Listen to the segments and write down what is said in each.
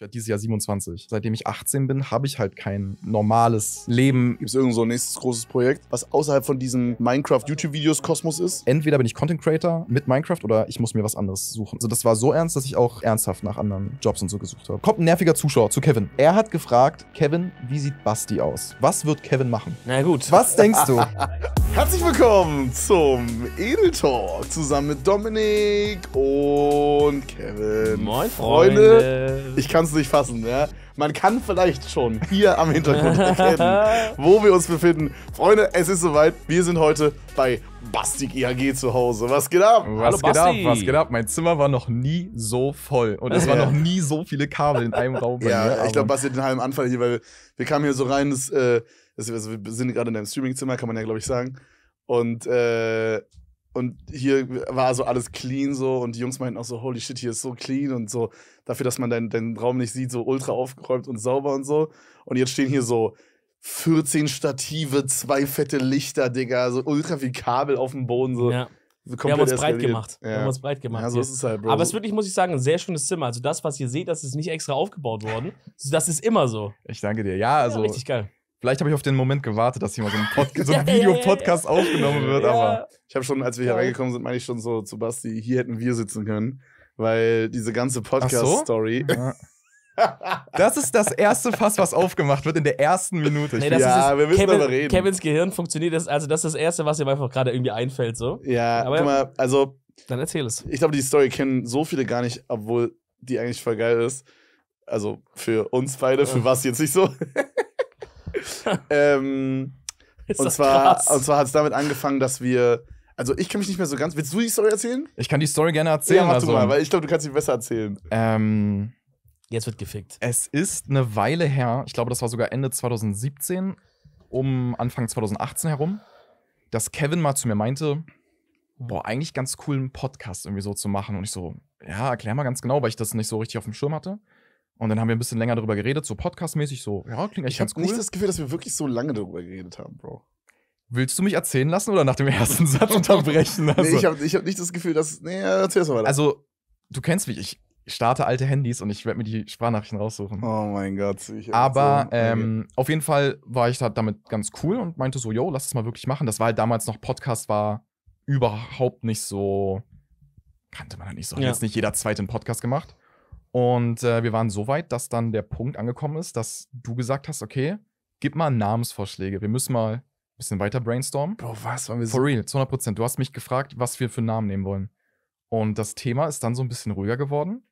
Ich werde dieses Jahr 27. Seitdem ich 18 bin, habe ich halt kein normales Leben. Gibt es irgend so ein nächstes großes Projekt, was außerhalb von diesem Minecraft-YouTube-Videos-Kosmos ist? Entweder bin ich Content Creator mit Minecraft oder ich muss mir was anderes suchen. Also das war so ernst, dass ich auch ernsthaft nach anderen Jobs und so gesucht habe. Kommt ein nerviger Zuschauer zu Kevin. Er hat gefragt, Kevin, wie sieht Basti aus? Was wird Kevin machen? Na gut. Was denkst du? Herzlich willkommen zum Edel Talk zusammen mit Dominik und Kevin. Moin, Freunde. Freunde. Ich kann es nicht fassen, ja. Man kann vielleicht schon hier am Hintergrund erkennen, wo wir uns befinden. Freunde, es ist soweit. Wir sind heute bei Bastik IAG zu Hause. Was geht ab? Was Hallo, geht Basti. ab? Was geht ab? Mein Zimmer war noch nie so voll. Und es ja. waren noch nie so viele Kabel in einem Raum. ja, mir. ich glaube, Basti hat den halben Anfall hier, weil wir kamen hier so rein, das. Äh, also wir sind gerade in einem Streamingzimmer, kann man ja, glaube ich, sagen. Und, äh, und hier war so alles clean so und die Jungs meinten auch so, holy shit, hier ist so clean und so, dafür, dass man deinen, deinen Raum nicht sieht, so ultra aufgeräumt und sauber und so. Und jetzt stehen hier so 14 Stative, zwei fette Lichter, Digga, so ultra wie Kabel auf dem Boden, so. Ja. Wir haben uns breit gemacht. Ja. Wir haben uns breit gemacht. Ja, so ist es halt, Aber es ist wirklich, muss ich sagen, ein sehr schönes Zimmer. Also das, was ihr seht, das ist nicht extra aufgebaut worden. Das ist immer so. Ich danke dir. Ja, also. Ja, richtig geil. Vielleicht habe ich auf den Moment gewartet, dass hier mal so ein, Pod so ein Videopodcast aufgenommen wird, ja. aber. Ich habe schon, als wir hier reingekommen sind, meine ich schon so zu Basti, hier hätten wir sitzen können, weil diese ganze Podcast-Story. So? Ja. Das ist das erste Fass, was aufgemacht wird in der ersten Minute. Nee, ja, wir müssen darüber reden. Kevins Gehirn funktioniert, das, also das ist das Erste, was ihm einfach gerade irgendwie einfällt. So. Ja, Aber guck mal, also. Dann erzähl es. Ich glaube, die Story kennen so viele gar nicht, obwohl die eigentlich voll geil ist. Also für uns beide, für was jetzt nicht so. ähm, und, zwar, und zwar hat es damit angefangen, dass wir. Also ich kann mich nicht mehr so ganz. Willst du die Story erzählen? Ich kann die Story gerne erzählen. Ja, mach also. du mal, weil ich glaube, du kannst sie besser erzählen. Ähm, Jetzt wird gefickt. Es ist eine Weile her, ich glaube, das war sogar Ende 2017, um Anfang 2018 herum, dass Kevin mal zu mir meinte, boah, eigentlich ganz cool, einen Podcast irgendwie so zu machen. Und ich so, ja, erklär mal ganz genau, weil ich das nicht so richtig auf dem Schirm hatte. Und dann haben wir ein bisschen länger darüber geredet, so podcastmäßig, so, ja, klingt echt ich ganz cool. Ich habe nicht das Gefühl, dass wir wirklich so lange darüber geredet haben, Bro. Willst du mich erzählen lassen oder nach dem ersten Satz unterbrechen? Also, nee, ich habe ich hab nicht das Gefühl, dass. Nee, erzähl erzähl's mal weiter. Also, du kennst mich, ich starte alte Handys und ich werde mir die Sprachnachrichten raussuchen. Oh mein Gott. Ich Aber so ähm, auf jeden Fall war ich da damit ganz cool und meinte so, yo, lass es mal wirklich machen. Das war halt damals noch Podcast, war überhaupt nicht so. Kannte man halt nicht so. Hat jetzt nicht jeder zweite einen Podcast gemacht. Und äh, wir waren so weit, dass dann der Punkt angekommen ist, dass du gesagt hast, okay, gib mal Namensvorschläge. Wir müssen mal ein bisschen weiter brainstormen. Bro, was? wir so For real, zu 100 Prozent. Du hast mich gefragt, was wir für einen Namen nehmen wollen. Und das Thema ist dann so ein bisschen ruhiger geworden.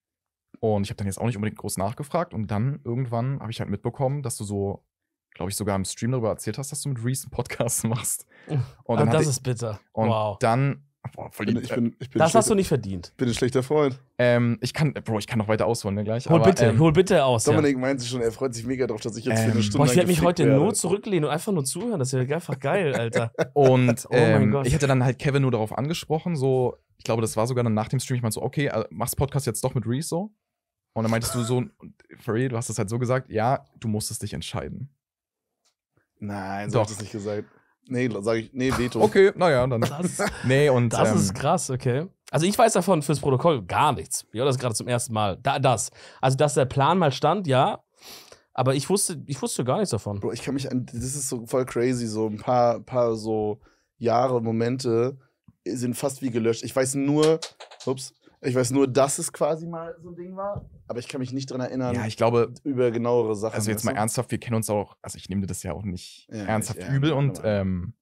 Und ich habe dann jetzt auch nicht unbedingt groß nachgefragt. Und dann irgendwann habe ich halt mitbekommen, dass du so, glaube ich, sogar im Stream darüber erzählt hast, dass du mit Reese einen Podcast machst. Oh. Und dann ah, das ich, ist bitter. Und wow. dann Boah, verliebt. Ich bin, ich bin das hast du nicht verdient. Bin ein schlechter Freund. Ähm, ich kann, Bro, ich kann noch weiter ausholen ne, gleich. Hol aber, bitte, ähm, hol bitte aus. Dominik ja. meint sich schon, er freut sich mega drauf, dass ich jetzt ähm, für eine ähm, Stunde. Boah, ich werde mich heute werde. nur zurücklehnen und einfach nur zuhören. Das wäre einfach geil, Alter. und oh ähm, oh ich hätte dann halt Kevin nur darauf angesprochen, so, ich glaube, das war sogar dann nach dem Stream, ich meinte so, okay, äh, machst Podcast jetzt doch mit Reese so. Und dann meintest du so, Farid, du hast das halt so gesagt, ja, du musstest dich entscheiden. Nein, so Doch. hast du es nicht gesagt. Nee, sage ich, nee, Veto. Okay, naja, dann. Das, nee, und, das ähm, ist krass, okay. Also ich weiß davon fürs Protokoll gar nichts. Ich höre das gerade zum ersten Mal. Da, das. Also, dass der Plan mal stand, ja. Aber ich wusste, ich wusste gar nichts davon. Bro, ich kann mich an. Das ist so voll crazy. So ein paar, paar so Jahre, Momente sind fast wie gelöscht. Ich weiß nur, ups, ich weiß nur, dass es quasi mal so ein Ding war, aber ich kann mich nicht dran erinnern. Ja, ich glaube über genauere Sachen. Also jetzt mal ernsthaft, wir kennen uns auch. Also ich nehme dir das ja auch nicht ja, ernsthaft ich, übel ja, und genau. ähm,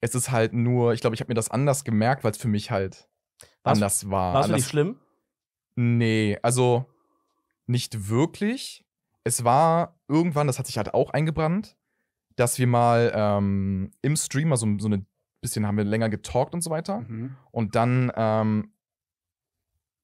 es ist halt nur. Ich glaube, ich habe mir das anders gemerkt, weil es für mich halt war's, anders war. War das nicht schlimm? Nee, also nicht wirklich. Es war irgendwann, das hat sich halt auch eingebrannt, dass wir mal ähm, im Stream, also so ein bisschen haben wir länger getalkt und so weiter. Mhm. Und dann ähm,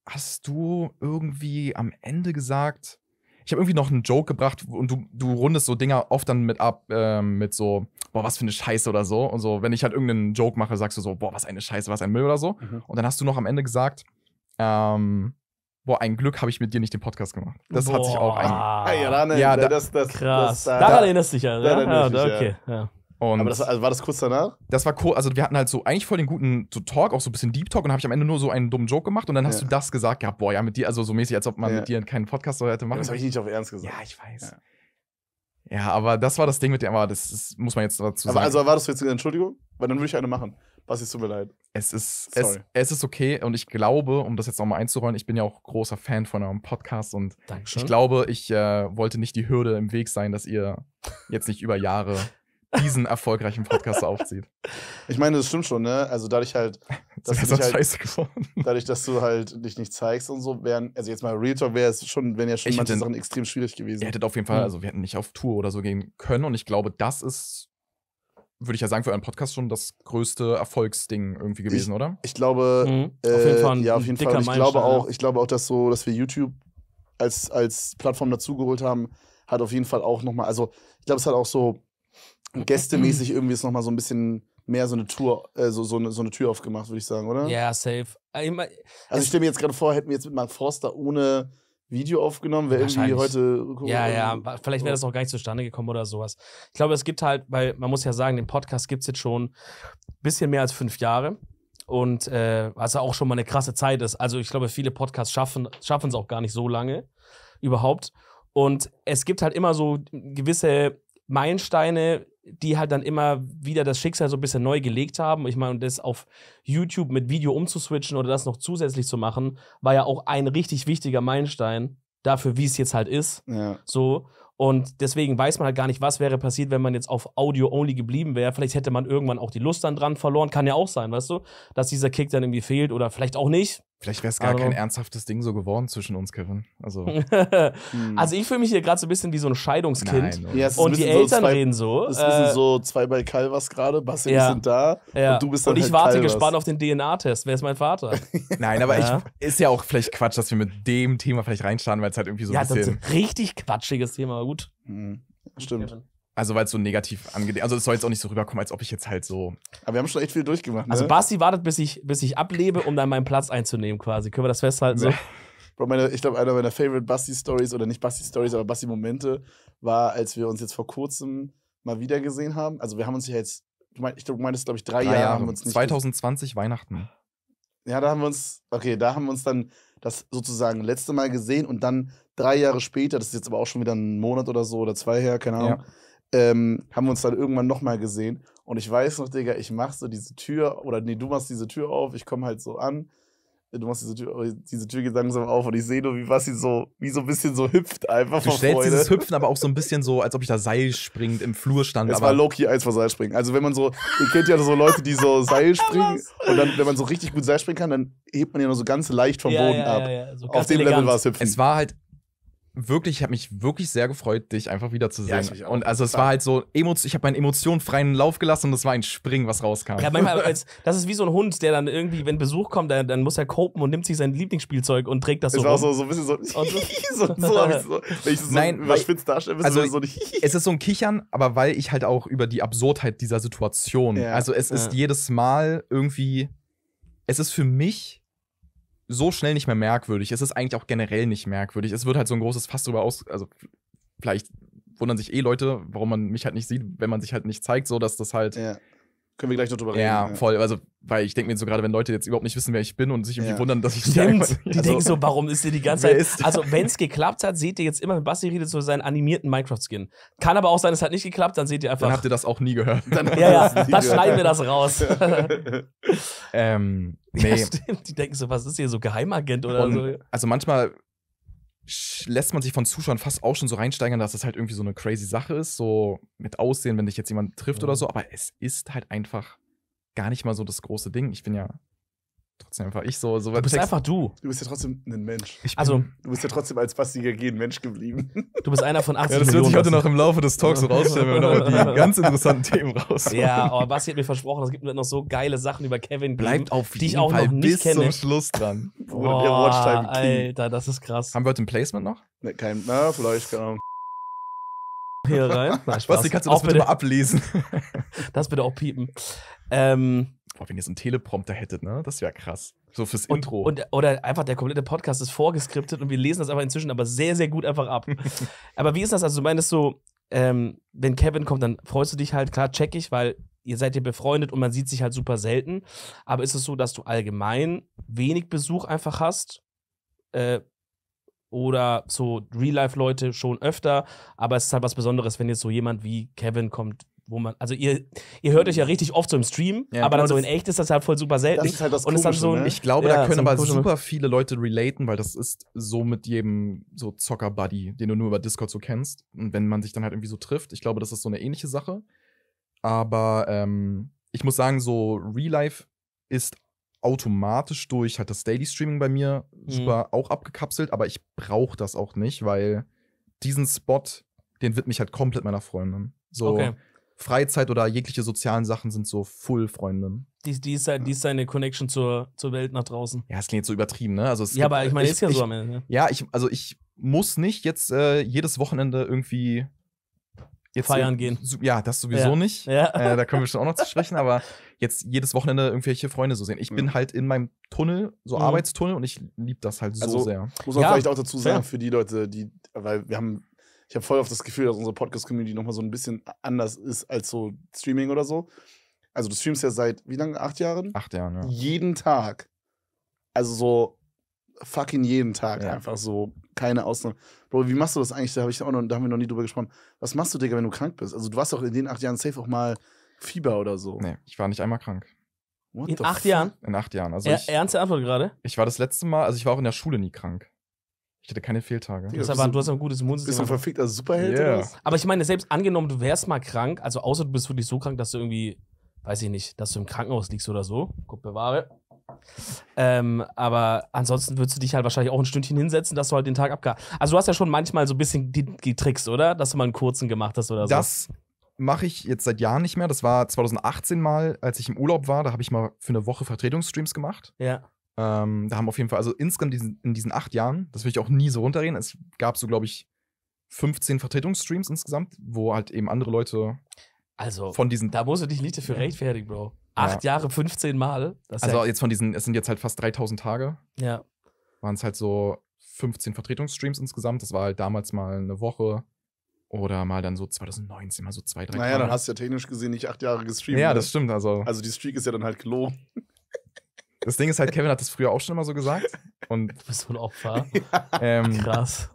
hast du irgendwie am Ende gesagt, ich habe irgendwie noch einen Joke gebracht und du, du rundest so Dinger oft dann mit ab, äh, mit so, boah, was für eine Scheiße oder so. Und so, wenn ich halt irgendeinen Joke mache, sagst du so, boah, was eine Scheiße, was ein Müll oder so. Mhm. Und dann hast du noch am Ende gesagt, ähm, boah, ein Glück habe ich mit dir nicht den Podcast gemacht. Das boah. hat sich auch ein. Hey, ja, da, ja, da, das, das, krass. Das, da, Daran erinnerst du dich ja. Da, ja, ja, okay. Ja. Und aber das, also war das kurz danach? Das war kurz, also wir hatten halt so eigentlich voll den guten so Talk, auch so ein bisschen Deep Talk und habe ich am Ende nur so einen dummen Joke gemacht und dann hast ja. du das gesagt, ja, boah, ja, mit dir, also so mäßig, als ob man ja. mit dir keinen Podcast so hätte machen. Ja, das habe ich nicht auf Ernst gesagt. Ja, ich weiß. Ja. ja. aber das war das Ding mit dir, aber das, das, muss man jetzt dazu sagen. Aber also war das jetzt eine Entschuldigung? Weil dann würde ich eine machen. Was ist tut mir leid. Es ist, es, es, ist okay und ich glaube, um das jetzt nochmal einzurollen, ich bin ja auch großer Fan von eurem Podcast und Dankeschön. ich glaube, ich äh, wollte nicht die Hürde im Weg sein, dass ihr jetzt nicht über Jahre diesen erfolgreichen Podcast aufzieht. Ich meine, das stimmt schon, ne? Also dadurch halt, dass das du halt, scheiße geworden. dadurch, dass du halt dich nicht zeigst und so, wären, also jetzt mal Real Talk wäre es schon, wenn ja schon manche Sachen extrem schwierig gewesen. Ihr hättet auf jeden Fall, mhm. also wir hätten nicht auf Tour oder so gehen können und ich glaube, das ist, würde ich ja sagen, für einen Podcast schon das größte Erfolgsding irgendwie gewesen, ich, oder? Ich glaube, mhm. äh, auf jeden äh, Fall, ja, auf jeden Fall. ich glaube auch, ich glaube auch, dass so, dass wir YouTube als, als Plattform dazugeholt haben, hat auf jeden Fall auch nochmal, also ich glaube, es hat auch so gästemäßig irgendwie ist nochmal so ein bisschen mehr so eine Tour, äh, so, so, eine, so eine Tür aufgemacht, würde ich sagen, oder? Ja, safe. Ich äh, mein, also ich stelle mir jetzt gerade vor, hätten wir jetzt mit Mark Forster ohne Video aufgenommen, wäre irgendwie heute. Ja, ja, ähm, vielleicht wäre das auch gar nicht zustande gekommen oder sowas. Ich glaube, es gibt halt, weil man muss ja sagen, den Podcast gibt es jetzt schon ein bisschen mehr als fünf Jahre. Und äh, was ja auch schon mal eine krasse Zeit ist. Also ich glaube, viele Podcasts schaffen es auch gar nicht so lange überhaupt. Und es gibt halt immer so gewisse Meilensteine, die halt dann immer wieder das Schicksal so ein bisschen neu gelegt haben. Ich meine, das auf YouTube mit Video umzuswitchen oder das noch zusätzlich zu machen, war ja auch ein richtig wichtiger Meilenstein dafür, wie es jetzt halt ist. Ja. So. Und deswegen weiß man halt gar nicht, was wäre passiert, wenn man jetzt auf Audio only geblieben wäre. Vielleicht hätte man irgendwann auch die Lust dann dran verloren. Kann ja auch sein, weißt du, dass dieser Kick dann irgendwie fehlt oder vielleicht auch nicht. Vielleicht wäre es gar also. kein ernsthaftes Ding so geworden zwischen uns, Kevin. Also, hm. also ich fühle mich hier gerade so ein bisschen wie so ein Scheidungskind. Nein, ja, und die Eltern so zwei, reden so. Es äh, ist so zwei bei Calvas gerade, Basti ja, sind da ja. und du bist dann Und ich halt warte Calvas. gespannt auf den DNA-Test. Wer ist mein Vater? Nein, aber ja. Ich, ist ja auch vielleicht Quatsch, dass wir mit dem Thema vielleicht reinstarten, weil es halt irgendwie so ein bisschen... Ja, das ist ein richtig quatschiges Thema, aber gut. Mhm. Stimmt. Kevin. Also weil es so negativ angelegt, also es soll jetzt auch nicht so rüberkommen, als ob ich jetzt halt so. Aber wir haben schon echt viel durchgemacht. Also, ne? Also Basti wartet, bis ich, bis ich ablebe, um dann meinen Platz einzunehmen, quasi. Können wir das festhalten? So? Bro, meine, ich glaube, einer meiner favorite Basti-Stories oder nicht Basti-Stories, aber Basti-Momente war, als wir uns jetzt vor kurzem mal wieder gesehen haben. Also wir haben uns ja jetzt, ich glaube, du meintest, glaube ich, drei, drei Jahre, Jahre haben wir uns nicht 2020 Weihnachten. Ja, da haben wir uns, okay, da haben wir uns dann das sozusagen letzte Mal gesehen und dann drei Jahre später, das ist jetzt aber auch schon wieder ein Monat oder so oder zwei her, keine Ahnung. Ja ähm, haben wir uns dann irgendwann nochmal gesehen. Und ich weiß noch, Digga, ich mach so diese Tür, oder nee, du machst diese Tür auf, ich komme halt so an. Du machst diese Tür, diese Tür geht langsam auf und ich sehe nur, wie was sie so, wie so ein bisschen so hüpft einfach du vor stellst Freude. dieses Hüpfen aber auch so ein bisschen so, als ob ich da Seil springend im Flur stand. Es war Loki eins vor Seil springen. Also wenn man so, ihr kennt ja so Leute, die so Seil springen und dann, wenn man so richtig gut Seil springen kann, dann hebt man ja nur so ganz leicht vom ja, Boden ja, ab. Ja, so auf dem elegant. Level war es hüpfen. Es war halt wirklich, ich habe mich wirklich sehr gefreut, dich einfach wiederzusehen. Ja, und also es war halt so, ich habe meinen Emotionen Lauf gelassen und es war ein Spring, was rauskam. Ja, manchmal, als, das ist wie so ein Hund, der dann irgendwie, wenn Besuch kommt, dann, dann muss er kopen und nimmt sich sein Lieblingsspielzeug und trägt das so. Ist rum. auch so, so ein bisschen so, so, so, so, wenn ich so Nein, überspitzt darstelle, also, so Es ist so ein Kichern, aber weil ich halt auch über die Absurdheit dieser Situation, ja. also es ja. ist jedes Mal irgendwie, es ist für mich so schnell nicht mehr merkwürdig. Es ist eigentlich auch generell nicht merkwürdig. Es wird halt so ein großes Fass drüber aus. Also, vielleicht wundern sich eh Leute, warum man mich halt nicht sieht, wenn man sich halt nicht zeigt, so dass das halt ja. Können wir gleich noch drüber ja, reden. Ja, voll. Also, weil ich denke mir so gerade, wenn Leute jetzt überhaupt nicht wissen, wer ich bin und sich irgendwie ja. wundern, dass ich nicht Stimmt. Sag, die also, denken so, warum ist dir die ganze Zeit. Also, wenn es geklappt hat, seht ihr jetzt immer, wenn Basti redet so seinen animierten Minecraft-Skin. Kann aber auch sein, es hat nicht geklappt, dann seht ihr einfach. Dann habt ihr das auch nie gehört. Dann ja, ja, dann schneiden wir das raus. ähm, nee. Ja, stimmt. Die denken so, was ist hier so Geheimagent oder und, so? Also manchmal lässt man sich von Zuschauern fast auch schon so reinsteigern, dass das halt irgendwie so eine crazy Sache ist, so mit Aussehen, wenn dich jetzt jemand trifft ja. oder so, aber es ist halt einfach gar nicht mal so das große Ding. Ich bin ja trotzdem einfach ich so. so du bist Text, einfach du. Du bist ja trotzdem ein Mensch. Ich also, du bist ja trotzdem als bastiger Gen Mensch geblieben. Du bist einer von 80 ja, das Das wird sich heute noch im Laufe des Talks so rausstellen, wenn wir noch die ganz interessanten Themen raus. Ja, aber Basti hat mir versprochen, es gibt noch so geile Sachen über Kevin. Bleibt auf die ich auch Fall noch nicht bis kenne. zum Schluss dran. Boah, Alter, das ist krass. Haben wir heute ein Placement noch? Ne, kein, na, vielleicht, genau. Hier rein. Na, Spaß. Basti, kannst du das auch bitte, bitte mal ablesen? das bitte auch piepen. Ähm, Boah, wenn ihr so einen Teleprompter hättet, ne? Das wäre krass. So fürs und, Intro. Und, oder einfach der komplette Podcast ist vorgeskriptet und wir lesen das einfach inzwischen aber sehr, sehr gut einfach ab. aber wie ist das? Also, du meinst so, ähm, wenn Kevin kommt, dann freust du dich halt, klar, check ich, weil ihr seid ihr befreundet und man sieht sich halt super selten. Aber ist es so, dass du allgemein wenig Besuch einfach hast? Äh, oder so Real-Life-Leute schon öfter, aber es ist halt was Besonderes, wenn jetzt so jemand wie Kevin kommt, wo man, also ihr, ihr hört euch ja richtig oft so im Stream, ja, aber dann genau so in echt ist das halt voll super selten. Das ist halt das und ist so ein, ne? Ich glaube, ja, da können aber super viele Leute relaten, weil das ist so mit jedem so Zocker-Buddy, den du nur über Discord so kennst. Und wenn man sich dann halt irgendwie so trifft, ich glaube, das ist so eine ähnliche Sache. Aber ähm, ich muss sagen, so Real Life ist automatisch durch halt das Daily Streaming bei mir mhm. super auch abgekapselt, aber ich brauche das auch nicht, weil diesen Spot, den widme ich halt komplett meiner Freundin. So, okay. Freizeit oder jegliche sozialen Sachen sind so full Freundin. Die, die, ist, die ist seine Connection zur, zur Welt nach draußen. Ja, das klingt jetzt so übertrieben, ne? Also ja, gibt, aber ich äh, meine, ich, ist ja ich, so am Ende. Ne? Ja, ich, also ich muss nicht jetzt äh, jedes Wochenende irgendwie jetzt feiern gehen. Ja, das sowieso ja. nicht. Ja. Äh, da können wir schon auch noch zu sprechen, aber jetzt jedes Wochenende irgendwelche Freunde so sehen. Ich mhm. bin halt in meinem Tunnel, so mhm. Arbeitstunnel und ich liebe das halt so also, sehr. Muss man ja. vielleicht auch dazu sagen, für die Leute, die, weil wir haben ich habe voll auf das Gefühl, dass unsere Podcast-Community nochmal so ein bisschen anders ist als so Streaming oder so. Also du streamst ja seit wie lange? Acht Jahren? Acht Jahren, ja. Jeden Tag. Also so fucking jeden Tag ja. einfach so. Keine Ausnahme. Bro, wie machst du das eigentlich? Da, hab ich auch noch, da haben wir noch nie drüber gesprochen. Was machst du, Digga, wenn du krank bist? Also du warst doch in den acht Jahren safe auch mal Fieber oder so. Nee, ich war nicht einmal krank. What in acht fuck? Jahren? In acht Jahren. Also er, ich, ernste Antwort gerade? Ich war das letzte Mal, also ich war auch in der Schule nie krank. Ich hatte keine Fehltage. Ja, du, aber, du hast ein gutes Immunsystem. Bist ein verfickter Superheld? Yeah. Aber ich meine, selbst angenommen, du wärst mal krank, also außer du bist wirklich so krank, dass du irgendwie, weiß ich nicht, dass du im Krankenhaus liegst oder so. Gott bewahre. Ähm, aber ansonsten würdest du dich halt wahrscheinlich auch ein Stündchen hinsetzen, dass du halt den Tag abgab. Also du hast ja schon manchmal so ein bisschen getrickst, oder? Dass du mal einen kurzen gemacht hast oder so. Das mache ich jetzt seit Jahren nicht mehr. Das war 2018 mal, als ich im Urlaub war. Da habe ich mal für eine Woche Vertretungsstreams gemacht. Ja. Ähm, da haben auf jeden Fall, also insgesamt diesen, in diesen acht Jahren, das will ich auch nie so runterreden, es gab so, glaube ich, 15 Vertretungsstreams insgesamt, wo halt eben andere Leute also, von diesen. Da musst du dich nicht dafür rechtfertigen, Bro. Acht ja. Jahre, 15 Mal. also ja jetzt von diesen, es sind jetzt halt fast 3000 Tage. Ja. Waren es halt so 15 Vertretungsstreams insgesamt. Das war halt damals mal eine Woche oder mal dann so 2019, mal so zwei, drei Naja, Tage. dann hast du ja technisch gesehen nicht acht Jahre gestreamt. Ja, oder? Ne? das stimmt. Also, also die Streak ist ja dann halt gelogen das Ding ist halt, Kevin hat das früher auch schon immer so gesagt. Und, du bist so ein Opfer. Ähm, Krass.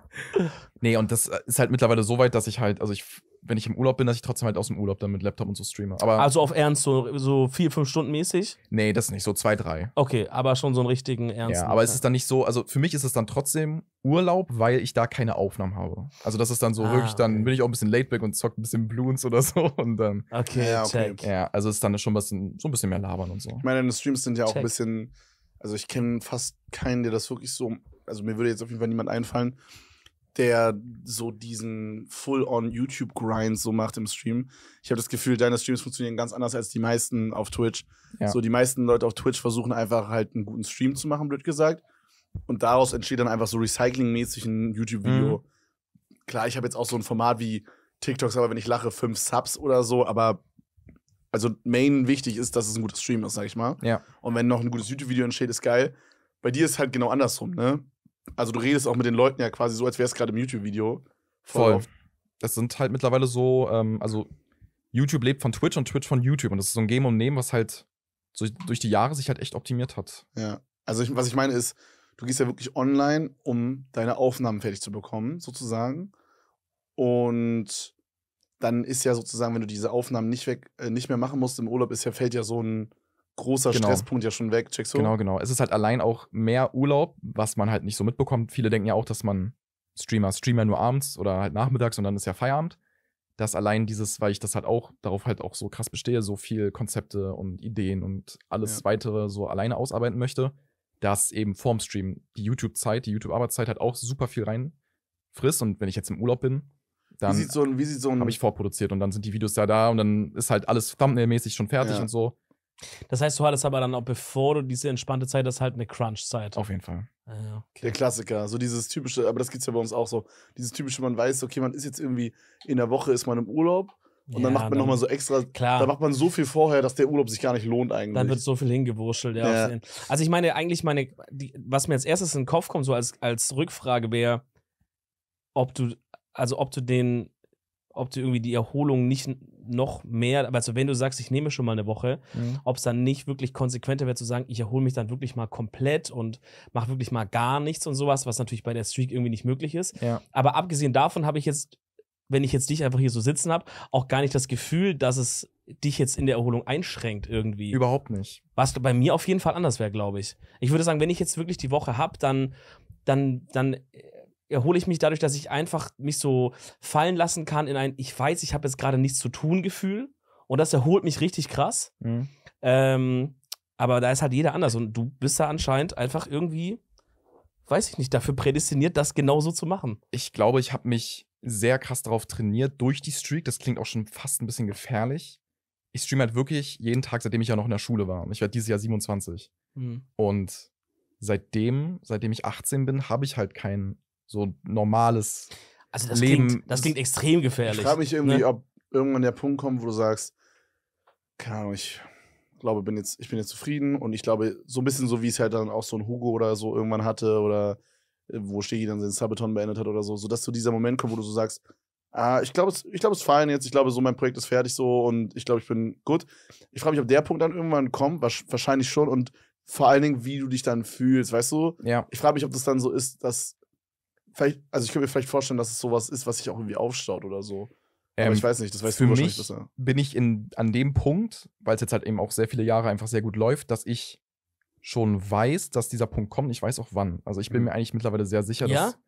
Nee, und das äh, ist halt mittlerweile so weit, dass ich halt, also ich wenn ich im Urlaub bin, dass ich trotzdem halt aus dem Urlaub dann mit Laptop und so streame. Aber also auf Ernst, so, so vier, fünf Stunden mäßig? Nee, das nicht, so zwei, drei. Okay, aber schon so einen richtigen Ernst. Ja, aber es ist dann nicht so, also für mich ist es dann trotzdem Urlaub, weil ich da keine Aufnahmen habe. Also das ist dann so ah, wirklich, dann okay. bin ich auch ein bisschen laidback und zocke ein bisschen Bloons oder so und dann. Okay, ja, okay. check. Ja, also es ist dann schon ein bisschen, so ein bisschen mehr labern und so. Ich meine, deine Streams sind ja auch ein bisschen, also ich kenne fast keinen, der das wirklich so, also mir würde jetzt auf jeden Fall niemand einfallen, der so diesen Full-on YouTube-Grind so macht im Stream. Ich habe das Gefühl, deine Streams funktionieren ganz anders als die meisten auf Twitch. Ja. So, die meisten Leute auf Twitch versuchen einfach halt einen guten Stream zu machen, blöd gesagt. Und daraus entsteht dann einfach so recyclingmäßig ein YouTube-Video. Mhm. Klar, ich habe jetzt auch so ein Format wie TikToks, aber wenn ich lache, fünf Subs oder so, aber also main wichtig ist, dass es ein guter Stream ist, sag ich mal. Ja. Und wenn noch ein gutes YouTube-Video entsteht, ist geil. Bei dir ist halt genau andersrum, ne? also du redest auch mit den Leuten ja quasi so, als wäre es gerade im YouTube-Video. Voll. Voll. Das sind halt mittlerweile so, ähm, also YouTube lebt von Twitch und Twitch von YouTube. Und das ist so ein Game und Nehmen, was halt so durch die Jahre sich halt echt optimiert hat. Ja. Also ich, was ich meine ist, du gehst ja wirklich online, um deine Aufnahmen fertig zu bekommen, sozusagen. Und dann ist ja sozusagen, wenn du diese Aufnahmen nicht, weg, äh, nicht mehr machen musst im Urlaub, ist ja, fällt ja so ein großer genau. Stresspunkt ja schon weg, checkst du? Genau, genau. Es ist halt allein auch mehr Urlaub, was man halt nicht so mitbekommt. Viele denken ja auch, dass man Streamer, Streamer nur abends oder halt nachmittags und dann ist ja Feierabend. Dass allein dieses, weil ich das halt auch, darauf halt auch so krass bestehe, so viel Konzepte und Ideen und alles ja. weitere so alleine ausarbeiten möchte, dass eben vorm Stream die YouTube-Zeit, die YouTube-Arbeitszeit halt auch super viel rein frisst. Und wenn ich jetzt im Urlaub bin, dann so so habe ich vorproduziert und dann sind die Videos ja da und dann ist halt alles thumbnail-mäßig schon fertig ja. und so. Das heißt, du hattest aber dann auch, bevor du diese entspannte Zeit hast, halt eine Crunch-Zeit. Auf jeden Fall. Ah, ja, okay. Der Klassiker, so dieses typische, aber das gibt es ja bei uns auch so, dieses typische, man weiß, okay, man ist jetzt irgendwie, in der Woche ist man im Urlaub und ja, dann macht man nochmal so extra, klar. da macht man so viel vorher, dass der Urlaub sich gar nicht lohnt eigentlich. Dann wird so viel hingewurschtelt, ja. ja. Also ich meine, eigentlich meine, die, was mir als erstes in den Kopf kommt, so als, als Rückfrage wäre, ob du, also ob du den, ob du irgendwie die Erholung nicht noch mehr, also wenn du sagst, ich nehme schon mal eine Woche, mhm. ob es dann nicht wirklich konsequenter wäre zu sagen, ich erhole mich dann wirklich mal komplett und mache wirklich mal gar nichts und sowas, was natürlich bei der Streak irgendwie nicht möglich ist. Ja. Aber abgesehen davon habe ich jetzt, wenn ich jetzt dich einfach hier so sitzen habe, auch gar nicht das Gefühl, dass es dich jetzt in der Erholung einschränkt irgendwie. Überhaupt nicht. Was bei mir auf jeden Fall anders wäre, glaube ich. Ich würde sagen, wenn ich jetzt wirklich die Woche habe, dann, dann, dann erhole ich mich dadurch, dass ich einfach mich so fallen lassen kann in ein, ich weiß, ich habe jetzt gerade nichts zu tun Gefühl. Und das erholt mich richtig krass. Mhm. Ähm, aber da ist halt jeder anders. Und du bist da anscheinend einfach irgendwie, weiß ich nicht, dafür prädestiniert, das genau so zu machen. Ich glaube, ich habe mich sehr krass darauf trainiert durch die Streak. Das klingt auch schon fast ein bisschen gefährlich. Ich streame halt wirklich jeden Tag, seitdem ich ja noch in der Schule war. ich werde dieses Jahr 27. Mhm. Und seitdem, seitdem ich 18 bin, habe ich halt keinen so normales also das Leben. Klingt, das klingt extrem gefährlich. Ich frage mich irgendwie, ne? ob irgendwann der Punkt kommt, wo du sagst, keine Ahnung, ich glaube, bin jetzt, ich bin jetzt zufrieden und ich glaube, so ein bisschen so, wie es halt dann auch so ein Hugo oder so irgendwann hatte oder äh, wo Stegi dann seinen Sabaton beendet hat oder so, sodass du dieser Moment kommt, wo du so sagst, ah, ich glaube, es, ich glaube, ist fein jetzt, ich glaube, so mein Projekt ist fertig so und ich glaube, ich bin gut. Ich frage mich, ob der Punkt dann irgendwann kommt, wahrscheinlich schon und vor allen Dingen, wie du dich dann fühlst, weißt du? Ja. Ich frage mich, ob das dann so ist, dass vielleicht, also ich könnte mir vielleicht vorstellen, dass es sowas ist, was sich auch irgendwie aufstaut oder so. Ähm, Aber ich weiß nicht, das weiß für du wahrscheinlich mich besser. Bin ich in, an dem Punkt, weil es jetzt halt eben auch sehr viele Jahre einfach sehr gut läuft, dass ich schon weiß, dass dieser Punkt kommt. Ich weiß auch wann. Also ich bin mhm. mir eigentlich mittlerweile sehr sicher, ja? dass,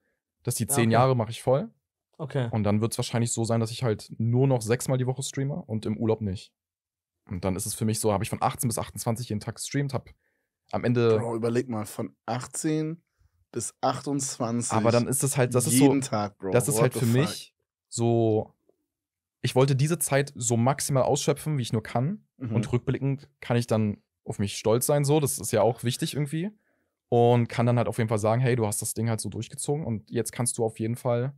dass die zehn ja, okay. Jahre mache ich voll. Okay. Und dann wird es wahrscheinlich so sein, dass ich halt nur noch sechsmal die Woche streame und im Urlaub nicht. Und dann ist es für mich so, habe ich von 18 bis 28 jeden Tag gestreamt, habe am Ende. Bro, überleg mal, von 18 bis 28. Aber dann ist das halt, das ist jeden so, Tag, Bro. das ist What halt für fuck? mich so. Ich wollte diese Zeit so maximal ausschöpfen, wie ich nur kann. Mhm. Und rückblickend kann ich dann auf mich stolz sein, so. Das ist ja auch wichtig irgendwie. Und kann dann halt auf jeden Fall sagen, hey, du hast das Ding halt so durchgezogen und jetzt kannst du auf jeden Fall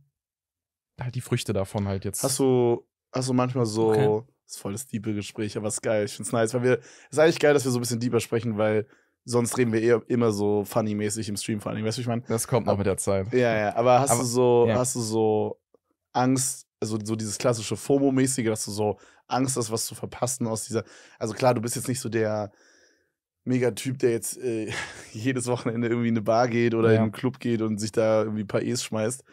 halt die Früchte davon halt jetzt. Hast du, hast du manchmal so. Okay. Das ist voll das diebe Gespräch, aber es ist geil. Ich find's nice, weil wir. Es ist eigentlich geil, dass wir so ein bisschen deeper sprechen, weil sonst reden wir eher immer so funny-mäßig im Stream vor allem. Weißt du, ich meine? Das kommt noch mit der Zeit. Ja, ja. Aber hast aber, du so, ja. hast du so Angst, also so dieses klassische FOMO-mäßige, dass du so Angst hast, was zu verpassen aus dieser. Also klar, du bist jetzt nicht so der Megatyp, der jetzt äh, jedes Wochenende irgendwie in eine Bar geht oder ja. in einen Club geht und sich da irgendwie ein paar E's schmeißt.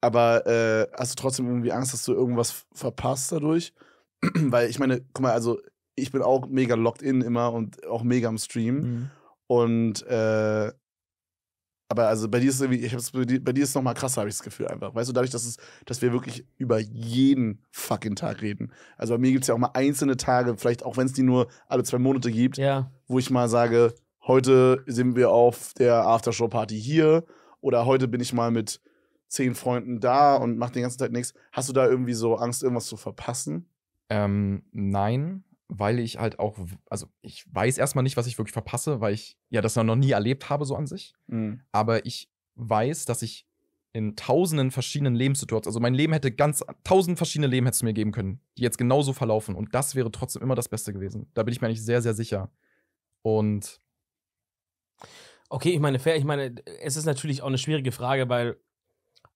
Aber äh, hast du trotzdem irgendwie Angst, dass du irgendwas verpasst dadurch? Weil ich meine, guck mal, also ich bin auch mega locked in immer und auch mega am Stream. Mhm. Und äh, aber also bei dir ist irgendwie, ich hab's, bei dir, ist es nochmal krasser, habe ich das Gefühl einfach. Weißt du, dadurch, dass, es, dass wir wirklich über jeden fucking Tag reden. Also bei mir gibt es ja auch mal einzelne Tage, vielleicht auch wenn es die nur alle zwei Monate gibt, ja. wo ich mal sage, heute sind wir auf der Aftershow-Party hier oder heute bin ich mal mit zehn Freunden da und mache den ganzen Tag nichts. Hast du da irgendwie so Angst, irgendwas zu verpassen? Ähm, nein weil ich halt auch, also ich weiß erstmal nicht, was ich wirklich verpasse, weil ich ja das noch nie erlebt habe, so an sich. Mhm. Aber ich weiß, dass ich in tausenden verschiedenen Lebenssituationen, also mein Leben hätte ganz, tausend verschiedene Leben hätte es mir geben können, die jetzt genauso verlaufen. Und das wäre trotzdem immer das Beste gewesen. Da bin ich mir eigentlich sehr, sehr sicher. Und. Okay, ich meine, fair, ich meine, es ist natürlich auch eine schwierige Frage, weil,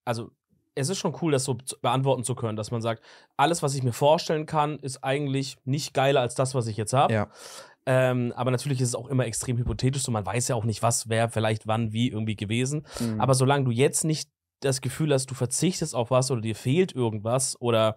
also es ist schon cool, das so beantworten zu können, dass man sagt, alles, was ich mir vorstellen kann, ist eigentlich nicht geiler als das, was ich jetzt habe. Ja. Ähm, aber natürlich ist es auch immer extrem hypothetisch, so man weiß ja auch nicht, was wäre vielleicht wann wie irgendwie gewesen. Mhm. Aber solange du jetzt nicht das Gefühl hast, du verzichtest auf was oder dir fehlt irgendwas oder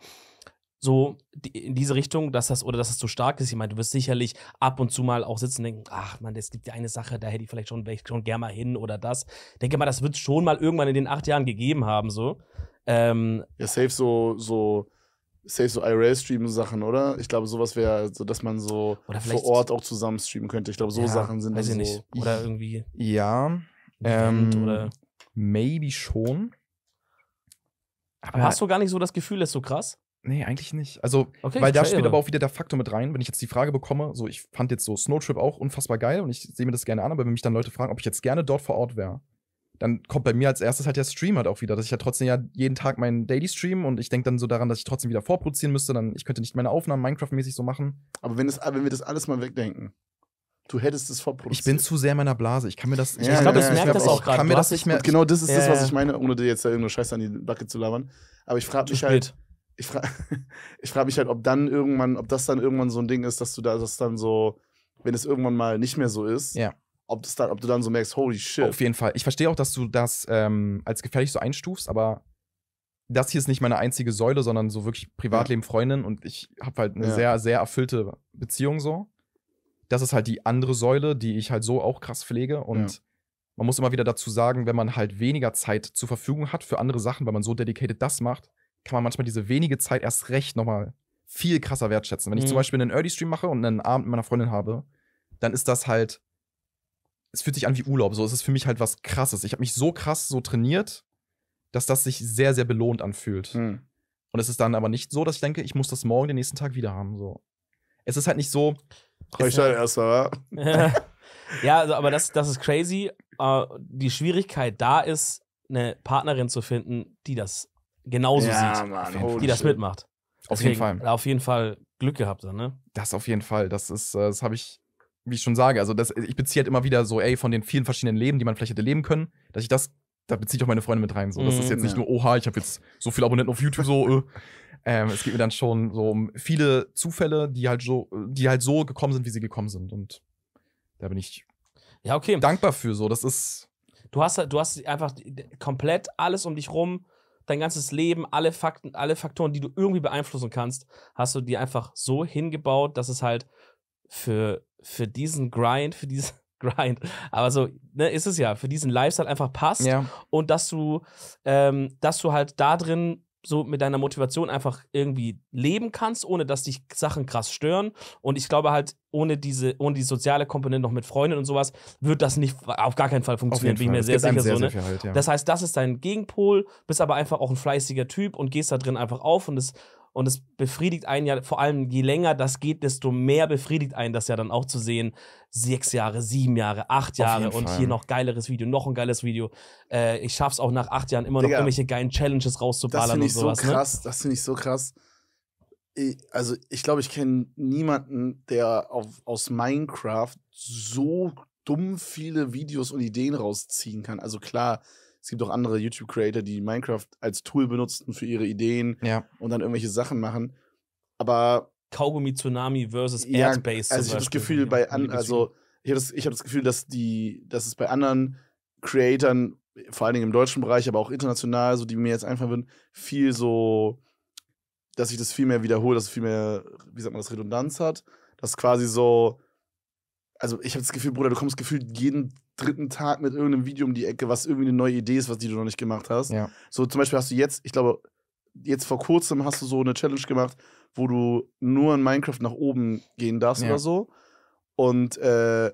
so in diese Richtung, dass das oder dass das zu stark ist. Ich meine, du wirst sicherlich ab und zu mal auch sitzen und denken, ach man, es gibt ja eine Sache, da hätte ich vielleicht schon, ich schon gerne mal hin oder das. Ich denke mal, das wird schon mal irgendwann in den acht Jahren gegeben haben, so. Ähm, ja, safe so, so, safe so IRL-Streamen-Sachen, oder? Ich glaube, sowas wäre, so, dass man so vor Ort auch zusammen streamen könnte. Ich glaube, so ja, Sachen sind weiß ich so. Nicht. Oder irgendwie. Ja. Ähm, oder maybe schon. Aber hast du gar nicht so das Gefühl, das ist so krass? Nee, eigentlich nicht. Also, okay, weil da spielt aber auch wieder der Faktor mit rein, wenn ich jetzt die Frage bekomme, so ich fand jetzt so Snowtrip auch unfassbar geil und ich sehe mir das gerne an, aber wenn mich dann Leute fragen, ob ich jetzt gerne dort vor Ort wäre, dann kommt bei mir als erstes halt der Stream halt auch wieder, dass ich ja halt trotzdem ja jeden Tag meinen Daily Stream und ich denke dann so daran, dass ich trotzdem wieder vorproduzieren müsste, dann ich könnte nicht meine Aufnahmen Minecraft-mäßig so machen. Aber wenn, das, wenn wir das alles mal wegdenken, du hättest es vorproduziert. Ich bin zu sehr in meiner Blase. Ich kann mir das. Ich, ja, ich glaube, ja, ich merke das auch gerade. Genau, das ist ja, das, was ich meine, ohne dir jetzt da irgendeine Scheiße an die Backe zu labern. Aber ich frage mich halt. Spät ich frage ich frag mich halt, ob dann irgendwann, ob das dann irgendwann so ein Ding ist, dass du da das dann so, wenn es irgendwann mal nicht mehr so ist, ja. ob, das dann, ob du dann so merkst, holy shit. Auf jeden Fall. Ich verstehe auch, dass du das ähm, als gefährlich so einstufst, aber das hier ist nicht meine einzige Säule, sondern so wirklich Privatleben, ja. Freundin und ich habe halt eine ja. sehr, sehr erfüllte Beziehung so. Das ist halt die andere Säule, die ich halt so auch krass pflege und ja. man muss immer wieder dazu sagen, wenn man halt weniger Zeit zur Verfügung hat für andere Sachen, weil man so dedicated das macht, kann man manchmal diese wenige Zeit erst recht nochmal viel krasser wertschätzen. Wenn ich zum mhm. Beispiel einen Early Stream mache und einen Abend mit meiner Freundin habe, dann ist das halt, es fühlt sich an wie Urlaub. So, es ist für mich halt was Krasses. Ich habe mich so krass so trainiert, dass das sich sehr, sehr belohnt anfühlt. Mhm. Und es ist dann aber nicht so, dass ich denke, ich muss das morgen den nächsten Tag wieder haben. So. Es ist halt nicht so. Heucheln erstmal, wa? ja, also, aber das, das ist crazy. Uh, die Schwierigkeit da ist, eine Partnerin zu finden, die das genauso ja, sieht, Mann, die das shit. mitmacht. Auf jeden Fall. Auf jeden Fall Glück gehabt dann, ne? Das auf jeden Fall. Das ist, äh, das habe ich, wie ich schon sage, also das, ich beziehe halt immer wieder so, ey, von den vielen verschiedenen Leben, die man vielleicht hätte leben können, dass ich das, da beziehe ich auch meine Freunde mit rein. So, das mm, ist jetzt ja. nicht nur, oha, ich habe jetzt so viele Abonnenten auf YouTube, so, äh. ähm, es geht mir dann schon so um viele Zufälle, die halt so, die halt so gekommen sind, wie sie gekommen sind. Und da bin ich ja, okay. dankbar für. So, das ist. Du hast, du hast einfach komplett alles um dich rum dein ganzes Leben, alle Fakten, alle Faktoren, die du irgendwie beeinflussen kannst, hast du dir einfach so hingebaut, dass es halt für, für diesen Grind, für diesen Grind, aber so ne, ist es ja, für diesen Lifestyle einfach passt ja. und dass du, ähm, dass du halt da drin so mit deiner Motivation einfach irgendwie leben kannst, ohne dass dich Sachen krass stören. Und ich glaube halt, ohne diese, ohne die soziale Komponente noch mit Freunden und sowas, wird das nicht auf gar keinen Fall funktionieren, bin ich mir sehr sicher. Sehr, so, ne? sehr halt, ja. Das heißt, das ist dein Gegenpol, bist aber einfach auch ein fleißiger Typ und gehst da drin einfach auf und es und es befriedigt einen ja, vor allem je länger das geht, desto mehr befriedigt einen das ja dann auch zu sehen. Sechs Jahre, sieben Jahre, acht Jahre und Fall. hier noch geileres Video, noch ein geiles Video. Äh, ich schaff's auch nach acht Jahren immer noch irgendwelche geilen Challenges rauszuballern und sowas. So ne? krass, ne? Das finde ich so krass. Ich, also, ich glaube, ich kenne niemanden, der auf, aus Minecraft so dumm viele Videos und Ideen rausziehen kann. Also klar, es gibt auch andere YouTube-Creator, die Minecraft als Tool benutzen für ihre Ideen ja. und dann irgendwelche Sachen machen. Aber. Kaugummi Tsunami versus ja, Airspace. Also ich habe das Gefühl, bei an, also ich habe das, hab das Gefühl, dass die, dass es bei anderen Creatoren, vor allen Dingen im deutschen Bereich, aber auch international, so die mir jetzt einfach würden, viel so, dass ich das viel mehr wiederhole, dass es viel mehr, wie sagt man das, Redundanz hat. Dass quasi so, also ich habe das Gefühl, Bruder, du kommst gefühlt jeden dritten Tag mit irgendeinem Video um die Ecke, was irgendwie eine neue Idee ist, was die du noch nicht gemacht hast. Ja. So zum Beispiel hast du jetzt, ich glaube, jetzt vor kurzem hast du so eine Challenge gemacht, wo du nur in Minecraft nach oben gehen darfst ja. oder so. Und äh,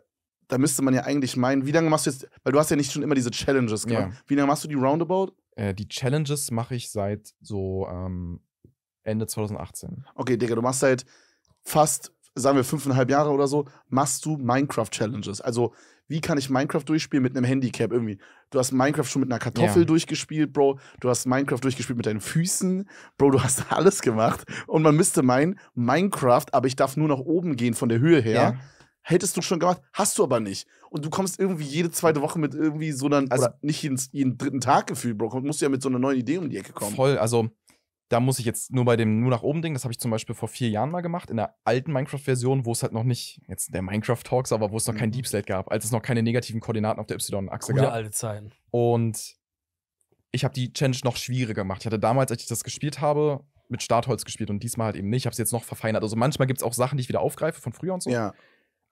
da müsste man ja eigentlich meinen, wie lange machst du jetzt, weil du hast ja nicht schon immer diese Challenges gemacht. Ja. Wie lange machst du die Roundabout? Äh, die Challenges mache ich seit so ähm, Ende 2018. Okay, Digga, du machst halt fast sagen wir fünfeinhalb Jahre oder so, machst du Minecraft-Challenges. Also, wie kann ich Minecraft durchspielen mit einem Handicap irgendwie? Du hast Minecraft schon mit einer Kartoffel ja. durchgespielt, Bro. Du hast Minecraft durchgespielt mit deinen Füßen. Bro, du hast alles gemacht. Und man müsste meinen, Minecraft, aber ich darf nur nach oben gehen von der Höhe her. Ja. Hättest du schon gemacht, hast du aber nicht. Und du kommst irgendwie jede zweite Woche mit irgendwie so einer, also, nicht jeden, jeden dritten Tag gefühlt, Bro. Du musst ja mit so einer neuen Idee um die Ecke kommen. Voll, also da muss ich jetzt nur bei dem nur nach oben Ding, das habe ich zum Beispiel vor vier Jahren mal gemacht, in der alten Minecraft-Version, wo es halt noch nicht, jetzt der Minecraft-Talks, aber wo es noch mhm. kein Deep Slate gab, als es noch keine negativen Koordinaten auf der Y-Achse gab. Gute alte Zeiten. Und ich habe die Challenge noch schwieriger gemacht. Ich hatte damals, als ich das gespielt habe, mit Startholz gespielt und diesmal halt eben nicht. Ich habe es jetzt noch verfeinert. Also manchmal gibt es auch Sachen, die ich wieder aufgreife von früher und so. Ja.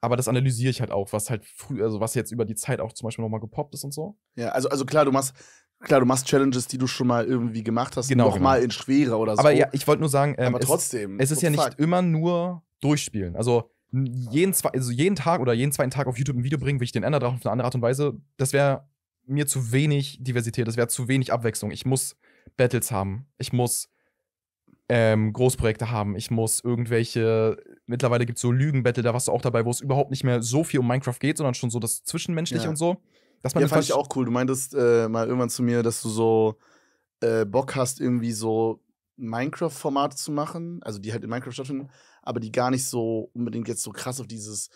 Aber das analysiere ich halt auch, was halt früher, also was jetzt über die Zeit auch zum Beispiel nochmal gepoppt ist und so. Ja, also, also klar, du machst Klar, du machst Challenges, die du schon mal irgendwie gemacht hast, genau, nochmal genau. in schwerer oder so. Aber ja, ich wollte nur sagen, ähm, aber trotzdem, es, es ist ja nicht fuck. immer nur durchspielen. Also jeden, zwei, also jeden Tag oder jeden zweiten Tag auf YouTube ein Video bringen, wie ich den ändere auf eine andere Art und Weise, das wäre mir zu wenig Diversität, das wäre zu wenig Abwechslung. Ich muss Battles haben, ich muss ähm, Großprojekte haben, ich muss irgendwelche, mittlerweile gibt es so Lügenbattle, da warst du auch dabei, wo es überhaupt nicht mehr so viel um Minecraft geht, sondern schon so das Zwischenmenschliche ja. und so. Dass ja, fand ich auch cool. Du meintest äh, mal irgendwann zu mir, dass du so äh, Bock hast, irgendwie so Minecraft-Formate zu machen, also die halt in Minecraft stattfinden, aber die gar nicht so unbedingt jetzt so krass auf dieses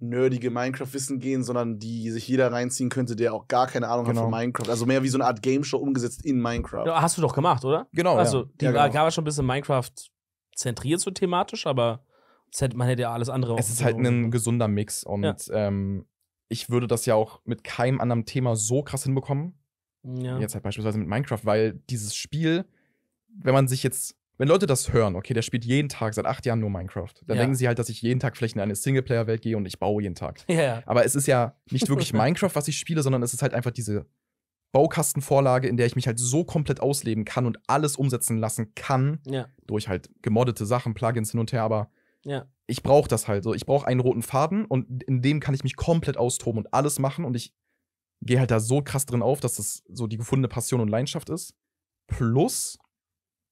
nerdige Minecraft-Wissen gehen, sondern die sich jeder reinziehen könnte, der auch gar keine Ahnung genau. hat von genau. Minecraft. Also mehr wie so eine Art Game-Show umgesetzt in Minecraft. Ja, hast du doch gemacht, oder? Genau. Also, ja. die ja, war, genau. war schon ein bisschen Minecraft zentriert so thematisch, aber man hätte ja alles andere. Es ist halt ein gesunder Mix und ähm, ich würde das ja auch mit keinem anderen Thema so krass hinbekommen. Ja. Jetzt halt beispielsweise mit Minecraft, weil dieses Spiel, wenn man sich jetzt, wenn Leute das hören, okay, der spielt jeden Tag seit acht Jahren nur Minecraft, dann ja. denken sie halt, dass ich jeden Tag vielleicht in eine Singleplayer-Welt gehe und ich baue jeden Tag. Ja. Aber es ist ja nicht wirklich Minecraft, was ich spiele, sondern es ist halt einfach diese Baukastenvorlage, in der ich mich halt so komplett ausleben kann und alles umsetzen lassen kann, ja. durch halt gemoddete Sachen, Plugins hin und her, aber ja. Ich brauche das halt so. Ich brauche einen roten Faden und in dem kann ich mich komplett austoben und alles machen und ich gehe halt da so krass drin auf, dass das so die gefundene Passion und Leidenschaft ist. Plus,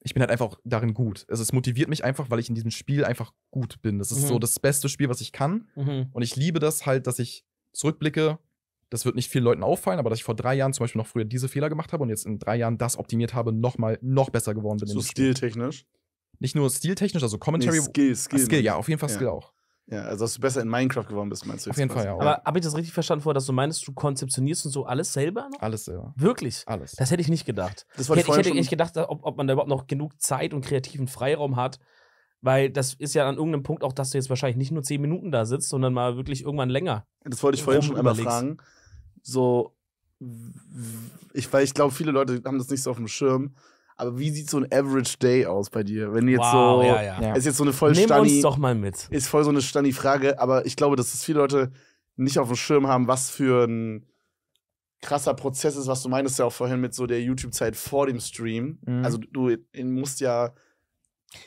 ich bin halt einfach darin gut. Also es motiviert mich einfach, weil ich in diesem Spiel einfach gut bin. Das ist mhm. so das beste Spiel, was ich kann. Mhm. Und ich liebe das halt, dass ich zurückblicke. Das wird nicht vielen Leuten auffallen, aber dass ich vor drei Jahren zum Beispiel noch früher diese Fehler gemacht habe und jetzt in drei Jahren das optimiert habe, nochmal noch besser geworden bin. So stiltechnisch. Spiel. Nicht nur stiltechnisch, also Commentary. Nee, Skill, Skill. Ah, Skill, ja, auf jeden Fall ja. Skill auch. Ja, also dass du besser in Minecraft geworden bist, meinst du? Auf jeden Fall, ja. Aber habe ich das richtig verstanden vorher, dass du meinst, du konzeptionierst und so alles selber noch? Alles selber. Wirklich? Alles. Das hätte ich nicht gedacht. Das war ich, hätte, ich hätte nicht gedacht, ob, ob man da überhaupt noch genug Zeit und kreativen Freiraum hat, weil das ist ja an irgendeinem Punkt auch, dass du jetzt wahrscheinlich nicht nur zehn Minuten da sitzt, sondern mal wirklich irgendwann länger. Das wollte ich vorhin schon einmal fragen. So, ich, weil ich glaube, viele Leute haben das nicht so auf dem Schirm. Aber wie sieht so ein Average Day aus bei dir? Wenn jetzt wow, so ja, ja. ist jetzt so eine voll Nimm Stani, uns doch mal mit. Ist voll so eine Stani Frage, aber ich glaube, dass es viele Leute nicht auf dem Schirm haben, was für ein krasser Prozess ist, was du meinst ja auch vorhin mit so der YouTube Zeit vor dem Stream. Mhm. Also du musst ja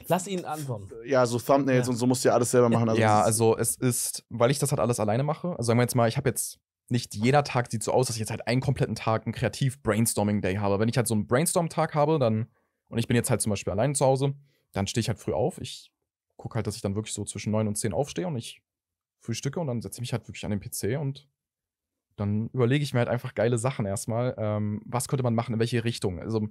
Lass ihn antworten. Ja, so Thumbnails ja. und so musst du ja alles selber machen. Also ja, also es ist, weil ich das halt alles alleine mache. Also sagen wir jetzt mal, ich habe jetzt nicht jeder Tag sieht so aus, dass ich jetzt halt einen kompletten Tag einen Kreativ-Brainstorming-Day habe. Wenn ich halt so einen Brainstorm-Tag habe, dann, und ich bin jetzt halt zum Beispiel allein zu Hause, dann stehe ich halt früh auf. Ich gucke halt, dass ich dann wirklich so zwischen 9 und 10 aufstehe und ich frühstücke und dann setze ich mich halt wirklich an den PC und dann überlege ich mir halt einfach geile Sachen erstmal. Ähm, was könnte man machen, in welche Richtung? Also,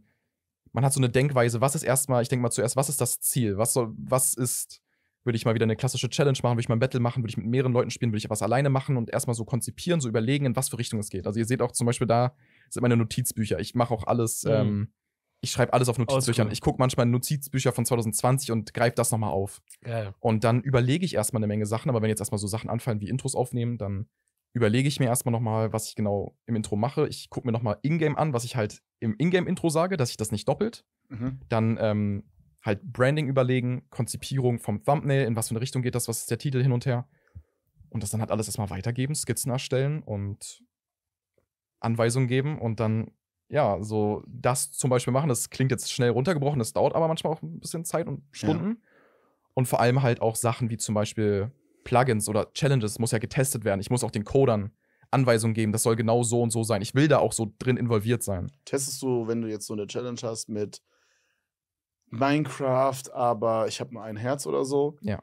man hat so eine Denkweise, was ist erstmal, ich denke mal zuerst, was ist das Ziel? Was soll, was ist würde ich mal wieder eine klassische Challenge machen, würde ich mal ein Battle machen, würde ich mit mehreren Leuten spielen, würde ich was alleine machen und erstmal so konzipieren, so überlegen, in was für Richtung es geht. Also ihr seht auch zum Beispiel da sind meine Notizbücher. Ich mache auch alles, mhm. ähm, ich schreibe alles auf Notizbüchern. Cool. Ich gucke manchmal Notizbücher von 2020 und greife das nochmal auf. Geil. Und dann überlege ich erstmal eine Menge Sachen, aber wenn jetzt erstmal so Sachen anfallen wie Intros aufnehmen, dann überlege ich mir erstmal nochmal, was ich genau im Intro mache. Ich gucke mir nochmal Ingame an, was ich halt im Ingame-Intro sage, dass ich das nicht doppelt. Mhm. Dann ähm, halt Branding überlegen, Konzipierung vom Thumbnail, in was für eine Richtung geht das, was ist der Titel hin und her. Und das dann halt alles erstmal weitergeben, Skizzen erstellen und Anweisungen geben und dann, ja, so das zum Beispiel machen. Das klingt jetzt schnell runtergebrochen, das dauert aber manchmal auch ein bisschen Zeit und Stunden. Ja. Und vor allem halt auch Sachen wie zum Beispiel Plugins oder Challenges muss ja getestet werden. Ich muss auch den Codern Anweisungen geben, das soll genau so und so sein. Ich will da auch so drin involviert sein. Testest du, wenn du jetzt so eine Challenge hast mit Minecraft, aber ich habe nur ein Herz oder so. Ja.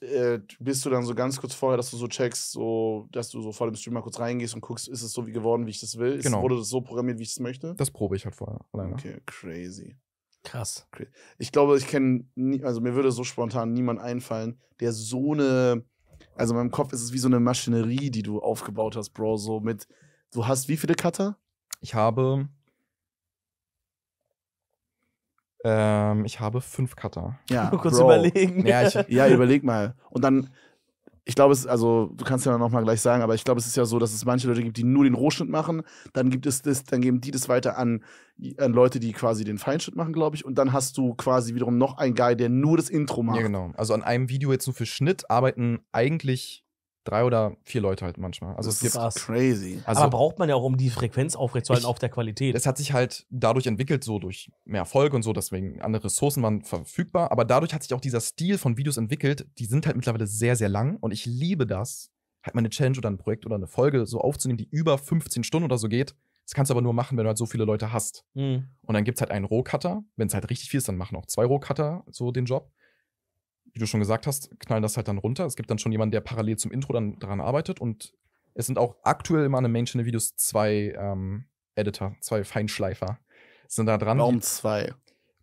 Äh, bist du dann so ganz kurz vorher, dass du so checkst, so, dass du so vor dem Stream mal kurz reingehst und guckst, ist es so wie geworden, wie ich das will? Ist, genau. Wurde das so programmiert, wie ich das möchte? Das probe ich halt vorher alleine. Okay, crazy. Krass. Ich glaube, ich kenne, also mir würde so spontan niemand einfallen, der so eine, also in meinem Kopf ist es wie so eine Maschinerie, die du aufgebaut hast, Bro. So mit, du hast wie viele Cutter? Ich habe ähm, ich habe fünf Cutter. Ja, kurz Bro. überlegen. Ja, ich, ja, überleg mal. Und dann, ich glaube, es, also du kannst ja nochmal gleich sagen, aber ich glaube, es ist ja so, dass es manche Leute gibt, die nur den Rohschnitt machen. Dann gibt es das, dann geben die das weiter an, an Leute, die quasi den Feinschnitt machen, glaube ich. Und dann hast du quasi wiederum noch einen Guy, der nur das Intro macht. Ja, genau. Also an einem Video jetzt nur für Schnitt arbeiten eigentlich drei oder vier Leute halt manchmal. Also das es gibt, ist crazy. Also, Aber braucht man ja auch, um die Frequenz aufrechtzuerhalten auf der Qualität. Das hat sich halt dadurch entwickelt, so durch mehr Erfolg und so, deswegen andere Ressourcen waren verfügbar. Aber dadurch hat sich auch dieser Stil von Videos entwickelt. Die sind halt mittlerweile sehr, sehr lang und ich liebe das, halt mal eine Challenge oder ein Projekt oder eine Folge so aufzunehmen, die über 15 Stunden oder so geht. Das kannst du aber nur machen, wenn du halt so viele Leute hast. Mhm. Und dann gibt es halt einen Rohcutter. Wenn es halt richtig viel ist, dann machen auch zwei Rohcutter so den Job wie du schon gesagt hast, knallen das halt dann runter. Es gibt dann schon jemanden, der parallel zum Intro dann daran arbeitet. Und es sind auch aktuell immer an den Main Channel Videos zwei ähm, Editor, zwei Feinschleifer sind da dran. Warum zwei?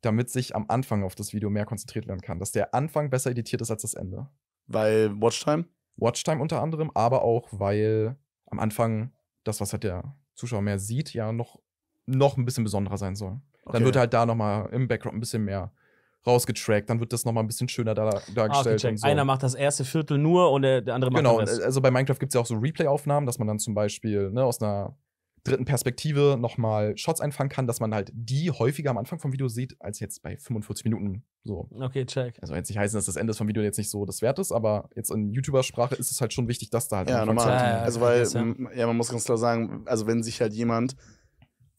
Damit sich am Anfang auf das Video mehr konzentriert werden kann. Dass der Anfang besser editiert ist als das Ende. Weil Watchtime? Watchtime unter anderem, aber auch, weil am Anfang das, was halt der Zuschauer mehr sieht, ja noch, noch ein bisschen besonderer sein soll. Okay. Dann wird halt da nochmal im Background ein bisschen mehr rausgetrackt, dann wird das nochmal ein bisschen schöner dar ah, dargestellt. Ah, so. Einer macht das erste Viertel nur und der, andere macht genau, das. Genau, also bei Minecraft gibt es ja auch so Replay-Aufnahmen, dass man dann zum Beispiel ne, aus einer dritten Perspektive nochmal Shots einfangen kann, dass man halt die häufiger am Anfang vom Video sieht, als jetzt bei 45 Minuten so. Okay, check. Also jetzt nicht heißen, dass das Ende vom Video jetzt nicht so das wert ist, aber jetzt in YouTuber-Sprache ist es halt schon wichtig, dass da halt. Ja, normal. Ja, also weil, ja, man muss ganz klar sagen, also wenn sich halt jemand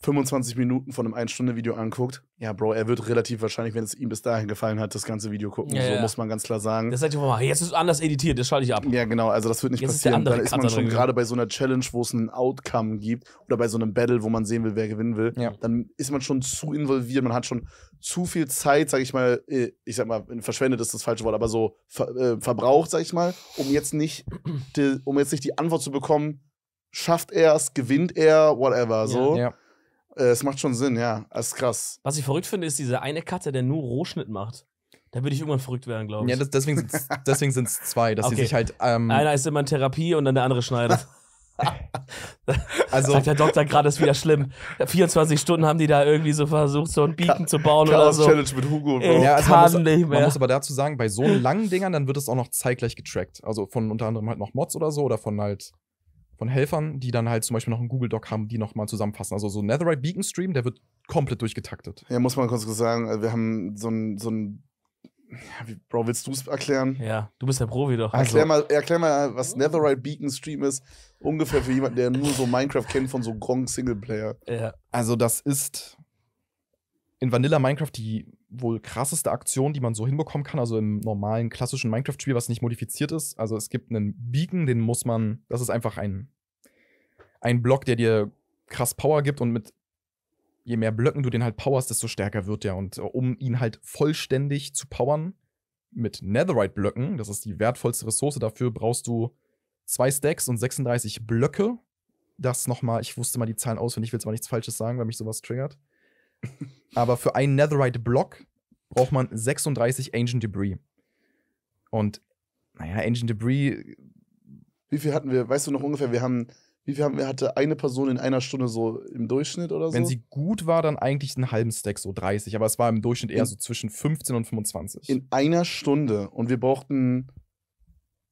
25 Minuten von einem 1-Stunde-Video anguckt, ja, Bro, er wird relativ wahrscheinlich, wenn es ihm bis dahin gefallen hat, das ganze Video gucken. Ja, so ja. muss man ganz klar sagen. Das sagt heißt, mal, jetzt ist anders editiert, das schalte ich ab. Ja, genau, also das wird nicht jetzt passieren. Dann ist man Cutter schon gerade bei so einer Challenge, wo es einen Outcome gibt oder bei so einem Battle, wo man sehen will, wer gewinnen will. Ja. Dann ist man schon zu involviert, man hat schon zu viel Zeit, sag ich mal, äh, ich sag mal, verschwendet ist das falsche Wort, aber so ver äh, verbraucht, sag ich mal, um jetzt nicht, die, um jetzt nicht die Antwort zu bekommen, schafft er es, gewinnt er, whatever, so. Ja. Äh, es macht schon Sinn, ja. Das ist krass. Was ich verrückt finde, ist diese eine Karte, der nur Rohschnitt macht. Da würde ich irgendwann verrückt werden, glaube ich. Ja, das, deswegen sind es zwei, dass okay. sie sich halt. Ähm Einer ist immer in Therapie und dann der andere schneidet. also Sagt der Doktor gerade, ist wieder schlimm. 24 Stunden haben die da irgendwie so versucht, so ein Beacon zu bauen Chaos oder so. Challenge mit Hugo und Ja, also man, muss, nicht mehr. man muss aber dazu sagen, bei so langen Dingern, dann wird es auch noch zeitgleich getrackt. Also von unter anderem halt noch Mods oder so oder von halt von Helfern, die dann halt zum Beispiel noch einen Google Doc haben, die nochmal zusammenfassen. Also so ein Netherite Beacon Stream, der wird komplett durchgetaktet. Ja, muss man kurz sagen, äh, wir haben so ein, so ein Bro, willst du es erklären? Ja, du bist der Profi doch. Erklär, also. mal, erklär mal, was Netherite Beacon Stream ist. Ungefähr für jemanden, der nur so Minecraft kennt von so Gronk Singleplayer. Ja. Also, das ist in Vanilla Minecraft die wohl krasseste Aktion, die man so hinbekommen kann, also im normalen klassischen Minecraft-Spiel, was nicht modifiziert ist. Also es gibt einen Beacon, den muss man, das ist einfach ein, ein Block, der dir krass Power gibt und mit je mehr Blöcken du den halt powerst, desto stärker wird der. Und äh, um ihn halt vollständig zu powern mit Netherite-Blöcken, das ist die wertvollste Ressource dafür, brauchst du zwei Stacks und 36 Blöcke. Das nochmal, ich wusste mal die Zahlen aus, auswendig, ich will jetzt mal nichts Falsches sagen, weil mich sowas triggert. Aber für einen Netherite-Block braucht man 36 Ancient Debris. Und, naja, Ancient Debris. Wie viel hatten wir? Weißt du noch ungefähr? Wir haben. Wie viel haben wir? Hatte eine Person in einer Stunde so im Durchschnitt oder so? Wenn sie gut war, dann eigentlich einen halben Stack, so 30. Aber es war im Durchschnitt eher in, so zwischen 15 und 25. In einer Stunde. Und wir brauchten.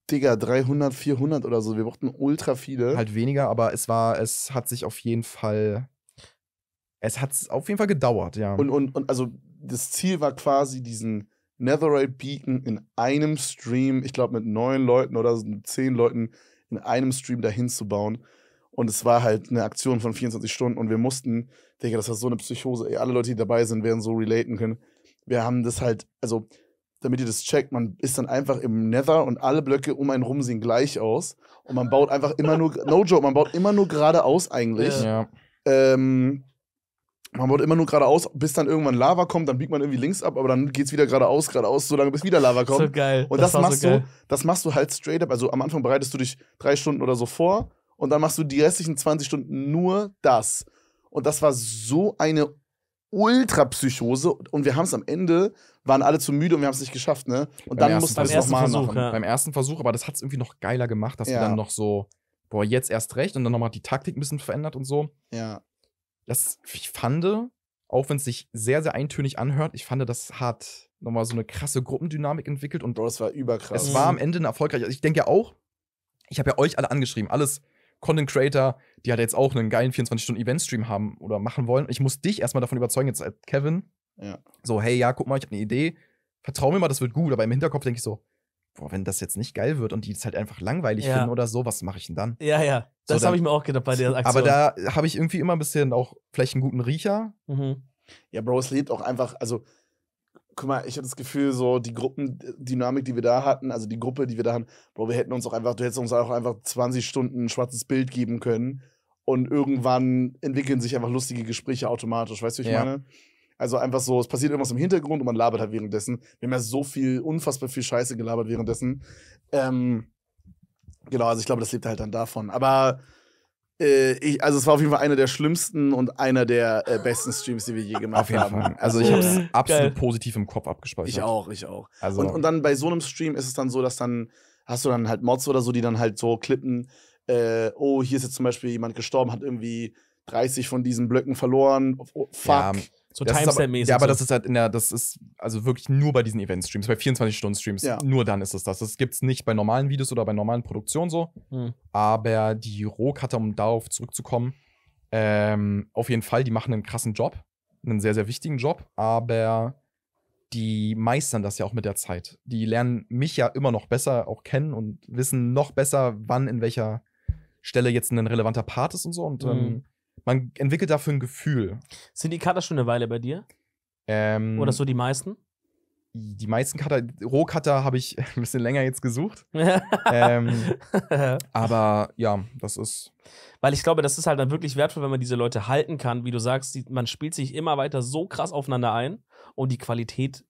Digga, 300, 400 oder so. Wir brauchten ultra viele. Halt weniger, aber es war, es hat sich auf jeden Fall es hat auf jeden Fall gedauert, ja. Und, und, und also das Ziel war quasi, diesen Netherite Beacon in einem Stream, ich glaube mit neun Leuten oder zehn Leuten, in einem Stream dahin zu bauen. Und es war halt eine Aktion von 24 Stunden und wir mussten, Digga, das war so eine Psychose, ey, alle Leute, die dabei sind, werden so relaten können. Wir haben das halt, also, damit ihr das checkt, man ist dann einfach im Nether und alle Blöcke um einen rum sehen gleich aus. Und man baut einfach immer nur, no joke, man baut immer nur geradeaus eigentlich. Ja. Ähm, man wollte immer nur geradeaus, bis dann irgendwann Lava kommt, dann biegt man irgendwie links ab, aber dann geht es wieder geradeaus, geradeaus, solange bis wieder Lava kommt. So geil. Und das, das machst so du, das machst du halt straight up. Also am Anfang bereitest du dich drei Stunden oder so vor und dann machst du die restlichen 20 Stunden nur das. Und das war so eine Ultrapsychose und wir haben es am Ende, waren alle zu müde und wir haben es nicht geschafft, ne? Und beim dann mussten wir es nochmal machen. Ja. Beim ersten Versuch, aber das hat es irgendwie noch geiler gemacht, dass ja. wir dann noch so, boah, jetzt erst recht und dann nochmal die Taktik ein bisschen verändert und so. Ja das, ich fand, auch wenn es sich sehr, sehr eintönig anhört, ich fand, das hat nochmal so eine krasse Gruppendynamik entwickelt und Bro, das war überkrass. Es war am mhm. Ende ein erfolgreich. Also ich denke ja auch, ich habe ja euch alle angeschrieben, alles Content Creator, die halt jetzt auch einen geilen 24-Stunden-Event-Stream haben oder machen wollen. Ich muss dich erstmal davon überzeugen, jetzt als äh, Kevin, ja. so, hey, ja, guck mal, ich habe eine Idee, vertrau mir mal, das wird gut, aber im Hinterkopf denke ich so, boah, wenn das jetzt nicht geil wird und die es halt einfach langweilig ja. finden oder so, was mache ich denn dann? Ja, ja. Das so, habe ich mir auch gedacht bei der Aktion. Aber da habe ich irgendwie immer ein bisschen auch vielleicht einen guten Riecher. Mhm. Ja, Bro, es lebt auch einfach, also guck mal, ich habe das Gefühl, so die Gruppendynamik, die wir da hatten, also die Gruppe, die wir da hatten, Bro, wir hätten uns auch einfach, du hättest uns auch einfach 20 Stunden ein schwarzes Bild geben können und irgendwann entwickeln sich einfach lustige Gespräche automatisch, weißt du, wie ich ja. meine? Also einfach so, es passiert irgendwas im Hintergrund und man labert halt währenddessen. Wir haben ja so viel, unfassbar viel Scheiße gelabert währenddessen. Ähm, genau, also ich glaube, das lebt halt dann davon. Aber äh, ich, also es war auf jeden Fall einer der schlimmsten und einer der äh, besten Streams, die wir je gemacht auf jeden Fall. Also ich habe es absolut Geil. positiv im Kopf abgespeichert. Ich auch, ich auch. Also. Und, und dann bei so einem Stream ist es dann so, dass dann hast du dann halt Mods oder so, die dann halt so klippen, äh, oh, hier ist jetzt zum Beispiel jemand gestorben, hat irgendwie 30 von diesen Blöcken verloren. Oh, fuck. Ja, so Timestamp-mäßig. Ja, aber so. das ist halt in der, das ist also wirklich nur bei diesen Event-Streams, bei 24-Stunden-Streams. Ja. Nur dann ist es das. Das gibt es nicht bei normalen Videos oder bei normalen Produktionen so. Mhm. Aber die Rohkater, um darauf zurückzukommen, ähm, auf jeden Fall, die machen einen krassen Job. Einen sehr, sehr wichtigen Job. Aber die meistern das ja auch mit der Zeit. Die lernen mich ja immer noch besser auch kennen und wissen noch besser, wann in welcher Stelle jetzt ein relevanter Part ist und so. Und mhm. ähm, man entwickelt dafür ein Gefühl. Sind die Cutter schon eine Weile bei dir? Ähm, Oder so die meisten? Die meisten Cutter, Rohcutter habe ich ein bisschen länger jetzt gesucht. ähm, aber ja, das ist. Weil ich glaube, das ist halt dann wirklich wertvoll, wenn man diese Leute halten kann. Wie du sagst, die, man spielt sich immer weiter so krass aufeinander ein und die Qualität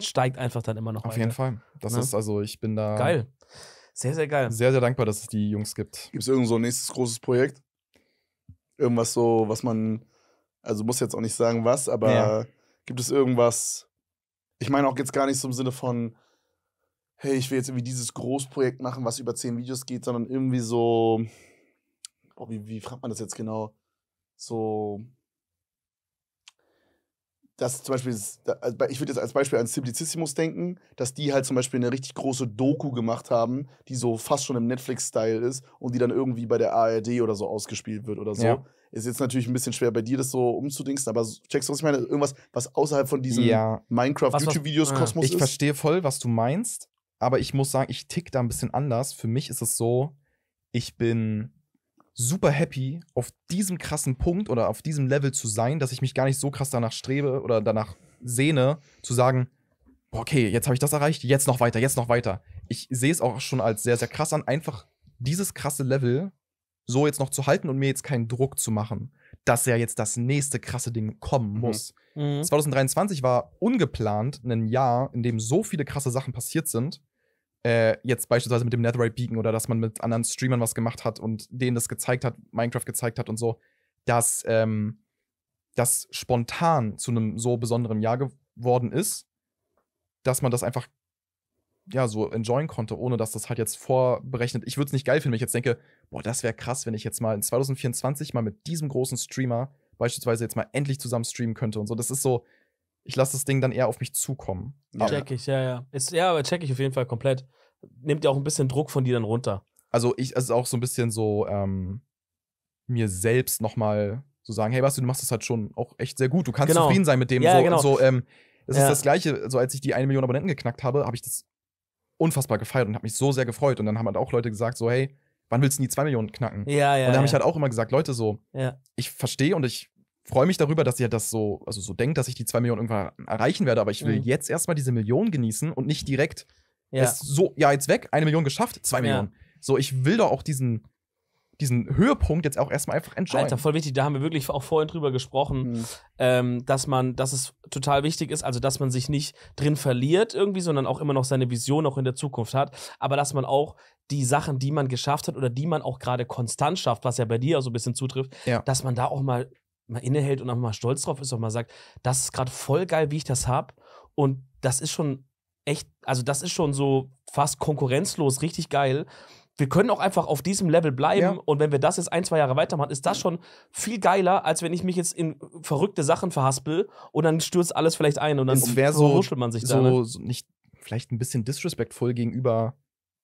steigt einfach dann immer noch Auf weiter. jeden Fall. Das ja. Ne? ist also, ich bin da. Geil. Sehr, sehr geil. Sehr, sehr dankbar, dass es die Jungs gibt. Gibt es irgend so ein nächstes großes Projekt? Irgendwas so, was man, also muss jetzt auch nicht sagen, was, aber ja. gibt es irgendwas, ich meine auch jetzt gar nicht so im Sinne von, hey, ich will jetzt irgendwie dieses Großprojekt machen, was über zehn Videos geht, sondern irgendwie so, oh, wie, wie fragt man das jetzt genau? So, dass zum Beispiel, also ich würde jetzt als Beispiel an Simplicissimus denken, dass die halt zum Beispiel eine richtig große Doku gemacht haben, die so fast schon im Netflix-Style ist und die dann irgendwie bei der ARD oder so ausgespielt wird oder so. Ja. Ist jetzt natürlich ein bisschen schwer bei dir, das so umzudingsen, aber checkst du, was ich meine? Irgendwas, was außerhalb von diesem ja. Minecraft-YouTube-Videos-Kosmos ah. ist. Ich verstehe voll, was du meinst, aber ich muss sagen, ich tick da ein bisschen anders. Für mich ist es so, ich bin super happy, auf diesem krassen Punkt oder auf diesem Level zu sein, dass ich mich gar nicht so krass danach strebe oder danach sehne, zu sagen, okay, jetzt habe ich das erreicht, jetzt noch weiter, jetzt noch weiter. Ich sehe es auch schon als sehr, sehr krass an, einfach dieses krasse Level so jetzt noch zu halten und mir jetzt keinen Druck zu machen, dass ja jetzt das nächste krasse Ding kommen mhm. muss. Mhm. Mhm. 2023 war ungeplant ein Jahr, in dem so viele krasse Sachen passiert sind äh, jetzt beispielsweise mit dem Netherite Beacon oder dass man mit anderen Streamern was gemacht hat und denen das gezeigt hat, Minecraft gezeigt hat und so, dass ähm, das spontan zu einem so besonderen Jahr geworden ist, dass man das einfach ja so enjoyen konnte, ohne dass das halt jetzt vorberechnet. Ich würde es nicht geil finden, wenn ich jetzt denke, boah, das wäre krass, wenn ich jetzt mal in 2024 mal mit diesem großen Streamer beispielsweise jetzt mal endlich zusammen streamen könnte und so. Das ist so, ich lasse das Ding dann eher auf mich zukommen. Ja. Check ich, ja, ja. Ist, ja, aber check ich auf jeden Fall komplett. Nimmt ja auch ein bisschen Druck von dir dann runter. Also ich, es ist auch so ein bisschen so, ähm, mir selbst nochmal zu so sagen, hey, weißt du, du machst das halt schon auch echt sehr gut. Du kannst genau. zufrieden sein mit dem. Ja, so, genau. so ähm, das ja. ist das Gleiche. So also als ich die eine Million Abonnenten geknackt habe, habe ich das unfassbar gefeiert und habe mich so sehr gefreut. Und dann haben halt auch Leute gesagt, so, hey, wann willst du die zwei Millionen knacken? Ja, ja. Und da ja. habe ich halt auch immer gesagt, Leute, so, ja. ich verstehe und ich freue mich darüber, dass ihr das so, also so denkt, dass ich die 2 Millionen irgendwann erreichen werde, aber ich will mhm. jetzt erstmal diese Million genießen und nicht direkt ja. so, ja, jetzt weg, eine Million geschafft, zwei Millionen. Ja. So, ich will doch auch diesen, diesen Höhepunkt jetzt auch erstmal einfach entscheiden. Alter, voll wichtig, da haben wir wirklich auch vorhin drüber gesprochen, mhm. ähm, dass man, dass es total wichtig ist, also dass man sich nicht drin verliert irgendwie, sondern auch immer noch seine Vision auch in der Zukunft hat, aber dass man auch die Sachen, die man geschafft hat oder die man auch gerade konstant schafft, was ja bei dir auch so ein bisschen zutrifft, ja. dass man da auch mal mal innehält und auch mal stolz drauf ist und mal sagt, das ist gerade voll geil, wie ich das habe. Und das ist schon echt, also das ist schon so fast konkurrenzlos, richtig geil. Wir können auch einfach auf diesem Level bleiben ja. und wenn wir das jetzt ein, zwei Jahre weitermachen, ist das schon viel geiler, als wenn ich mich jetzt in verrückte Sachen verhaspel und dann stürzt alles vielleicht ein und dann es so, man sich so, da. Ne? So nicht, vielleicht ein bisschen disrespectful gegenüber,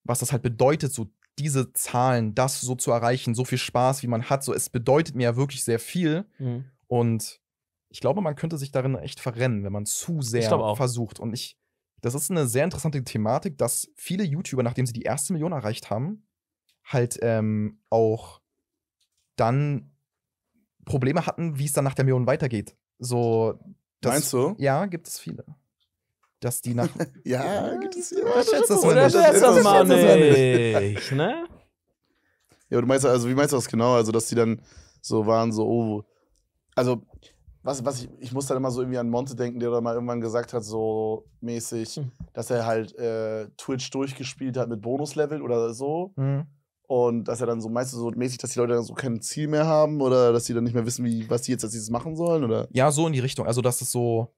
was das halt bedeutet, so diese Zahlen, das so zu erreichen, so viel Spaß, wie man hat, so es bedeutet mir ja wirklich sehr viel. Mhm. Und ich glaube, man könnte sich darin echt verrennen, wenn man zu sehr versucht. Und ich, das ist eine sehr interessante Thematik, dass viele YouTuber, nachdem sie die erste Million erreicht haben, halt ähm, auch dann Probleme hatten, wie es dann nach der Million weitergeht. So, das, Meinst du? Ja, gibt es viele dass die nach. ja, gibt es hier. Oder schätzt das, oder schätzt das mal nicht. Ne? Ja, aber du meinst also, wie meinst du das genau? Also, dass die dann so waren, so, oh. Also, was, was ich, ich muss dann immer so irgendwie an Monte denken, der da mal irgendwann gesagt hat, so mäßig, hm. dass er halt äh, Twitch durchgespielt hat mit Bonuslevel oder so. Hm. Und dass er dann so meistens so mäßig, dass die Leute dann so kein Ziel mehr haben oder dass die dann nicht mehr wissen, wie, was die jetzt als dieses machen sollen, oder? Ja, so in die Richtung. Also, dass es so,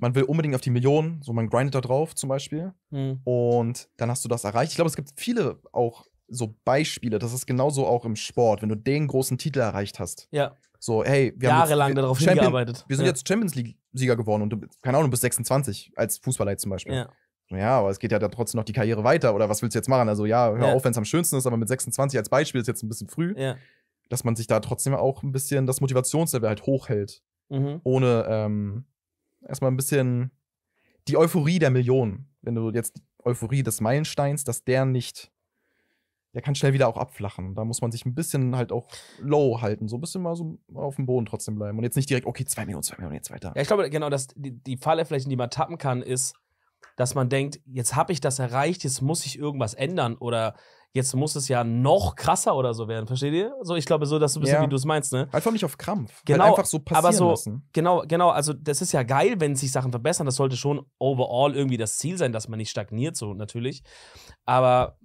man will unbedingt auf die Millionen, so man grindet da drauf zum Beispiel. Mhm. Und dann hast du das erreicht. Ich glaube, es gibt viele auch so Beispiele. Das ist genauso auch im Sport, wenn du den großen Titel erreicht hast. Ja. So, hey, wir Jahrelang haben jetzt, wir, darauf Champion, hingearbeitet. Wir sind ja. jetzt Champions League-Sieger geworden und du, keine Ahnung, du bist 26 als Fußballer zum Beispiel. Ja. Ja, aber es geht ja da trotzdem noch die Karriere weiter. Oder was willst du jetzt machen? Also ja, hör ja. auf, wenn es am schönsten ist, aber mit 26 als Beispiel ist jetzt ein bisschen früh, ja. dass man sich da trotzdem auch ein bisschen das Motivationslevel halt hochhält. Mhm. Ohne ähm, erstmal ein bisschen die Euphorie der Millionen. Wenn du jetzt die Euphorie des Meilensteins, dass der nicht, der kann schnell wieder auch abflachen. Da muss man sich ein bisschen halt auch low halten, so ein bisschen mal so auf dem Boden trotzdem bleiben und jetzt nicht direkt, okay, zwei Millionen, zwei Millionen, jetzt weiter. Ja, ich glaube genau, dass die, die in die man tappen kann, ist, dass man denkt, jetzt habe ich das erreicht, jetzt muss ich irgendwas ändern oder Jetzt muss es ja noch krasser oder so werden, versteht ihr? So, ich glaube, so, dass du ein bisschen, ja. wie du es meinst, ne? Einfach nicht auf Krampf. Halt genau. Halt einfach so passieren aber so, lassen. Genau, genau. Also, das ist ja geil, wenn sich Sachen verbessern. Das sollte schon overall irgendwie das Ziel sein, dass man nicht stagniert, so natürlich. Aber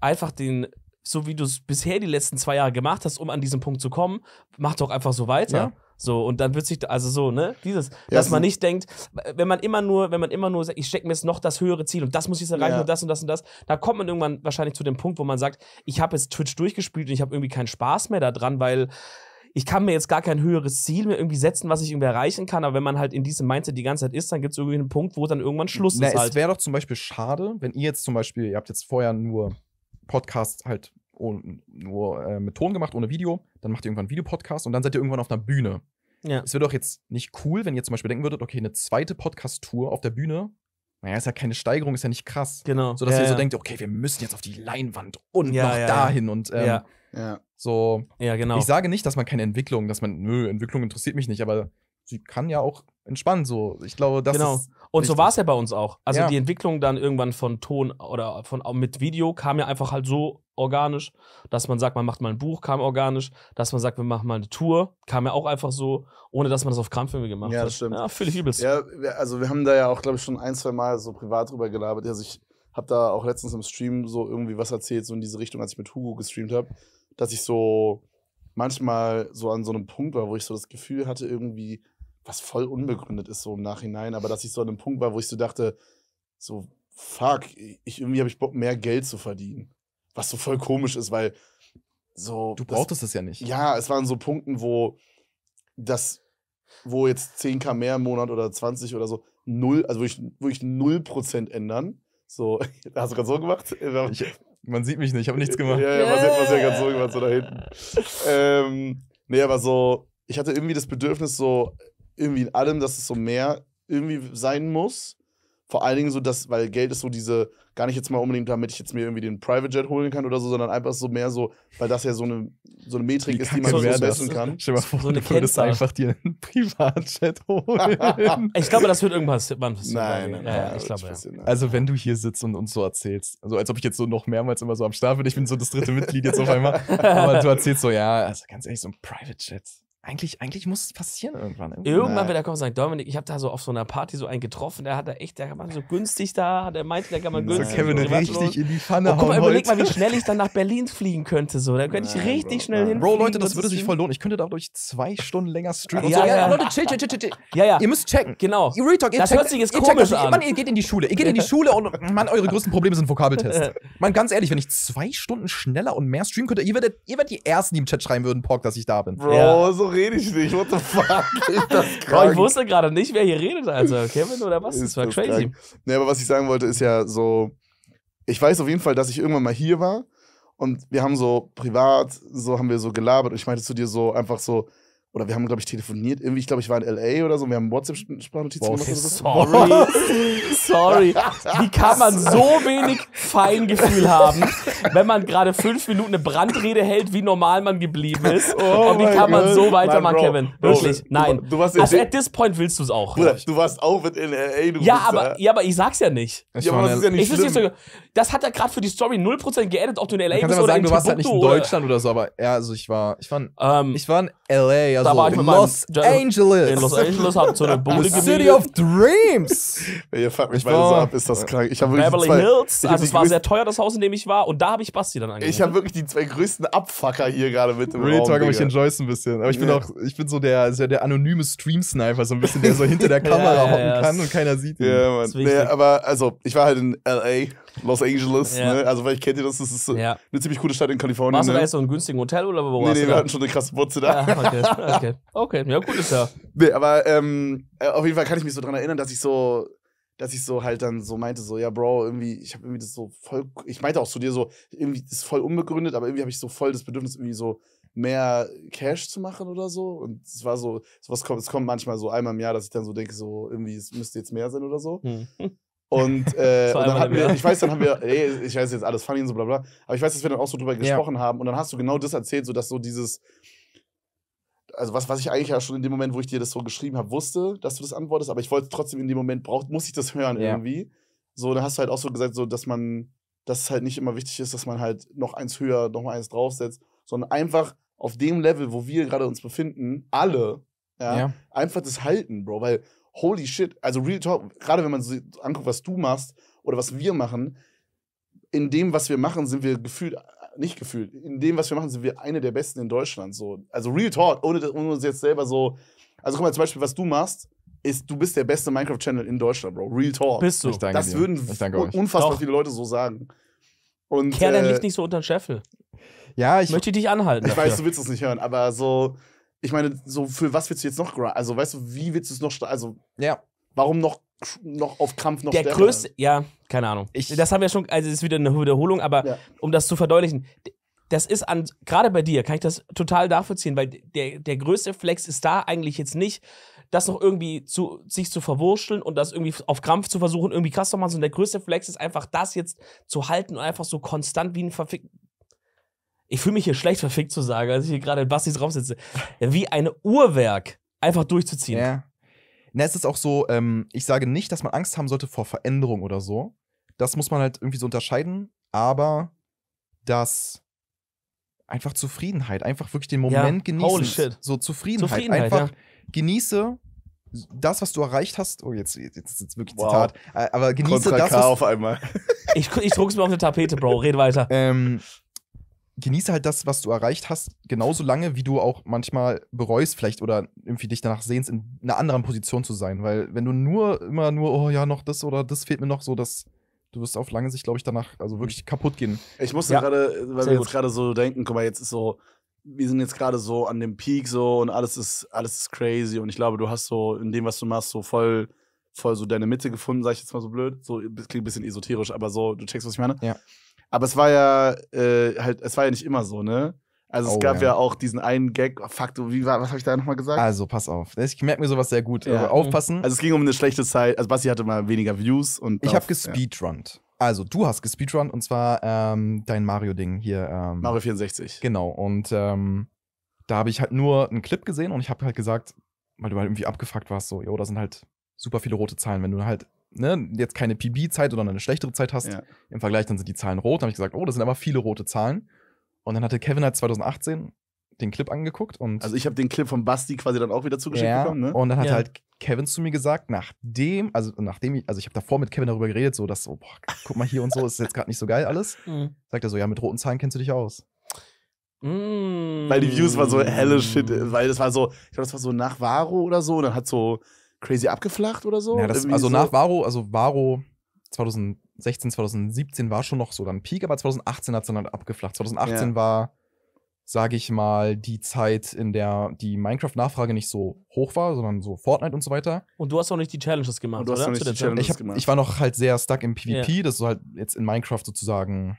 einfach den, so wie du es bisher die letzten zwei Jahre gemacht hast, um an diesen Punkt zu kommen, mach doch einfach so weiter. Ja. So, und dann wird sich, also so, ne, dieses, ja, dass man nicht denkt, wenn man immer nur, wenn man immer nur sagt, ich stecke mir jetzt noch das höhere Ziel und das muss ich jetzt erreichen ja. und das und das und das, da kommt man irgendwann wahrscheinlich zu dem Punkt, wo man sagt, ich habe jetzt Twitch durchgespielt und ich habe irgendwie keinen Spaß mehr daran, weil ich kann mir jetzt gar kein höheres Ziel mehr irgendwie setzen, was ich irgendwie erreichen kann. Aber wenn man halt in diesem Mindset die ganze Zeit ist, dann gibt es irgendwie einen Punkt, wo dann irgendwann Schluss Na, ist. Halt. Es wäre doch zum Beispiel schade, wenn ihr jetzt zum Beispiel, ihr habt jetzt vorher nur Podcasts halt ohne, nur äh, mit Ton gemacht, ohne Video, dann macht ihr irgendwann einen Videopodcast und dann seid ihr irgendwann auf einer Bühne. Ja. Es wäre doch jetzt nicht cool, wenn ihr zum Beispiel denken würdet, okay, eine zweite Podcast-Tour auf der Bühne, naja, ist ja keine Steigerung, ist ja nicht krass. Genau. So dass ja, ihr so denkt, okay, wir müssen jetzt auf die Leinwand und ja, noch dahin und ähm, ja. so. Ja, genau. Ich sage nicht, dass man keine Entwicklung, dass man, nö, Entwicklung interessiert mich nicht, aber sie kann ja auch entspannen so. Ich glaube, das genau. ist und so war es ja bei uns auch. Also ja. die Entwicklung dann irgendwann von Ton oder von mit Video kam ja einfach halt so organisch, dass man sagt, man macht mal ein Buch, kam organisch, dass man sagt, wir machen mal eine Tour, kam ja auch einfach so, ohne dass man das auf Krampfhilfe gemacht ja, hat. Ja, das stimmt. Ja, fühle übelst. Ja, also wir haben da ja auch, glaube ich, schon ein, zwei Mal so privat drüber gelabert. Also ich habe da auch letztens im Stream so irgendwie was erzählt, so in diese Richtung, als ich mit Hugo gestreamt habe, dass ich so manchmal so an so einem Punkt war, wo ich so das Gefühl hatte, irgendwie was voll unbegründet ist so im Nachhinein, aber dass ich so an einem Punkt war, wo ich so dachte, so fuck, ich, irgendwie habe ich Bock, mehr Geld zu verdienen. Was so voll komisch ist, weil so. Du brauchtest das, es ja nicht. Ja, es waren so Punkten, wo das, wo jetzt 10k mehr im Monat oder 20 oder so, null, also würde wirklich, wirklich 0% ändern. So, da hast du gerade so gemacht? Ich, man sieht mich nicht, ich habe nichts gemacht. Ja, ja, man hat man ja gerade so gemacht, so da hinten. ähm, nee, aber so, ich hatte irgendwie das Bedürfnis, so irgendwie in allem, dass es so mehr irgendwie sein muss. Vor allen Dingen so, dass, weil Geld ist so diese, gar nicht jetzt mal unbedingt, damit ich jetzt mir irgendwie den Private Jet holen kann oder so, sondern einfach so mehr so, weil das ja so eine, so eine Metrik ist, die man so messen kann. Stell mal vor, so eine du würdest einfach dir einen Privatjet holen. ich glaube, das wird irgendwann passieren. Nein, nein, nein, ja, ja, ich glaube, ja. Also, wenn du hier sitzt und uns so erzählst, also als ob ich jetzt so noch mehrmals immer so am Start bin, ich bin so das dritte Mitglied jetzt auf einmal, aber du erzählst so, ja, also ganz ehrlich, so ein Private Jet eigentlich, eigentlich muss es passieren irgendwann. Irgendwann, irgendwann ne? wird er kommen und sagen, Dominik, ich habe da so auf so einer Party so einen getroffen, der hat da echt, der war so günstig da, der meinte, der kann man günstig. So Kevin richtig in die Pfanne oh, guck mal, überleg mal, wie schnell ich dann nach Berlin fliegen könnte. So. Da könnte ich richtig Bro, schnell hin. Bro, Leute, das würde sich voll lohnen. Ich könnte dadurch zwei Stunden länger streamen. Ja, so. ja, ja, Leute, chill, chill, chill, chill. Ja, ja. Ihr müsst checken. Genau. Ihr Retalk, ihr das checkt, hört sich jetzt komisch checkt, an. Mann, ihr geht in die Schule. Ihr geht in die Schule und, Mann, eure größten Probleme sind Vokabeltests. Mann, ganz ehrlich, wenn ich zwei Stunden schneller und mehr streamen könnte, ihr werdet, ihr werdet die Ersten, die im Chat schreiben würden, Pork, dass ich da bin. Bro, so rede ich nicht. What the fuck? Ist das ich wusste gerade nicht, wer hier redet, also Kevin oder was? Ist das war das crazy. Krank. Nee, aber was ich sagen wollte, ist ja so, ich weiß auf jeden Fall, dass ich irgendwann mal hier war und wir haben so privat, so haben wir so gelabert und ich meinte zu dir so einfach so, oder wir haben, glaube ich, telefoniert. Irgendwie, ich glaube, ich war in L.A. oder so. Wir haben WhatsApp-Sprachnotizen gemacht. Oder Sorry. sorry. Wie kann man so wenig Feingefühl haben, wenn man gerade fünf Minuten eine Brandrede hält, wie normal man geblieben ist? Oh Und wie kann man Gott. so weitermachen, Kevin? Wirklich, nein. Du, du also, at this point willst du es auch. Bruder, du warst auch mit in L.A., du Ja, aber, ja, aber ich sag's ja nicht. Ich ja, aber das ist ja nicht ich schlimm. Nicht, das hat er gerade für die Story 0% geedit, ob du in L.A. bist oder sagen, in Du warst halt nicht in Deutschland oder, so, aber ja, also ich war, ich war, in, um, ähm, ich war in L.A., also da war ich in Los äh, Angeles. In Los Angeles hab so eine Bude City of Dreams. Ihr fragt mich beide so ab, ist das krank. Ich Beverly zwei, Hills, also es war sehr teuer, das Haus, in dem ich war und da habe ich Basti dann angefangen. Ich habe wirklich die zwei größten Abfucker hier gerade mit im Real Raum, Talk, aber ich enjoy ein bisschen. Aber ich bin auch, ich bin so der, so der anonyme Stream-Sniper, so ein bisschen, der so hinter der Kamera hocken kann und keiner sieht ihn. Ja, Mann. aber also, ich war halt in L.A., Los Angeles. Ja. Ne? Also vielleicht kennt ihr das, das ist ja. eine ziemlich coole Stadt in Kalifornien. Warst du ne? da jetzt so einen günstigen Hotel oder wo nee, warst nee, du Nee, wir hatten schon eine krasse Butze da. Ah, okay. okay. okay, ja gut ist ja. Nee, aber ähm, äh, auf jeden Fall kann ich mich so dran erinnern, dass ich so dass ich so halt dann so meinte, so, ja, Bro, irgendwie, ich habe irgendwie das so voll, ich meinte auch zu dir so, irgendwie das ist voll unbegründet, aber irgendwie habe ich so voll das Bedürfnis, irgendwie so mehr Cash zu machen oder so. Und es war so, sowas kommt, es kommt manchmal so einmal im Jahr, dass ich dann so denke, so, irgendwie, es müsste jetzt mehr sein oder so. Hm. Und, äh, und dann hatten wir, ich weiß, dann haben wir, ey, ich weiß jetzt alles funny und so bla bla, aber ich weiß, dass wir dann auch so drüber gesprochen haben und dann hast du genau das erzählt, so dass so dieses, also was, was ich eigentlich ja schon in dem Moment, wo ich dir das so geschrieben habe, wusste, dass du das antwortest, aber ich wollte trotzdem in dem Moment, brauch, muss ich das hören ja. irgendwie. So, dann hast du halt auch so gesagt, so, dass man, dass es halt nicht immer wichtig ist, dass man halt noch eins höher, noch mal eins draufsetzt, sondern einfach auf dem Level, wo wir gerade uns befinden, alle, ja, ja. einfach das halten, Bro, weil holy shit, also Real Talk, gerade wenn man so anguckt, was du machst oder was wir machen, in dem, was wir machen, sind wir gefühlt, äh, nicht gefühlt, in dem, was wir machen, sind wir eine der Besten in Deutschland. So. Also Real Talk, ohne, ohne uns jetzt selber so, also guck mal, zum Beispiel, was du machst, ist, du bist der beste Minecraft-Channel in Deutschland, Bro. Real Talk. Bist du. Ich danke das dir. würden unfassbar Doch. viele Leute so sagen. Und, Kerl, äh, liegt nicht so unter den Scheffel. Ja, ich möchte dich anhalten. Ich dafür. weiß, du willst es nicht hören, aber so, ich meine, so für was willst du jetzt noch grinden? Also, weißt du, wie willst du es noch, also, ja. warum noch, noch auf Krampf noch Der stärker? größte, ja, keine Ahnung. Ich, das haben wir schon, also, das ist wieder eine Wiederholung, aber ja. um das zu verdeutlichen, das ist an, gerade bei dir, kann ich das total nachvollziehen, weil der, der größte Flex ist da eigentlich jetzt nicht, das noch irgendwie zu, sich zu verwurschteln und das irgendwie auf Krampf zu versuchen, irgendwie krass zu machen, sondern der größte Flex ist einfach das jetzt zu halten und einfach so konstant wie ein verfick, ich fühle mich hier schlecht verfickt zu sagen, als ich hier gerade in Bastis Raum sitze, wie ein Uhrwerk einfach durchzuziehen. Ja. Na, es ist auch so, ähm, ich sage nicht, dass man Angst haben sollte vor Veränderung oder so. Das muss man halt irgendwie so unterscheiden, aber dass einfach Zufriedenheit, einfach wirklich den Moment ja. genießen. Holy shit. So Zufriedenheit. Zufriedenheit einfach ja. genieße das, was du erreicht hast. Oh, jetzt, jetzt, jetzt, jetzt wirklich wow. Zitat. Äh, aber genieße Kontra das. was, auf einmal. ich, ich druck's mir auf eine Tapete, Bro. Red weiter. Ähm, genieße halt das, was du erreicht hast, genauso lange, wie du auch manchmal bereust vielleicht oder irgendwie dich danach sehnst, in einer anderen Position zu sein. Weil wenn du nur immer nur, oh ja, noch das oder das fehlt mir noch so, das, du wirst auf lange Sicht, glaube ich, danach also wirklich kaputt gehen. Ich musste ja. gerade, weil wir jetzt gerade so denken, guck mal, jetzt ist so, wir sind jetzt gerade so an dem Peak so und alles ist, alles ist crazy und ich glaube, du hast so in dem, was du machst, so voll, voll so deine Mitte gefunden, sag ich jetzt mal so blöd. So, das klingt ein bisschen esoterisch, aber so, du checkst, was ich meine. Ja. Aber es war ja äh, halt, es war ja nicht immer so, ne? Also es oh, gab ja. ja. auch diesen einen Gag. Oh, fuck, du, wie war, was habe ich da nochmal gesagt? Also pass auf. Ich merke mir sowas sehr gut. Ja. Also aufpassen. Also es ging um eine schlechte Zeit. Also Basti hatte mal weniger Views und. Ich habe gespeedrunnt. Ja. Also du hast gespeedrunnt und zwar ähm, dein Mario-Ding hier. Ähm, Mario 64. Genau. Und ähm, da habe ich halt nur einen Clip gesehen und ich habe halt gesagt, weil du halt irgendwie abgefuckt warst, so, jo, da sind halt super viele rote Zahlen. Wenn du halt ne, jetzt keine PB-Zeit oder eine schlechtere Zeit hast ja. im Vergleich, dann sind die Zahlen rot. Dann habe ich gesagt, oh, das sind aber viele rote Zahlen. Und dann hatte Kevin halt 2018 den Clip angeguckt und. Also ich habe den Clip von Basti quasi dann auch wieder zugeschickt ja, bekommen, ne? Und dann hat ja. halt Kevin zu mir gesagt, nachdem, also nachdem ich, also ich habe davor mit Kevin darüber geredet, so dass so, oh, boah, guck mal hier und so, ist jetzt gerade nicht so geil alles. Mhm. Sagt er so, ja, mit roten Zahlen kennst du dich aus. Mhm. Weil die Views waren so helle Shit, weil das war so, ich glaube, das war so nach Varo oder so, und dann hat so crazy abgeflacht oder so? Ja, das, also so. nach Varo, also Varo 2016, 2017 war schon noch so dann Peak, aber 2018 hat es dann halt abgeflacht. 2018 ja. war, sage ich mal, die Zeit, in der die Minecraft-Nachfrage nicht so hoch war, sondern so Fortnite und so weiter. Und du hast auch nicht die Challenges gemacht, oder? ich, war noch halt sehr stuck im PvP, yeah. das ist halt jetzt in Minecraft sozusagen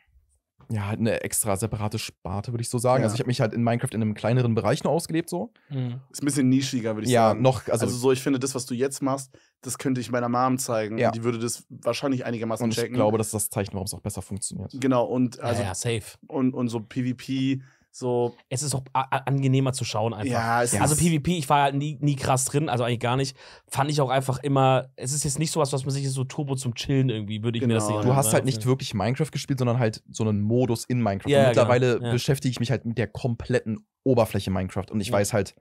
ja, halt eine extra separate Sparte, würde ich so sagen. Ja. Also ich habe mich halt in Minecraft in einem kleineren Bereich nur ausgelebt so. Mhm. Ist ein bisschen nischiger, würde ich ja, sagen. Ja, noch. Also, also so, ich finde, das, was du jetzt machst, das könnte ich meiner Mom zeigen. Ja. Die würde das wahrscheinlich einigermaßen und ich checken. Ich glaube, das ist das Zeichen, warum es auch besser funktioniert. Genau, und also. Ja, ja also safe. Und, und so PvP so. Es ist auch angenehmer zu schauen einfach. Ja, es also ist PvP, ich war halt nie, nie krass drin, also eigentlich gar nicht. Fand ich auch einfach immer, es ist jetzt nicht sowas, was man sich so turbo zum Chillen irgendwie, würde ich genau. mir das nicht genau. Du hast ne? halt nicht wirklich Minecraft gespielt, sondern halt so einen Modus in Minecraft. Ja, und mittlerweile genau. ja. beschäftige ich mich halt mit der kompletten Oberfläche Minecraft und ich weiß halt,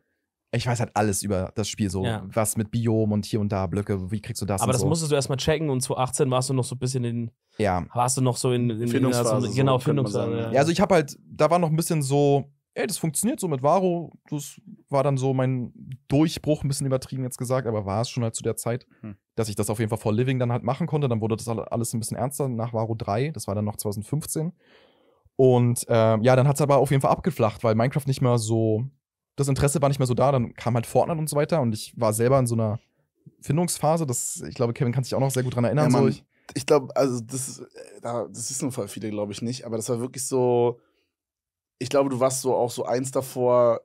ich weiß halt alles über das Spiel so, ja. was mit Biom und hier und da Blöcke, wie kriegst du das? Aber das so. musstest du erstmal checken und 2018 warst du noch so ein bisschen in, ja. warst du noch so in, in Findungsphase, in, genau, so, genau Findungsphase. Ja. ja. also ich habe halt, da war noch ein bisschen so, ey, das funktioniert so mit Varo, das war dann so mein Durchbruch, ein bisschen übertrieben jetzt gesagt, aber war es schon halt zu der Zeit, hm. dass ich das auf jeden Fall vor Living dann halt machen konnte. Dann wurde das alles ein bisschen ernster nach Varo 3, das war dann noch 2015. Und ähm, ja, dann hat es aber auf jeden Fall abgeflacht, weil Minecraft nicht mehr so das Interesse war nicht mehr so da, dann kam halt Fortnite und so weiter und ich war selber in so einer Findungsphase, das, ich glaube, Kevin kann sich auch noch sehr gut daran erinnern. Ja, so ich ich glaube, also das, äh, das nun voll viele, glaube ich, nicht, aber das war wirklich so, ich glaube, du warst so auch so eins davor,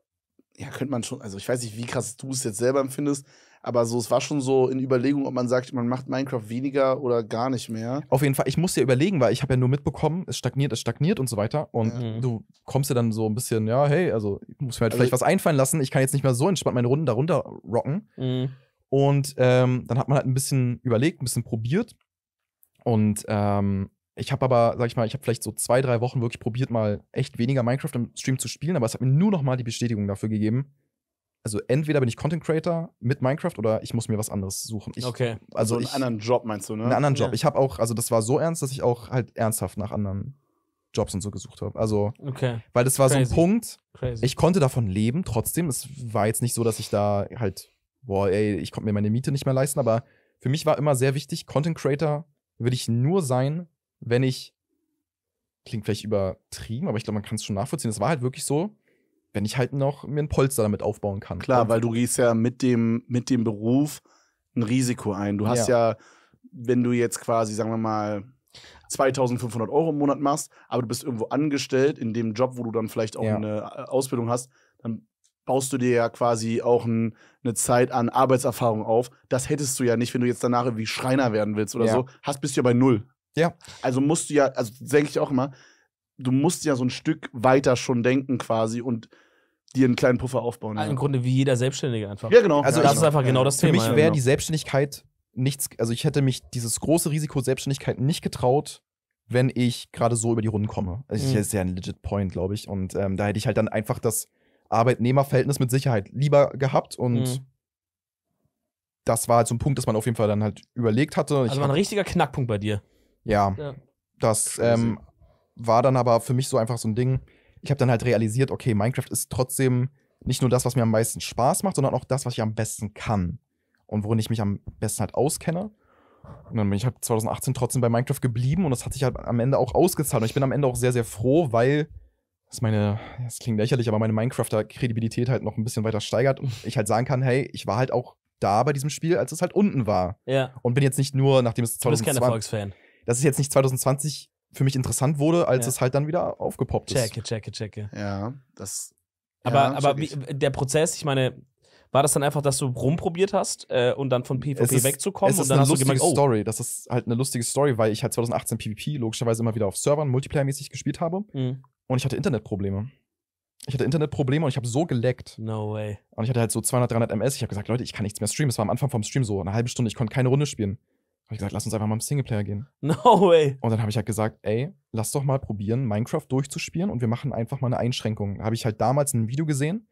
ja, könnte man schon, also ich weiß nicht, wie krass du es jetzt selber empfindest, aber so, es war schon so in Überlegung, ob man sagt, man macht Minecraft weniger oder gar nicht mehr. Auf jeden Fall, ich musste ja überlegen, weil ich habe ja nur mitbekommen, es stagniert, es stagniert und so weiter. Und ja. du kommst ja dann so ein bisschen, ja, hey, also ich muss mir halt also vielleicht was einfallen lassen. Ich kann jetzt nicht mehr so entspannt meine Runden darunter rocken. Mhm. Und ähm, dann hat man halt ein bisschen überlegt, ein bisschen probiert. Und ähm, ich habe aber, sag ich mal, ich habe vielleicht so zwei, drei Wochen wirklich probiert, mal echt weniger Minecraft im Stream zu spielen, aber es hat mir nur noch mal die Bestätigung dafür gegeben, also entweder bin ich Content Creator mit Minecraft oder ich muss mir was anderes suchen. Ich, okay. Also, also einen ich, anderen Job meinst du, ne? Einen anderen Job. Ja. Ich habe auch, also das war so ernst, dass ich auch halt ernsthaft nach anderen Jobs und so gesucht habe. Also, okay. weil das war Crazy. so ein Punkt. Crazy. Ich konnte davon leben, trotzdem. Es war jetzt nicht so, dass ich da halt, boah, ey, ich konnte mir meine Miete nicht mehr leisten, aber für mich war immer sehr wichtig, Content Creator würde ich nur sein, wenn ich klingt vielleicht übertrieben, aber ich glaube, man kann es schon nachvollziehen. Es war halt wirklich so, wenn ich halt noch mir ein Polster damit aufbauen kann. Klar, weil du gehst ja mit dem, mit dem Beruf ein Risiko ein. Du hast ja. ja, wenn du jetzt quasi, sagen wir mal, 2500 Euro im Monat machst, aber du bist irgendwo angestellt in dem Job, wo du dann vielleicht auch ja. eine äh, Ausbildung hast, dann baust du dir ja quasi auch ein, eine Zeit an Arbeitserfahrung auf. Das hättest du ja nicht, wenn du jetzt danach irgendwie Schreiner werden willst oder ja. so. Hast bist du ja bei null. Ja. Also musst du ja, also denke ich auch immer, du musst ja so ein Stück weiter schon denken quasi und dir einen kleinen Puffer aufbauen. Also ja. Im Grunde wie jeder Selbstständige einfach. Ja, genau. Also das ist einfach genau das Thema. Für mich wäre genau. die Selbstständigkeit nichts, also ich hätte mich dieses große Risiko Selbstständigkeit nicht getraut, wenn ich gerade so über die Runden komme. Also mhm. Das ist ja ein legit Point, glaube ich. Und ähm, da hätte ich halt dann einfach das Arbeitnehmerverhältnis mit Sicherheit lieber gehabt und mhm. das war halt so ein Punkt, dass man auf jeden Fall dann halt überlegt hatte. Also war ein richtiger Knackpunkt bei dir. Ja. ja. Das ähm, war dann aber für mich so einfach so ein Ding. Ich habe dann halt realisiert, okay, Minecraft ist trotzdem nicht nur das, was mir am meisten Spaß macht, sondern auch das, was ich am besten kann und worin ich mich am besten halt auskenne. Und dann bin ich halt 2018 trotzdem bei Minecraft geblieben und das hat sich halt am Ende auch ausgezahlt. Und ich bin am Ende auch sehr, sehr froh, weil das meine, das klingt lächerlich, aber meine Minecrafter-Kredibilität halt noch ein bisschen weiter steigert und ich halt sagen kann, hey, ich war halt auch da bei diesem Spiel, als es halt unten war. Ja. Und bin jetzt nicht nur, nachdem es 2020. Du bist kein Erfolgsfan. Das ist jetzt nicht 2020 für mich interessant wurde, als ja. es halt dann wieder aufgepoppt ist. Checke, checke, checke. Ja, das. Aber, ja, aber wie, der Prozess, ich meine, war das dann einfach, dass du rumprobiert hast äh, und dann von PvP ist, wegzukommen? Es ist und dann eine hast lustige gemerkt, oh. Das ist halt eine lustige Story, weil ich halt 2018 PvP logischerweise immer wieder auf Servern multiplayermäßig gespielt habe. Mhm. Und ich hatte Internetprobleme. Ich hatte Internetprobleme und ich habe so geleckt. No way. Und ich hatte halt so 200, 300 MS. Ich habe gesagt, Leute, ich kann nichts mehr streamen. Es war am Anfang vom Stream so eine halbe Stunde. Ich konnte keine Runde spielen habe ich gesagt, lass uns einfach mal im Singleplayer gehen. No way. Und dann habe ich halt gesagt, ey, lass doch mal probieren, Minecraft durchzuspielen und wir machen einfach mal eine Einschränkung. Habe ich halt damals ein Video gesehen,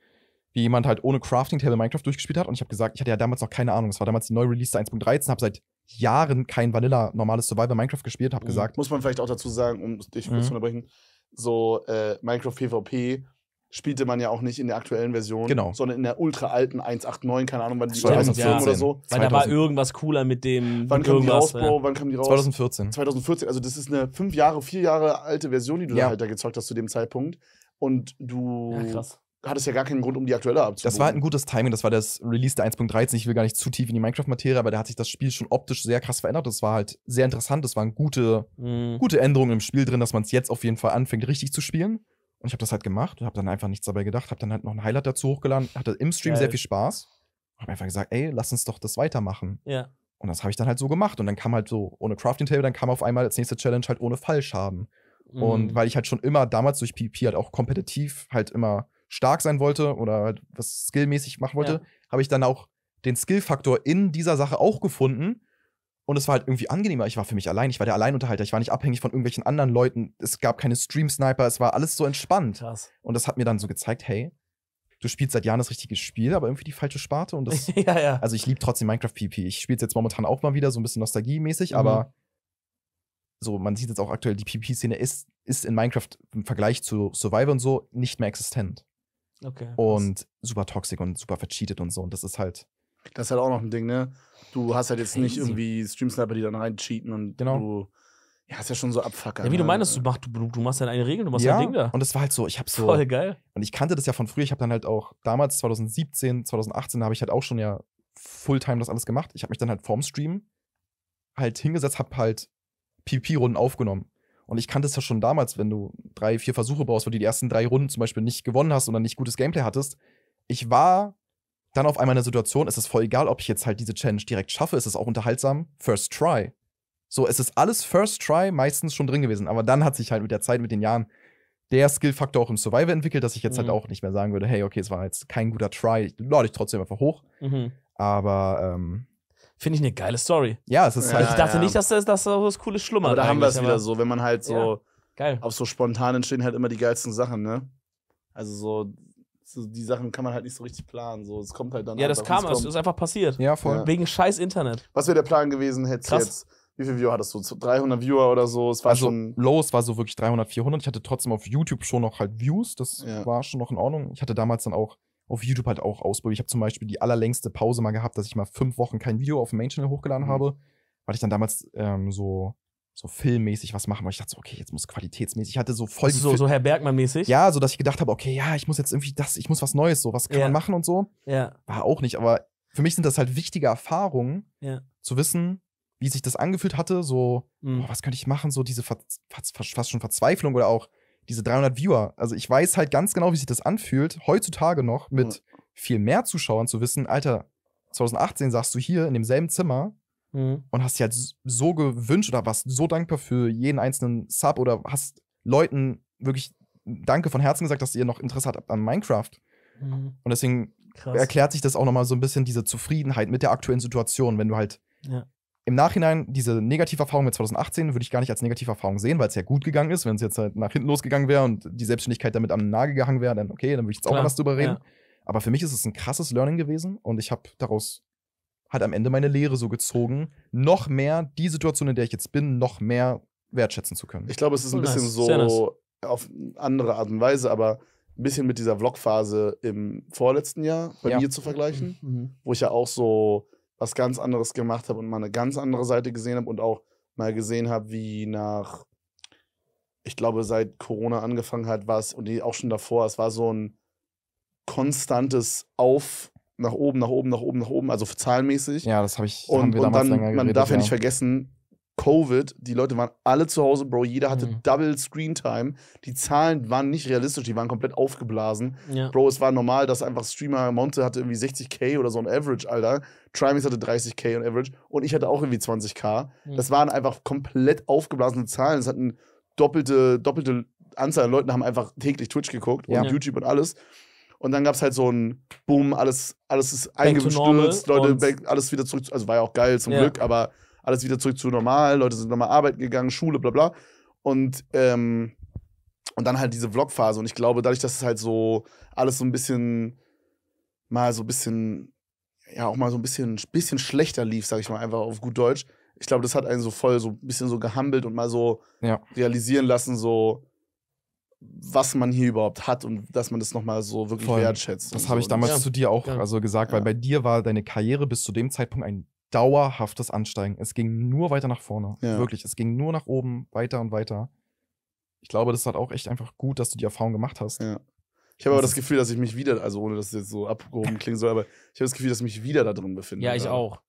wie jemand halt ohne Crafting Table Minecraft durchgespielt hat und ich habe gesagt, ich hatte ja damals noch keine Ahnung, es war damals die neue release 1.13, habe seit Jahren kein Vanilla normales Survival Minecraft gespielt, habe mhm. gesagt. Muss man vielleicht auch dazu sagen, um dich kurz mhm. zu unterbrechen, so äh, Minecraft PvP spielte man ja auch nicht in der aktuellen Version, genau. sondern in der ultra alten 1.8.9, keine Ahnung, wann die 2014 oder so. Weil da war irgendwas cooler mit dem. Wann kam die raus, Bro? Wann kam die raus? 2014. 2014, also das ist eine fünf Jahre, vier Jahre alte Version, die du ja. da halt da gezockt hast zu dem Zeitpunkt. Und du. Ja, krass hattest ja gar keinen Grund, um die aktuelle abzubauen. Das war halt ein gutes Timing, das war das Release der 1.13. Ich will gar nicht zu tief in die Minecraft-Materie, aber da hat sich das Spiel schon optisch sehr krass verändert. Das war halt sehr interessant, das waren gute, mhm. gute Änderungen im Spiel drin, dass man es jetzt auf jeden Fall anfängt, richtig zu spielen. Und ich habe das halt gemacht und habe dann einfach nichts dabei gedacht, habe dann halt noch ein Highlight dazu hochgeladen, hatte im Stream Geil. sehr viel Spaß. Habe einfach gesagt, ey, lass uns doch das weitermachen. Ja. Und das habe ich dann halt so gemacht. Und dann kam halt so ohne Crafting Table, dann kam auf einmal als nächste Challenge halt ohne Fallschaden. Mhm. Und weil ich halt schon immer damals durch PvP halt auch kompetitiv halt immer stark sein wollte oder halt was skillmäßig machen wollte, ja. habe ich dann auch den Skillfaktor in dieser Sache auch gefunden und es war halt irgendwie angenehmer. Ich war für mich allein. Ich war der Alleinunterhalter. Ich war nicht abhängig von irgendwelchen anderen Leuten. Es gab keine Stream-Sniper. Es war alles so entspannt. Krass. Und das hat mir dann so gezeigt, hey, du spielst seit Jahren das richtige Spiel, aber irgendwie die falsche Sparte. Und das, ja, ja. Also ich liebe trotzdem Minecraft PP. Ich spiele es jetzt momentan auch mal wieder, so ein bisschen nostalgiemäßig, mhm. aber so, man sieht jetzt auch aktuell, die PP-Szene ist, ist in Minecraft im Vergleich zu Survivor und so nicht mehr existent. Okay. Und super toxisch und super vercheatet und so. Und das ist halt das ist halt auch noch ein Ding, ne? Du hast halt jetzt Crazy. nicht irgendwie Stream-Sniper, die dann reincheaten und genau. du. Ja, ist ja schon so abfucker. Ja, wie du ne? meinst, du machst, du, du machst deine eigene Regel, du machst ja, dein Ding da. Und das war halt so, ich hab so. Voll geil. Und ich kannte das ja von früher, ich habe dann halt auch damals, 2017, 2018, habe ich halt auch schon ja Fulltime das alles gemacht. Ich habe mich dann halt vorm Stream halt hingesetzt, hab halt pp runden aufgenommen. Und ich kannte es ja schon damals, wenn du drei, vier Versuche brauchst, wo du die ersten drei Runden zum Beispiel nicht gewonnen hast oder nicht gutes Gameplay hattest. Ich war dann auf einmal in der Situation, es voll egal, ob ich jetzt halt diese Challenge direkt schaffe, ist es auch unterhaltsam. First try. So, es ist alles First try meistens schon drin gewesen, aber dann hat sich halt mit der Zeit, mit den Jahren der Skillfaktor auch im Survival entwickelt, dass ich jetzt halt mhm. halt auch nicht mehr sagen würde, hey, okay, es war jetzt kein guter Try, lade ich trotzdem einfach hoch. Mhm. Aber ähm, finde ich eine geile Story. Ja, es ist ja, halt. Also ich dachte ja. nicht, dass das, dass das so das coole Schlummern. Aber da haben wir es wieder so, wenn man halt so ja. auf so spontan entstehen halt immer die geilsten Sachen, ne? Also so so die Sachen kann man halt nicht so richtig planen. So, es kommt halt dann. Ja, das kam, es ist einfach passiert. Ja, voll. Ja. Wegen scheiß Internet. Was wäre der Plan gewesen, hättest Krass. jetzt wie viele Viewer hattest du? 300 Viewer oder so? Es war also, schon. Lowes war so wirklich 300, 400. Ich hatte trotzdem auf YouTube schon noch halt Views. Das ja. war schon noch in Ordnung. Ich hatte damals dann auch auf YouTube halt auch Ausbildung. Ich habe zum Beispiel die allerlängste Pause mal gehabt, dass ich mal fünf Wochen kein Video auf dem Main Channel hochgeladen mhm. habe, weil ich dann damals ähm, so so filmmäßig was machen, weil ich dachte so, okay, jetzt muss qualitätsmäßig. Ich hatte so voll so, so Herr Bergmann-mäßig. Ja, so dass ich gedacht habe, okay, ja, ich muss jetzt irgendwie das, ich muss was Neues, so was kann ja. man machen und so. Ja. War auch nicht, aber für mich sind das halt wichtige Erfahrungen, ja. zu wissen, wie sich das angefühlt hatte, so, mhm. boah, was könnte ich machen, so diese Ver fast schon Verzweiflung oder auch diese 300 Viewer. Also ich weiß halt ganz genau, wie sich das anfühlt, heutzutage noch mit mhm. viel mehr Zuschauern zu wissen, Alter, 2018 sagst du hier in demselben Zimmer, mhm. und hast dir halt so gewünscht oder warst so dankbar für jeden einzelnen Sub oder hast Leuten wirklich Danke von Herzen gesagt, dass ihr noch Interesse habt an Minecraft. Mhm. Und deswegen Krass. erklärt sich das auch nochmal so ein bisschen diese Zufriedenheit mit der aktuellen Situation, wenn du halt ja. im Nachhinein diese negative Erfahrung mit 2018 würde ich gar nicht als negative Erfahrung sehen, weil es ja gut gegangen ist. Wenn es jetzt halt nach hinten losgegangen wäre und die Selbstständigkeit damit am Nagel gehangen wäre, dann okay, dann würde ich jetzt Klar. auch anders drüber reden. Ja. Aber für mich ist es ein krasses Learning gewesen und ich habe daraus hat am Ende meine Lehre so gezogen, noch mehr die Situation, in der ich jetzt bin, noch mehr wertschätzen zu können. Ich glaube, es ist ein oh, bisschen so nice. auf andere Art und Weise, aber ein bisschen mit dieser Vlog-Phase im vorletzten Jahr bei ja. mir zu vergleichen, mhm. mhm. wo ich ja auch so was ganz anderes gemacht habe und mal eine ganz andere Seite gesehen habe und auch mal gesehen habe, wie nach, ich glaube, seit Corona angefangen hat, war es und auch schon davor, es war so ein konstantes Auf nach oben, nach oben, nach oben, nach oben, also zahlenmäßig. Ja, das habe ich. Und, und dann, geredet, man darf ja, nicht vergessen, Covid, die Leute waren alle zu Hause, Bro. Jeder hatte mhm. Double Screen Time. Die Zahlen waren nicht realistisch, die waren komplett aufgeblasen. Ja. Bro, es war normal, dass einfach Streamer Monte hatte irgendwie 60k oder so ein Average, Alter. Trimix hatte 30k und Average und ich hatte auch irgendwie 20k. Mhm. Das waren einfach komplett aufgeblasene Zahlen. Es hatten doppelte, doppelte Anzahl an Leuten haben einfach täglich Twitch geguckt ja. und YouTube und alles. Und dann gab es halt so ein Boom, alles, alles ist eingestürzt, Leute, back, alles wieder zurück. Also war ja auch geil zum ja. Glück, aber alles wieder zurück zu normal. Leute sind nochmal arbeiten gegangen, Schule, bla bla. Und, ähm, und dann halt diese Vlog-Phase. Und ich glaube, dadurch, dass es halt so alles so ein bisschen, mal so ein bisschen, ja, auch mal so ein bisschen, bisschen schlechter lief, sag ich mal einfach auf gut Deutsch. Ich glaube, das hat einen so voll so ein bisschen so gehambelt und mal so ja. realisieren lassen, so, was man hier überhaupt hat und dass man das nochmal so wirklich Voll. wertschätzt. Das habe so. ich damals ja. Ne? zu dir auch ja. also gesagt, weil bei dir war deine Karriere bis zu dem Zeitpunkt ein dauerhaftes Ansteigen. Es ging nur weiter nach vorne. Wirklich, es ging nur nach oben, weiter und weiter. Ich glaube, das ist auch echt einfach gut, dass du die Erfahrung gemacht hast. Ja. Ich habe aber das Gefühl, dass ich mich wieder, also ohne dass es jetzt so abgehoben klingen soll, aber ich habe das Gefühl, dass ich mich wieder da drin befinde. Ja, ich ja. auch.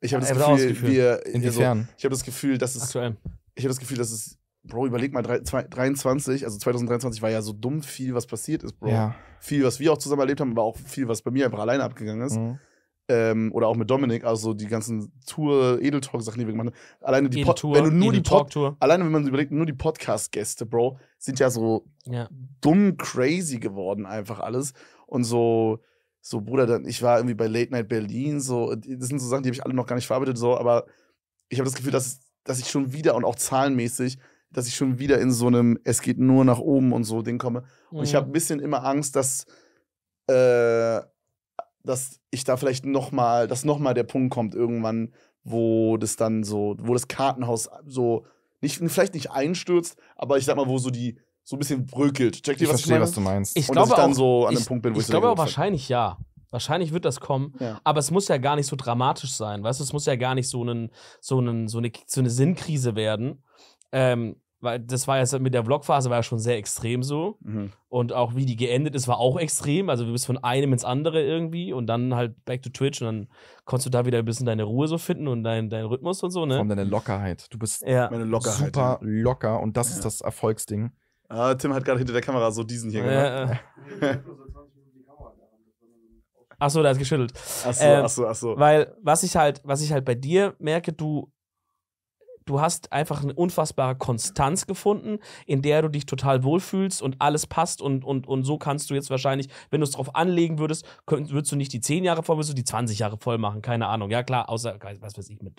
Ich habe das, Gefühl, wir. Also Inwiefern? Also, ich habe das Gefühl, dass es. Aktuell. Ich habe das Gefühl, dass es Bro, überleg mal, 23, also 2023 war ja so dumm viel, was passiert ist, Bro. Ja. Viel, was wir auch zusammen erlebt haben, aber auch viel, was bei mir einfach alleine abgegangen ist. Mhm. Ähm, oder auch mit Dominik, also die ganzen Tour, Edeltalk-Sachen, die wir gemacht haben. Alleine die Podcast-Tour. wenn du nur die Podcast-Tour. alleine wenn man überlegt, nur die Podcast-Gäste, Bro, sind ja so ja. dumm crazy geworden, einfach alles. Und so, so, Bruder, dann, ich war irgendwie bei Late Night Berlin, so, das sind so Sachen, die habe ich alle noch gar nicht verarbeitet, so, aber ich habe das Gefühl, dass, dass ich schon wieder und auch zahlenmäßig dass ich schon wieder in so einem, es geht nur nach oben und so Ding komme. Und mhm. ich habe ein bisschen immer Angst, dass, äh, dass ich da vielleicht nochmal, dass nochmal der Punkt kommt irgendwann, wo das dann so, wo das Kartenhaus so, nicht, vielleicht nicht einstürzt, aber ich sag mal, wo so die, so ein bisschen brökelt. Check dir, was verstehe, ich meine? was du meinst. Ich und glaube dass ich dann auch, so an dem Punkt bin, wo ich, ich glaube auch wahrscheinlich ja. Wahrscheinlich wird das kommen, ja. aber es muss ja gar nicht so dramatisch sein, weißt du? Es muss ja gar nicht so, einen, so, einen, so, eine, so eine Sinnkrise werden, ähm, weil das war ja mit der Vlogphase war ja schon sehr extrem so. Mhm. Und auch wie die geendet ist, war auch extrem. Also du bist von einem ins andere irgendwie und dann halt back to Twitch und dann konntest du da wieder ein bisschen deine Ruhe so finden und deinen dein Rhythmus und so, ne? Von deine Lockerheit. Du bist ja. Lockerheit, super locker und das ja. ist das Erfolgsding. Ah, Tim hat gerade hinter der Kamera so diesen hier gemacht. Ja. Achso, da hat geschüttelt. Achso, ähm, achso, achso. Weil, was ich halt, was ich halt bei dir merke, du du hast einfach eine unfassbare Konstanz gefunden, in der du dich total wohlfühlst und alles passt und, und, und so kannst du jetzt wahrscheinlich, wenn du es drauf anlegen würdest, könnt, würdest du nicht die 10 Jahre voll, würdest du die 20 Jahre voll machen, keine Ahnung. Ja, klar, außer, was weiß ich, mit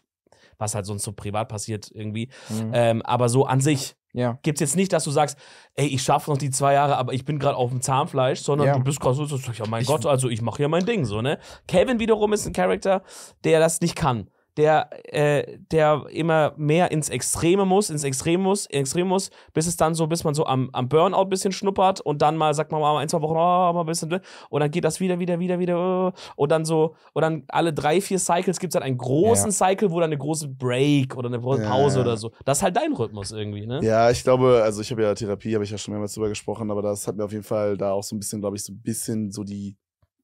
was halt sonst so privat passiert irgendwie. Mhm. Ähm, aber so an sich ja. Gibt es jetzt nicht, dass du sagst, ey, ich schaffe noch die zwei Jahre, aber ich bin gerade auf dem Zahnfleisch, sondern ja. du bist gerade so, so, ja, mein ich Gott, also ich mache hier mein Ding, so, ne? Kevin wiederum ist ein Charakter, der das nicht kann der, äh, der immer mehr ins Extreme muss, ins Extrem muss, Extrem muss, bis es dann so, bis man so am, am Burnout ein bisschen schnuppert und dann mal sagt man mal ein, zwei Wochen, oh, mal ein bisschen, ne? und dann geht das wieder, wieder, wieder, wieder, oh. und dann so, und dann alle drei, vier Cycles gibt es dann einen großen ja. Cycle, wo dann eine große Break oder eine große Pause ja, oder so. Das ist halt dein Rhythmus irgendwie, ne? Ja, ich glaube, also ich habe ja Therapie, habe ich ja schon mehrmals drüber gesprochen, aber das hat mir auf jeden Fall da auch so ein bisschen, glaube ich, so ein bisschen so die,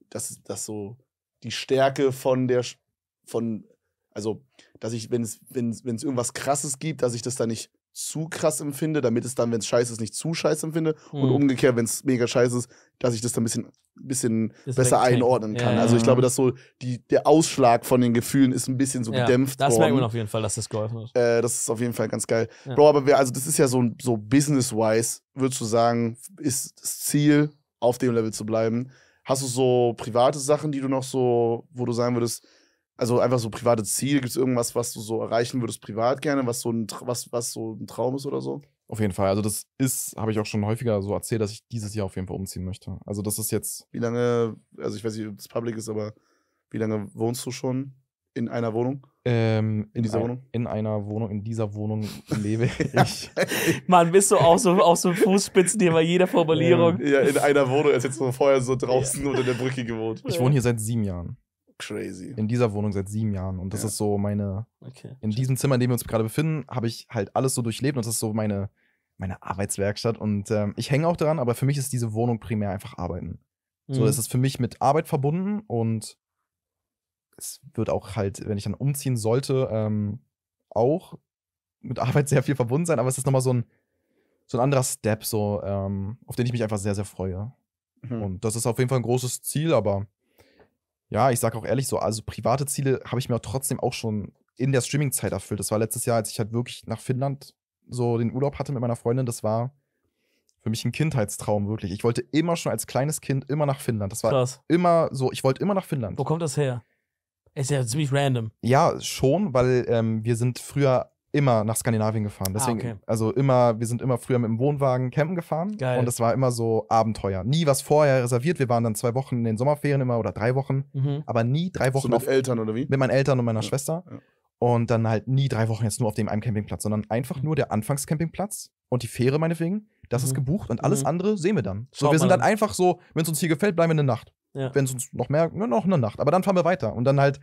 das, das so, die Stärke von der, von also, dass ich, wenn es, wenn, wenn es irgendwas krasses gibt, dass ich das dann nicht zu krass empfinde, damit es dann, wenn es scheiße ist, nicht zu scheiße empfinde. Mhm. Und hm. umgekehrt, wenn es mega scheiße ist, dass ich das dann ein bisschen, bisschen besser einordnen kann. Ja, also ich glaube, dass so die, der Ausschlag von den Gefühlen ist ein bisschen so ja, gedämpft das Das merkt man auf jeden Fall, dass das geholfen hat. Äh, das ist auf jeden Fall ganz geil. Ja. Bro, aber wir, also das ist ja so, so business-wise, würdest du sagen, ist das Ziel, auf dem Level zu bleiben. Hast du so private Sachen, die du noch so, wo du sagen würdest, also einfach so private Ziele. Gibt es irgendwas, was du so erreichen würdest privat gerne, was so ein, was, was so ein Traum ist oder so? Auf jeden Fall. Also das ist, habe ich auch schon häufiger so erzählt, dass ich dieses Jahr auf jeden Fall umziehen möchte. Also das ist jetzt. Wie lange, also ich weiß nicht, ob das public ist, aber wie lange wohnst du schon in einer Wohnung? Ähm, in, dieser ein, Wohnung? In einer Wohnung, in dieser Wohnung lebe ich. Mann, bist du auch so auf so Fußspitzen hier bei jeder Formulierung? Ja, in einer Wohnung, als jetzt so vorher so draußen ja. unter der Brücke gewohnt. Ich wohne hier seit sieben Jahren. Crazy. In dieser Wohnung seit sieben Jahren. Und das ja. ist so meine. Okay. In diesem Zimmer, in dem wir uns gerade befinden, habe ich halt alles so durchlebt und das ist so meine, meine Arbeitswerkstatt. Und ähm, ich hänge auch daran, aber für mich ist diese Wohnung primär einfach Arbeiten. Mhm. So, ist es für mich mit Arbeit verbunden und es wird auch halt, wenn ich dann umziehen sollte, ähm, auch mit Arbeit sehr viel verbunden sein, aber es ist nochmal so ein, so ein anderer Step, so, ähm, auf den ich mich einfach sehr, sehr freue. Mhm. Und das ist auf jeden Fall ein großes Ziel, aber ja, ich sage auch ehrlich so, also private Ziele habe ich mir trotzdem auch schon in der Streaming-Zeit erfüllt. Das war letztes Jahr, als ich halt wirklich nach Finnland so den Urlaub hatte mit meiner Freundin. Das war für mich ein Kindheitstraum, wirklich. Ich wollte immer schon als kleines Kind immer nach Finnland. Das war Krass. immer so, ich wollte immer nach Finnland. Wo kommt das her? Ist ja ziemlich random. Ja, schon, weil ähm, wir sind früher immer nach Skandinavien gefahren. Ah, Deswegen, ah, okay. also immer, wir sind immer früher mit dem Wohnwagen campen gefahren. Geil. Und es war immer so Abenteuer. Nie was vorher reserviert. Wir waren dann zwei Wochen in den Sommerferien immer oder drei Wochen, mhm. aber nie drei Wochen. So mit auf, Eltern oder wie? Mit meinen Eltern und meiner ja. Schwester. Ja. Und dann halt nie drei Wochen jetzt nur auf dem einen Campingplatz, sondern einfach mhm. nur der Anfangscampingplatz und die Fähre meinetwegen. Das mhm. ist gebucht und alles mhm. andere sehen wir dann. Schaut wir sind dann an. einfach so, wenn es uns hier gefällt, bleiben wir eine Nacht. Ja. Wenn es uns noch mehr, noch eine Nacht. Aber dann fahren wir weiter. Und dann halt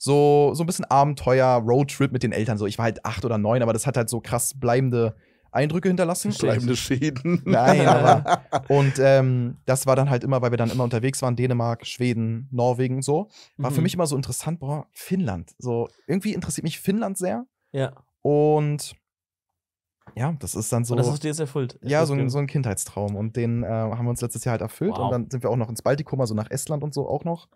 so, so ein bisschen Abenteuer, Roadtrip mit den Eltern. So, ich war halt acht oder neun, aber das hat halt so krass bleibende Eindrücke hinterlassen. Bleibende Schäden. Nein, aber. und ähm, das war dann halt immer, weil wir dann immer unterwegs waren, Dänemark, Schweden, Norwegen, so. War mhm. für mich immer so interessant, boah, Finnland. So, irgendwie interessiert mich Finnland sehr. Ja. Und ja, das ist dann so. Und das hast du jetzt erfüllt. Ja, so ein, so ein Kindheitstraum. Und den äh, haben wir uns letztes Jahr halt erfüllt. Wow. Und dann sind wir auch noch ins Baltikum, also nach Estland und so auch noch.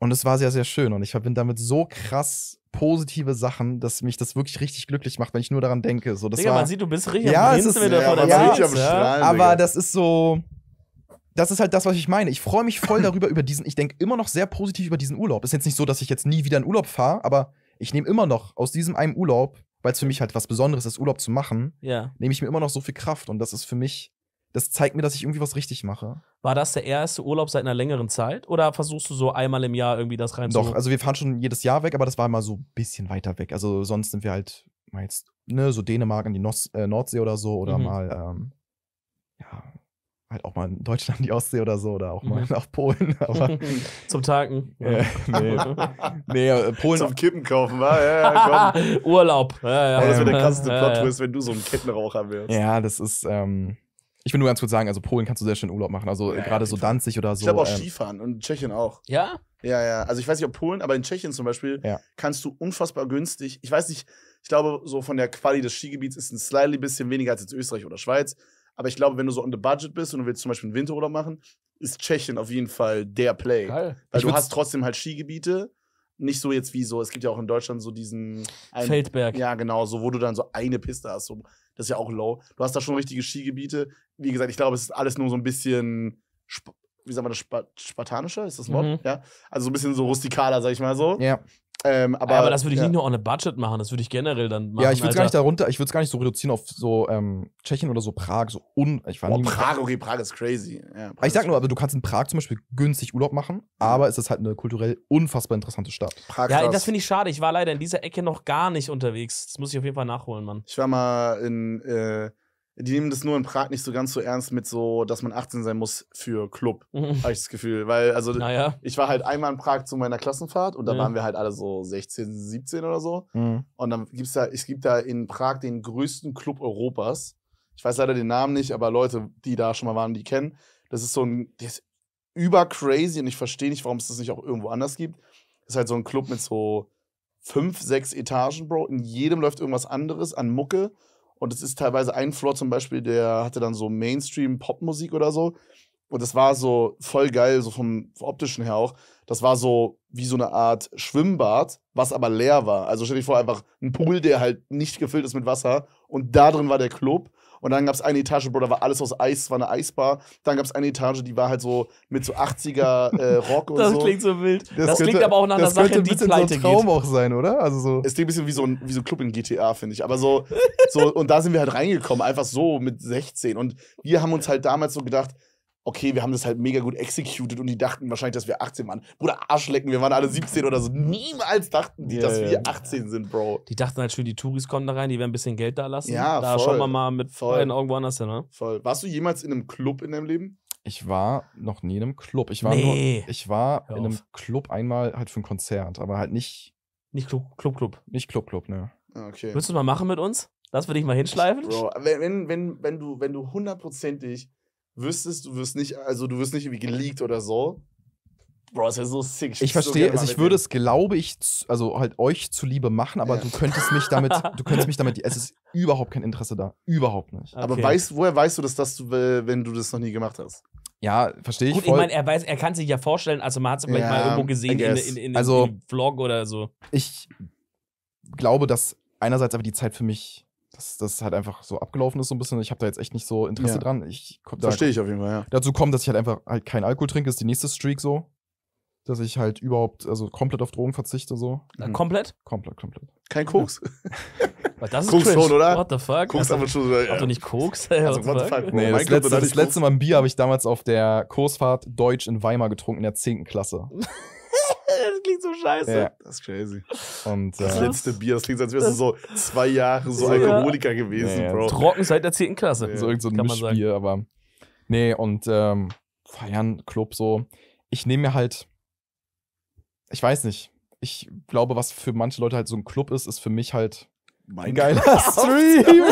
Und es war sehr, sehr schön. Und ich bin damit so krass positive Sachen, dass mich das wirklich richtig glücklich macht, wenn ich nur daran denke. So, das Digga, war, man sieht, du bist richtig ja, am es ist, ja, vor der ja, Zeit, ja. Aber das ist so. Das ist halt das, was ich meine. Ich freue mich voll darüber, über diesen. Ich denke immer noch sehr positiv über diesen Urlaub. Ist jetzt nicht so, dass ich jetzt nie wieder in Urlaub fahre, aber ich nehme immer noch aus diesem einen Urlaub, weil es für mich halt was Besonderes ist, Urlaub zu machen, ja. nehme ich mir immer noch so viel Kraft. Und das ist für mich das zeigt mir, dass ich irgendwie was richtig mache. War das der erste Urlaub seit einer längeren Zeit? Oder versuchst du so einmal im Jahr irgendwie das reinzuholen? Doch, also wir fahren schon jedes Jahr weg, aber das war mal so ein bisschen weiter weg. Also sonst sind wir halt mal jetzt, ne, so Dänemark an die Nord äh, Nordsee oder so oder mhm. mal, ähm, ja, halt auch mal in Deutschland die Ostsee oder so oder auch mhm. mal mhm. nach Polen. Aber, Zum Tanken. Äh, nee. nee, äh, Polen. Zum Kippen kaufen, war ja, ja, Urlaub. Ja, ja, Aber das wäre der ähm, krasseste ja, Plot-Twist, wenn du so ein Kettenraucher wärst. Ja, das ist, ähm, ich will nur ganz kurz sagen, also Polen kannst du sehr schön Urlaub machen. Also ja, gerade so Danzig oder so. Ich glaube auch ähm, Skifahren und Tschechien auch. Ja? Ja, ja. Also ich weiß nicht, ob Polen, aber in Tschechien zum Beispiel ja. kannst du unfassbar günstig. Ich weiß nicht, ich glaube, so von der Quali des Skigebiets ist ein slightly bisschen weniger als jetzt Österreich oder Schweiz. Aber ich glaube, wenn du so on the budget bist und du willst zum Beispiel einen Winterurlaub machen, ist Tschechien auf jeden Fall der Play. Geil. Weil ich du hast trotzdem halt Skigebiete nicht so jetzt wie so, es gibt ja auch in Deutschland so diesen ein, Feldberg. Ja, genau, so wo du dann so eine Piste hast, so, das ist ja auch low. Du hast da schon richtige Skigebiete. Wie gesagt, ich glaube, es ist alles nur so ein bisschen wie sagen wir das, spartanischer, ist das Wort? Mhm. Ja. Also so ein bisschen so rustikaler, sag ich mal so. Ja. Ähm, aber, aber, das würde ich ja. nicht nur on a budget machen, das würde ich generell dann machen. Ja, ich würde es gar nicht darunter, ich würde es gar nicht so reduzieren auf so ähm, Tschechien oder so Prag, so un. Ich war oh, Prag, okay, Prag ist crazy. Ja, Prag ich sag nur, aber du kannst in Prag zum Beispiel günstig Urlaub machen, mhm. aber es ist halt eine kulturell unfassbar interessante Stadt. Prag ja, krass. das finde ich schade. Ich war leider in dieser Ecke noch gar nicht unterwegs. Das muss ich auf jeden Fall nachholen, Mann. Ich war mal in äh, die nehmen das nur in Prag nicht so ganz so ernst mit so, dass man 18 sein muss für Club, mhm. habe ich das Gefühl. Weil, also, naja. ich war halt einmal in Prag zu meiner Klassenfahrt und da mhm. waren wir halt alle so 16, 17 oder so. Mhm. Und dann gibt es da, es gibt da in Prag den größten Club Europas. Ich weiß leider den Namen nicht, aber Leute, die da schon mal waren, die kennen. Das ist so ein, der ist über crazy und ich verstehe nicht, warum es das nicht auch irgendwo anders gibt. Das ist halt so ein Club mit so fünf, sechs Etagen, Bro. In jedem läuft irgendwas anderes an Mucke. Und es ist teilweise ein Floor zum Beispiel, der hatte dann so Mainstream-Popmusik oder so. Und das war so voll geil, so vom optischen her auch. Das war so wie so eine Art Schwimmbad, was aber leer war. Also stell dir vor, einfach ein Pool, der halt nicht gefüllt ist mit Wasser. Und da drin war der Club. Und dann gab es eine Etage, Bro, da war alles aus Eis, war eine Eisbar. Dann gab es eine Etage, die war halt so mit so 80er äh, Rock und das so. Das klingt so wild. Das, das könnte, klingt aber auch nach einer Sache, ein die pleite so ein Traum auch sein, oder? Also so. Es klingt ein bisschen wie so ein, wie so ein Club in GTA, finde ich. Aber so, so, und da sind wir halt reingekommen, einfach so mit 16. Und wir haben uns halt damals so gedacht, okay, wir haben das halt mega gut executed und die dachten wahrscheinlich, dass wir 18 waren. Bruder, Arschlecken, wir waren alle 17 oder so. Niemals dachten die, yeah, dass wir 18 yeah. sind, Bro. Die dachten halt schön, die Touris kommen da rein, die werden ein bisschen Geld da lassen. Ja, da voll. schauen wir mal mit freien irgendwo anders hin, ne? Voll. Warst du jemals in einem Club in deinem Leben? Ich war noch nie in einem Club. Ich war, nee. nur, ich war in einem Club einmal halt für ein Konzert, aber halt nicht. Nicht Club, Club, Club. Nicht Club, Club, ne. Ah, okay. Willst du mal machen mit uns? Lass wir dich mal hinschleifen. Bro, wenn, wenn, wenn, du, wenn du hundertprozentig wüsstest, du wirst nicht, also du wirst nicht irgendwie geleakt oder so. Bro, das ist ja so sick. Ich, ich verstehe, so ich würde es, glaube ich, also halt euch zuliebe machen, aber ja. du könntest mich damit, du könntest mich damit, es ist überhaupt kein Interesse da. Überhaupt nicht. Okay. Aber weißt, woher weißt du dass du, äh, wenn du das noch nie gemacht hast? Ja, verstehe ich. Gut, voll. ich meine, er weiß, er kann sich ja vorstellen, also man hat es vielleicht ja, mal irgendwo gesehen in, in, in, also, in Vlog oder so. Ich glaube, dass einerseits aber die Zeit für mich dass das halt einfach so abgelaufen ist so ein bisschen. Ich habe da jetzt echt nicht so Interesse ja. dran. Ich Verstehe ich auf jeden Fall, ja. Dazu kommt, dass ich halt einfach halt keinen Alkohol trinke, ist die nächste Streak so. Dass ich halt überhaupt, also komplett auf Drogen verzichte so. Na, mhm. Komplett? Komplett, komplett. Kein Koks. Ja. das ist Koks schon, oder? What the fuck? Koks also, aber schon. Ja. Hat du nicht Koks? Ey, also, what the fuck? fuck? Nee, das, letzte, das letzte Mal ein Bier habe ich damals auf der Kursfahrt Deutsch in Weimar getrunken in der 10. Klasse. das klingt so scheiße. Ja. Das ist crazy. Und, das äh, letzte Bier, das klingt, als wärst du so zwei Jahre so Alkoholiker gewesen, Bro. Trocken seit der 10. Klasse. So irgend so ein Mischbier, aber. Nee, und ähm, feiern, Club so. Ich nehme mir halt. Ich weiß nicht. Ich glaube, was für manche Leute halt so ein Club ist, ist für mich halt mein geiler Stream.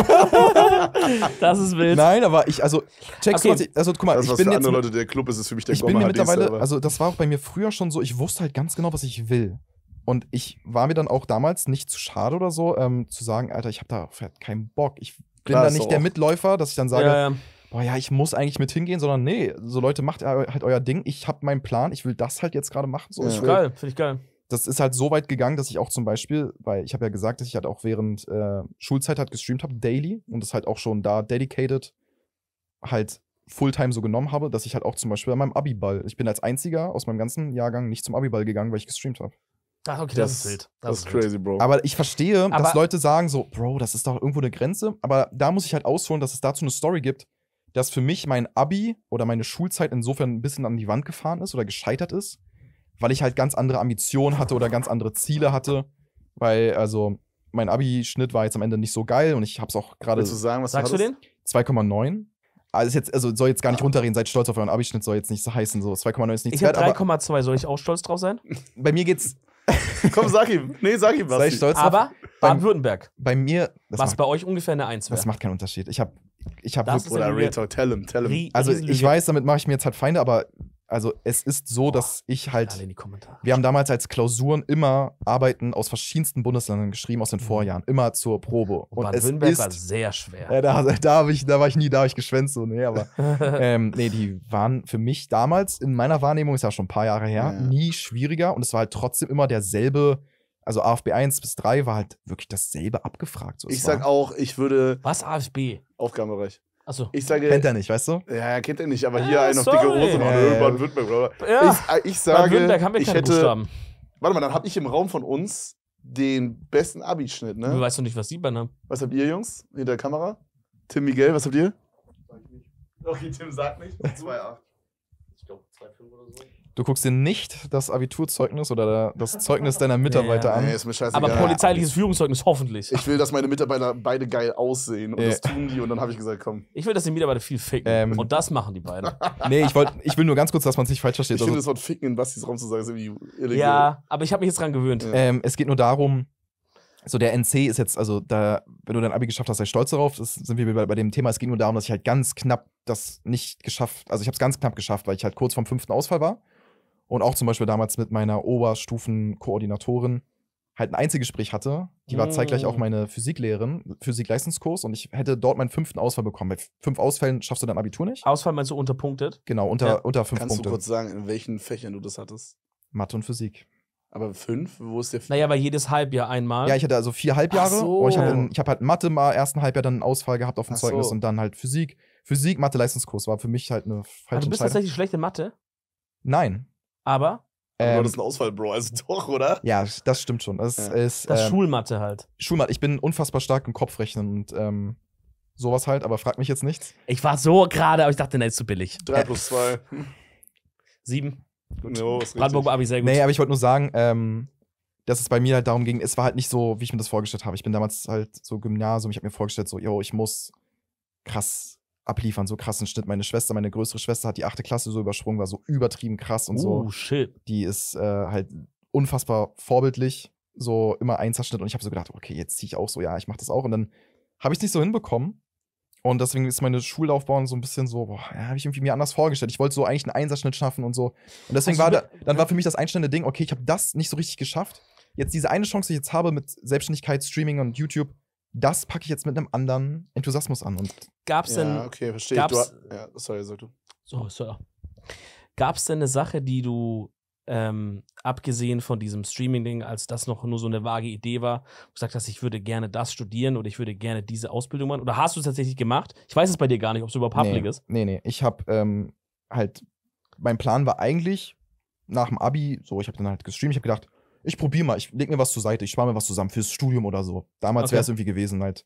das ist wild. Nein, aber ich, also, checkst okay. du, also, guck mal, das, ich was bin für jetzt, andere Leute der Club ist, ist für mich der Ich bin mir mittlerweile, Server. also, das war auch bei mir früher schon so, ich wusste halt ganz genau, was ich will. Und ich war mir dann auch damals nicht zu schade oder so, ähm, zu sagen, Alter, ich habe da keinen Bock. Ich bin da nicht auch. der Mitläufer, dass ich dann sage, ja, ja. boah, ja, ich muss eigentlich mit hingehen, sondern nee, so Leute, macht halt euer Ding. Ich habe meinen Plan, ich will das halt jetzt gerade machen. So, ja. Finde ich geil, finde ich geil das ist halt so weit gegangen, dass ich auch zum Beispiel, weil ich habe ja gesagt, dass ich halt auch während äh, Schulzeit halt gestreamt habe, daily, und das halt auch schon da dedicated halt Fulltime so genommen habe, dass ich halt auch zum Beispiel an meinem Abiball, ich bin als einziger aus meinem ganzen Jahrgang nicht zum Abiball gegangen, weil ich gestreamt habe. Ach, okay, das, das, ist wild. Das, das ist crazy, wild. Bro. Aber ich verstehe, aber dass Leute sagen so, Bro, das ist doch irgendwo eine Grenze. Aber da muss ich halt ausholen, dass es dazu eine Story gibt, dass für mich mein Abi oder meine Schulzeit insofern ein bisschen an die Wand gefahren ist oder gescheitert ist, weil ich halt ganz andere Ambitionen hatte oder ganz andere Ziele hatte. Weil, also, mein Abi-Schnitt war jetzt am Ende nicht so geil und ich hab's auch gerade. Willst du sagen, was sagst du, du den? 2,9. Also, also soll jetzt gar nicht ah. runterreden, seid stolz auf euren Abi-Schnitt, soll jetzt nicht so heißen, so 2,9 ist nichts ich wert. 3,2, soll ich auch stolz drauf sein? Bei mir geht's. Komm, sag ihm. Nee, sag ihm was. Sei stolz Aber Baden-Württemberg. Bei mir. Was bei euch ungefähr eine 1 wäre. Das macht keinen Unterschied. Ich habe ich hab das wirklich, oder Reto, tell him, tell him. Also ich weiß, damit mache ich mir jetzt halt Feinde, aber also es ist so, Boah, dass ich halt. Alle in die Kommentare. Wir haben damals als Klausuren immer Arbeiten aus verschiedensten Bundesländern geschrieben, aus den mhm. Vorjahren, immer zur Probe. Oh, und Baden-Württemberg war sehr schwer. Ja, da, da, ich, da war ich nie, da habe ich geschwänzt so, nee, aber ähm, nee, die waren für mich damals, in meiner Wahrnehmung, ist ja schon ein paar Jahre her, ja. nie schwieriger und es war halt trotzdem immer derselbe also AFB 1 bis 3 war halt wirklich dasselbe abgefragt. So ich sag auch, ich würde. Was AFB? Aufgabenbereich. Achso. Ich sage, kennt er nicht, weißt du? Ja, kennt er nicht, aber hier äh, ah, einen auf sorry. dicke Hose machen. Äh, Baden-Württemberg, bla bla. Ja. Ich, äh, ich sage, baden haben wir keine hätte, Buchstaben. Warte mal, dann habe ich im Raum von uns den besten Abi-Schnitt, ne? Du weißt doch nicht, was die beiden haben. Was habt ihr, Jungs? Hinter der Kamera? Tim Miguel, was habt ihr? Sag ich nicht. Okay, Tim sagt nicht. 2,8. Ich glaube 2,5 oder so. Du guckst dir nicht das Abiturzeugnis oder das Zeugnis deiner Mitarbeiter ja, an. Nee, ist mir scheißegal. Aber polizeiliches Führungszeugnis hoffentlich. Ich will, dass meine Mitarbeiter beide geil aussehen und ja. das tun die und dann habe ich gesagt, komm. Ich will, dass die Mitarbeiter viel ficken ähm. und das machen die beiden. nee, ich, wollt, ich will nur ganz kurz, dass man es nicht falsch versteht. Ich also, finde das Wort ficken in Bastis Raum zu sagen ist irgendwie illegal. Ja, aber ich habe mich jetzt dran gewöhnt. Ähm, es geht nur darum, so der NC ist jetzt, also da, wenn du dein Abi geschafft hast, sei stolz darauf. Das sind wir bei, bei dem Thema. Es ging nur darum, dass ich halt ganz knapp das nicht geschafft, also ich habe es ganz knapp geschafft, weil ich halt kurz vorm fünften Ausfall war und auch zum Beispiel damals mit meiner Oberstufenkoordinatorin halt ein Einzelgespräch hatte. Die war zeitgleich auch mm. meine Physiklehrerin, Physik-Leistungskurs und ich hätte dort meinen fünften Ausfall bekommen. Mit fünf Ausfällen schaffst du dein Abitur nicht. Ausfall meinst du unterpunktet? Genau, unter, ja. unter fünf Kannst Punkte. Kannst du kurz sagen, in welchen Fächern du das hattest? Mathe und Physik. Aber fünf? Wo ist der fünf? Naja, aber jedes Halbjahr einmal. Ja, ich hatte also vier Halbjahre. Ach so. ich habe hab halt Mathe mal ersten Halbjahr dann einen Ausfall gehabt auf dem Zeugnis so. und dann halt Physik. Physik, Mathe, Leistungskurs war für mich halt eine falsche Aber Du bist tatsächlich schlecht in Mathe? Nein. Aber ähm, das ist ein Ausfall, Bro, also doch, oder? Ja, das stimmt schon. Das ja. ist. Das ähm, Schulmathe halt. Schulmatte. Ich bin unfassbar stark im Kopfrechnen und ähm, sowas halt, aber frag mich jetzt nichts. Ich war so gerade, aber ich dachte, ne, ist zu billig. 3 plus 2. 7. Äh, Brandenburg Abi sehr gut. Nee, aber ich wollte nur sagen, ähm, dass es bei mir halt darum ging, es war halt nicht so, wie ich mir das vorgestellt habe. Ich bin damals halt so Gymnasium, ich habe mir vorgestellt, so, yo, ich muss krass abliefern, so krassen Schnitt. Meine Schwester, meine größere Schwester hat die achte Klasse so übersprungen, war so übertrieben krass und uh, so. Oh, shit. Die ist äh, halt unfassbar vorbildlich, so immer Einserschnitt. Und ich habe so gedacht, okay, jetzt ziehe ich auch so, ja, ich mache das auch. Und dann habe ich es nicht so hinbekommen. Und deswegen ist meine Schullaufbahn so ein bisschen so, boah, ja, habe ich irgendwie mir anders vorgestellt. Ich wollte so eigentlich einen Einserschnitt schaffen und so. Und deswegen also war da, dann war für mich das einstellende Ding, okay, ich habe das nicht so richtig geschafft. Jetzt diese eine Chance, die ich jetzt habe mit Selbstständigkeit, Streaming und YouTube, das packe ich jetzt mit einem anderen Enthusiasmus an. Und gab's denn. Ja, okay, verstehe. Gab's, du, ja, sorry, sag du. So, Sir. Gab's denn eine Sache, die du, ähm, abgesehen von diesem Streaming-Ding, als das noch nur so eine vage Idee war, gesagt hast, ich würde gerne das studieren oder ich würde gerne diese Ausbildung machen? Oder hast du es tatsächlich gemacht? Ich weiß es bei dir gar nicht, ob es überhaupt public nee, ist. Nee, nee. Ich habe ähm, halt. Mein Plan war eigentlich nach dem Abi, so, ich habe dann halt gestreamt, ich habe gedacht, ich probiere mal, ich lege mir was zur Seite, ich spare mir was zusammen fürs Studium oder so. Damals okay. wäre es irgendwie gewesen halt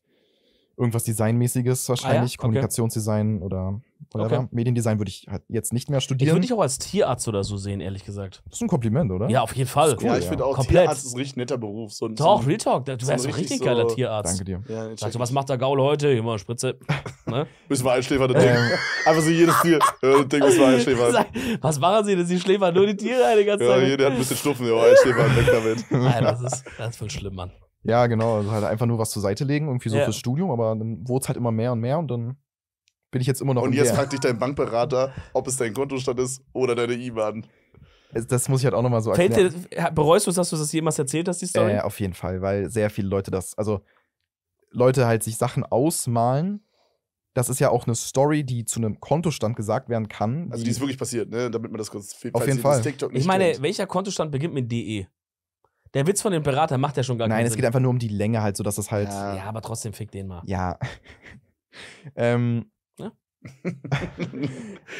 irgendwas Designmäßiges wahrscheinlich, ah ja? okay. Kommunikationsdesign oder whatever. Okay. Mediendesign würde ich halt jetzt nicht mehr studieren. Ich würde dich auch als Tierarzt oder so sehen, ehrlich gesagt. Das ist ein Kompliment, oder? Ja, auf jeden Fall. Cool, ja, ich ja. finde auch Komplett. Tierarzt ist ein richtig netter Beruf. So ein, Doch, so ein, Real Talk, du so wärst ein richtig, so geiler Tierarzt. Danke dir. Ja, Sagst was macht der Gaul heute? Immer Spritze. Ne? Müssen wir einschläfern, das Ding. Ähm. Einfach so jedes Tier. das Ding ist mal Einschläfer. Was machen sie denn? Sie schläfern nur die Tiere eine ganze Zeit. Ja, jeder hat ein bisschen Stufen, ja, einschläfern, weg damit. Nein, das ist, das ist voll schlimm, Mann. Ja, genau. Also halt einfach nur was zur Seite legen, irgendwie so ja. fürs Studium, aber dann wurde es halt immer mehr und mehr und dann bin ich jetzt immer noch. Und jetzt fragt dich dein Bankberater, ob es dein Kontostand ist oder deine IBAN. Das muss ich halt auch nochmal so erklären. Dir, bereust du es, dass du das jemals erzählt hast, die Story? Äh, auf jeden Fall, weil sehr viele Leute das, also Leute halt sich Sachen ausmalen. Das ist ja auch eine Story, die zu einem Kontostand gesagt werden kann. also die ist wirklich passiert, ne? Damit man das kurz Auf jeden Fall. ich meine, kennt. welcher Kontostand beginnt mit DE? Der Witz von dem Berater macht ja schon gar Nein, keinen Nein, es geht einfach nur um die Länge halt, sodass es halt. Ja, ja aber trotzdem fick den mal. Ja. ähm. Ja.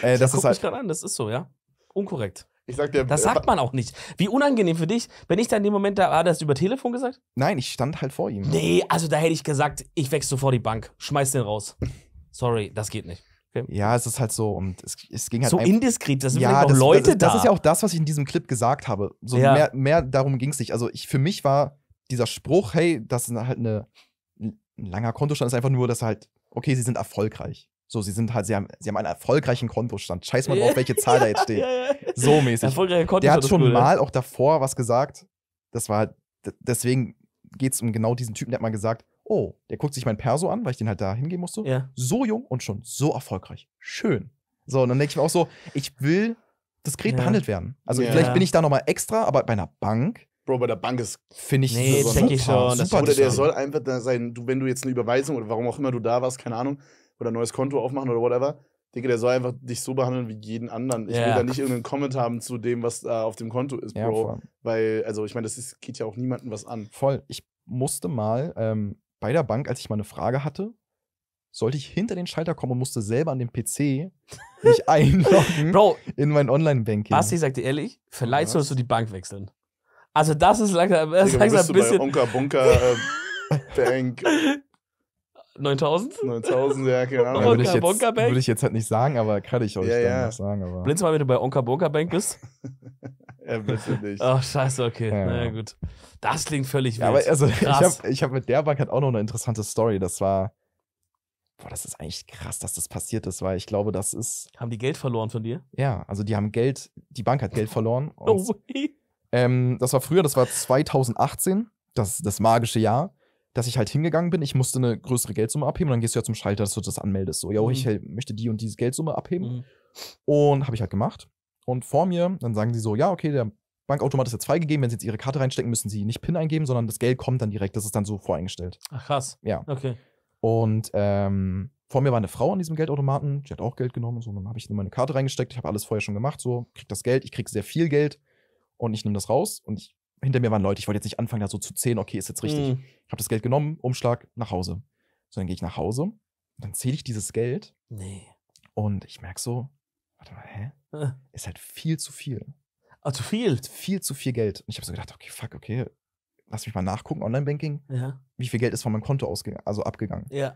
äh, das guck ist halt. mich gerade an, das ist so, ja. Unkorrekt. Ich sag dir, das äh, sagt man auch nicht. Wie unangenehm für dich, wenn ich da in dem Moment da, hat er das über Telefon gesagt? Nein, ich stand halt vor ihm. Nee, also da hätte ich gesagt, ich wechsle vor die Bank, schmeiß den raus. Sorry, das geht nicht. Okay. Ja, es ist halt so und es, es ging halt so indiskret, das sind ja, auch das, Leute das, das, da. Das ist ja auch das, was ich in diesem Clip gesagt habe. So ja. mehr, mehr darum ging es nicht. Also ich, für mich war dieser Spruch, hey, das ist halt eine ein langer Kontostand ist einfach nur, dass halt okay, sie sind erfolgreich. So, sie sind halt, sie haben, sie haben einen erfolgreichen Kontostand. Scheiß mal drauf, welche Zahl da jetzt steht. So mäßig. Erfolgreicher Kontostand. Der hat schon cool, mal ja. auch davor was gesagt. Das war halt, deswegen geht es um genau diesen Typen, der hat mal gesagt, oh, der guckt sich mein Perso an, weil ich den halt da hingehen musste. Ja. So jung und schon so erfolgreich. Schön. So, und dann denke ich mir auch so, ich will diskret ja. behandelt werden. Also ja. vielleicht bin ich da nochmal extra, aber bei einer Bank. Bro, bei der Bank ist. Finde ich nee, super. Ich schon. Super oder der soll einfach da sein, du, wenn du jetzt eine Überweisung oder warum auch immer du da warst, keine Ahnung, oder ein neues Konto aufmachen oder whatever, Digga, der soll einfach dich so behandeln wie jeden anderen. Ich ja. will da nicht irgendeinen Comment haben zu dem, was da auf dem Konto ist, Bro. Ja, Weil, also ich meine, das ist, geht ja auch niemandem was an. Voll. Ich musste mal, ähm, bei der Bank, als ich mal eine Frage hatte, sollte ich hinter den Schalter kommen und musste selber an dem PC mich einloggen Bro, in mein Online-Banking. Basti sagt dir ehrlich, vielleicht solltest du die Bank wechseln. Also das ist langsam, das Digga, langsam ein bisschen... Bei Onka Bunker äh, Bank. 9000? 9000, ja, keine Ahnung. Ja, würde, ich jetzt, würde ich jetzt halt nicht sagen, aber kann ich euch ja, dann ja. sagen. Aber. Blinz mal, wenn du bei Onka Bunker Bank bist. Ja, äh, bitte nicht. Ach, scheiße, okay. Ja. Naja, gut. Das klingt völlig ja, Aber also, krass. ich habe ich hab mit der Bank halt auch noch eine interessante Story. Das war. Boah, das ist eigentlich krass, dass das passiert ist, weil ich glaube, das ist. Haben die Geld verloren von dir? Ja, also die haben Geld, die Bank hat Geld verloren. Und, no way. Ähm, das war früher, das war 2018, das, das magische Jahr, dass ich halt hingegangen bin. Ich musste eine größere Geldsumme abheben und dann gehst du ja zum Schalter, dass du das anmeldest. So, ja, mhm. ich möchte die und diese Geldsumme abheben. Mhm. Und habe ich halt gemacht und vor mir, dann sagen sie so, ja, okay, der Bankautomat ist jetzt freigegeben, wenn sie jetzt ihre Karte reinstecken, müssen sie nicht PIN eingeben, sondern das Geld kommt dann direkt, das ist dann so voreingestellt. Ach krass. Ja. Okay. Und ähm, vor mir war eine Frau an diesem Geldautomaten, die hat auch Geld genommen und so, dann habe ich in meine Karte reingesteckt, ich habe alles vorher schon gemacht, so, krieg das Geld, ich krieg sehr viel Geld und ich nehme das raus und ich, hinter mir waren Leute, ich wollte jetzt nicht anfangen, da so zu zählen, okay, ist jetzt richtig. Mhm. Ich habe das Geld genommen, Umschlag, nach Hause. So, dann gehe ich nach Hause, dann zähle ich dieses Geld. Nee. Und ich merke so, Warte mal, hä? Ja. Äh. Ist halt viel zu viel. Ah, zu viel? Halt viel zu viel Geld. Und ich habe so gedacht, okay, fuck, okay, lass mich mal nachgucken, Online-Banking. Ja. Wie viel Geld ist von meinem Konto ausgegangen, also abgegangen? Ja.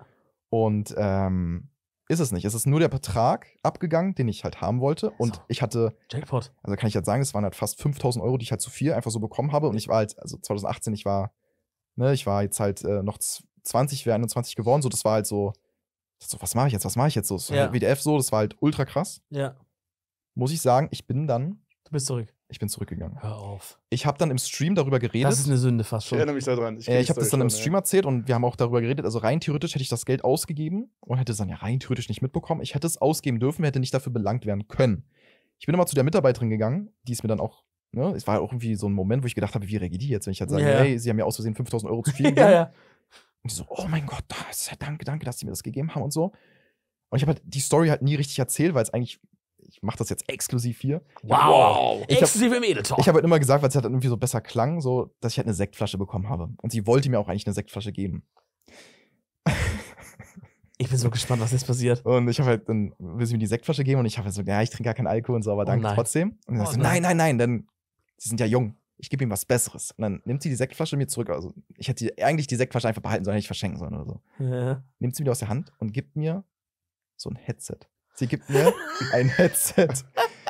Und ähm, ist es nicht. Es ist nur der Betrag abgegangen, den ich halt haben wollte. Und so. ich hatte. Jackpot. Also kann ich halt sagen, es waren halt fast 5000 Euro, die ich halt zu viel einfach so bekommen habe. Und ich war halt, also 2018, ich war, ne, ich war jetzt halt äh, noch 20, wäre 21 geworden. So, das war halt so so, was mache ich jetzt? Was mache ich jetzt so? ja. WDF so, das war halt ultra krass. Ja. Muss ich sagen, ich bin dann. Du bist zurück. Ich bin zurückgegangen. Hör auf. Ich habe dann im Stream darüber geredet. Das ist eine Sünde fast schon. Ich erinnere mich daran. Ich, äh, ich habe das dann im Stream ja. erzählt und wir haben auch darüber geredet. Also rein theoretisch hätte ich das Geld ausgegeben und hätte es dann ja rein theoretisch nicht mitbekommen. Ich hätte es ausgeben dürfen, hätte nicht dafür belangt werden können. Ich bin immer zu der Mitarbeiterin gegangen, die ist mir dann auch Ne? Es war auch irgendwie so ein Moment, wo ich gedacht habe, wie reagiert die jetzt, wenn ich halt sage, ja, hey, sie haben mir aus Versehen 5000 Euro zu viel gegeben. ja, ja. Und die so, oh mein Gott, das, ah, danke, danke, dass sie mir das gegeben haben und so. Und ich habe halt die Story halt nie richtig erzählt, weil es eigentlich, ich mache das jetzt exklusiv hier. Wow, wow. exklusiv hab, im Edeltalk. Ich habe halt immer gesagt, weil es halt irgendwie so besser klang, so, dass ich halt eine Sektflasche bekommen habe. Und sie wollte mir auch eigentlich eine Sektflasche geben. Ich bin so gespannt, was jetzt passiert. Und ich habe halt, dann will sie mir die Sektflasche geben und ich habe halt so, ja, ich trinke gar keinen Alkohol und so, aber oh, danke nein. trotzdem. Und dann oh, so, nein, nein, nein, denn sie sind ja jung ich gebe ihm was Besseres. Und dann nimmt sie die Sektflasche mir zurück. Also ich hätte die, eigentlich die Sektflasche einfach behalten sollen, nicht verschenken sollen oder so. Ja. Nimmt sie mir aus der Hand und gibt mir so ein Headset. Sie gibt mir ein Headset.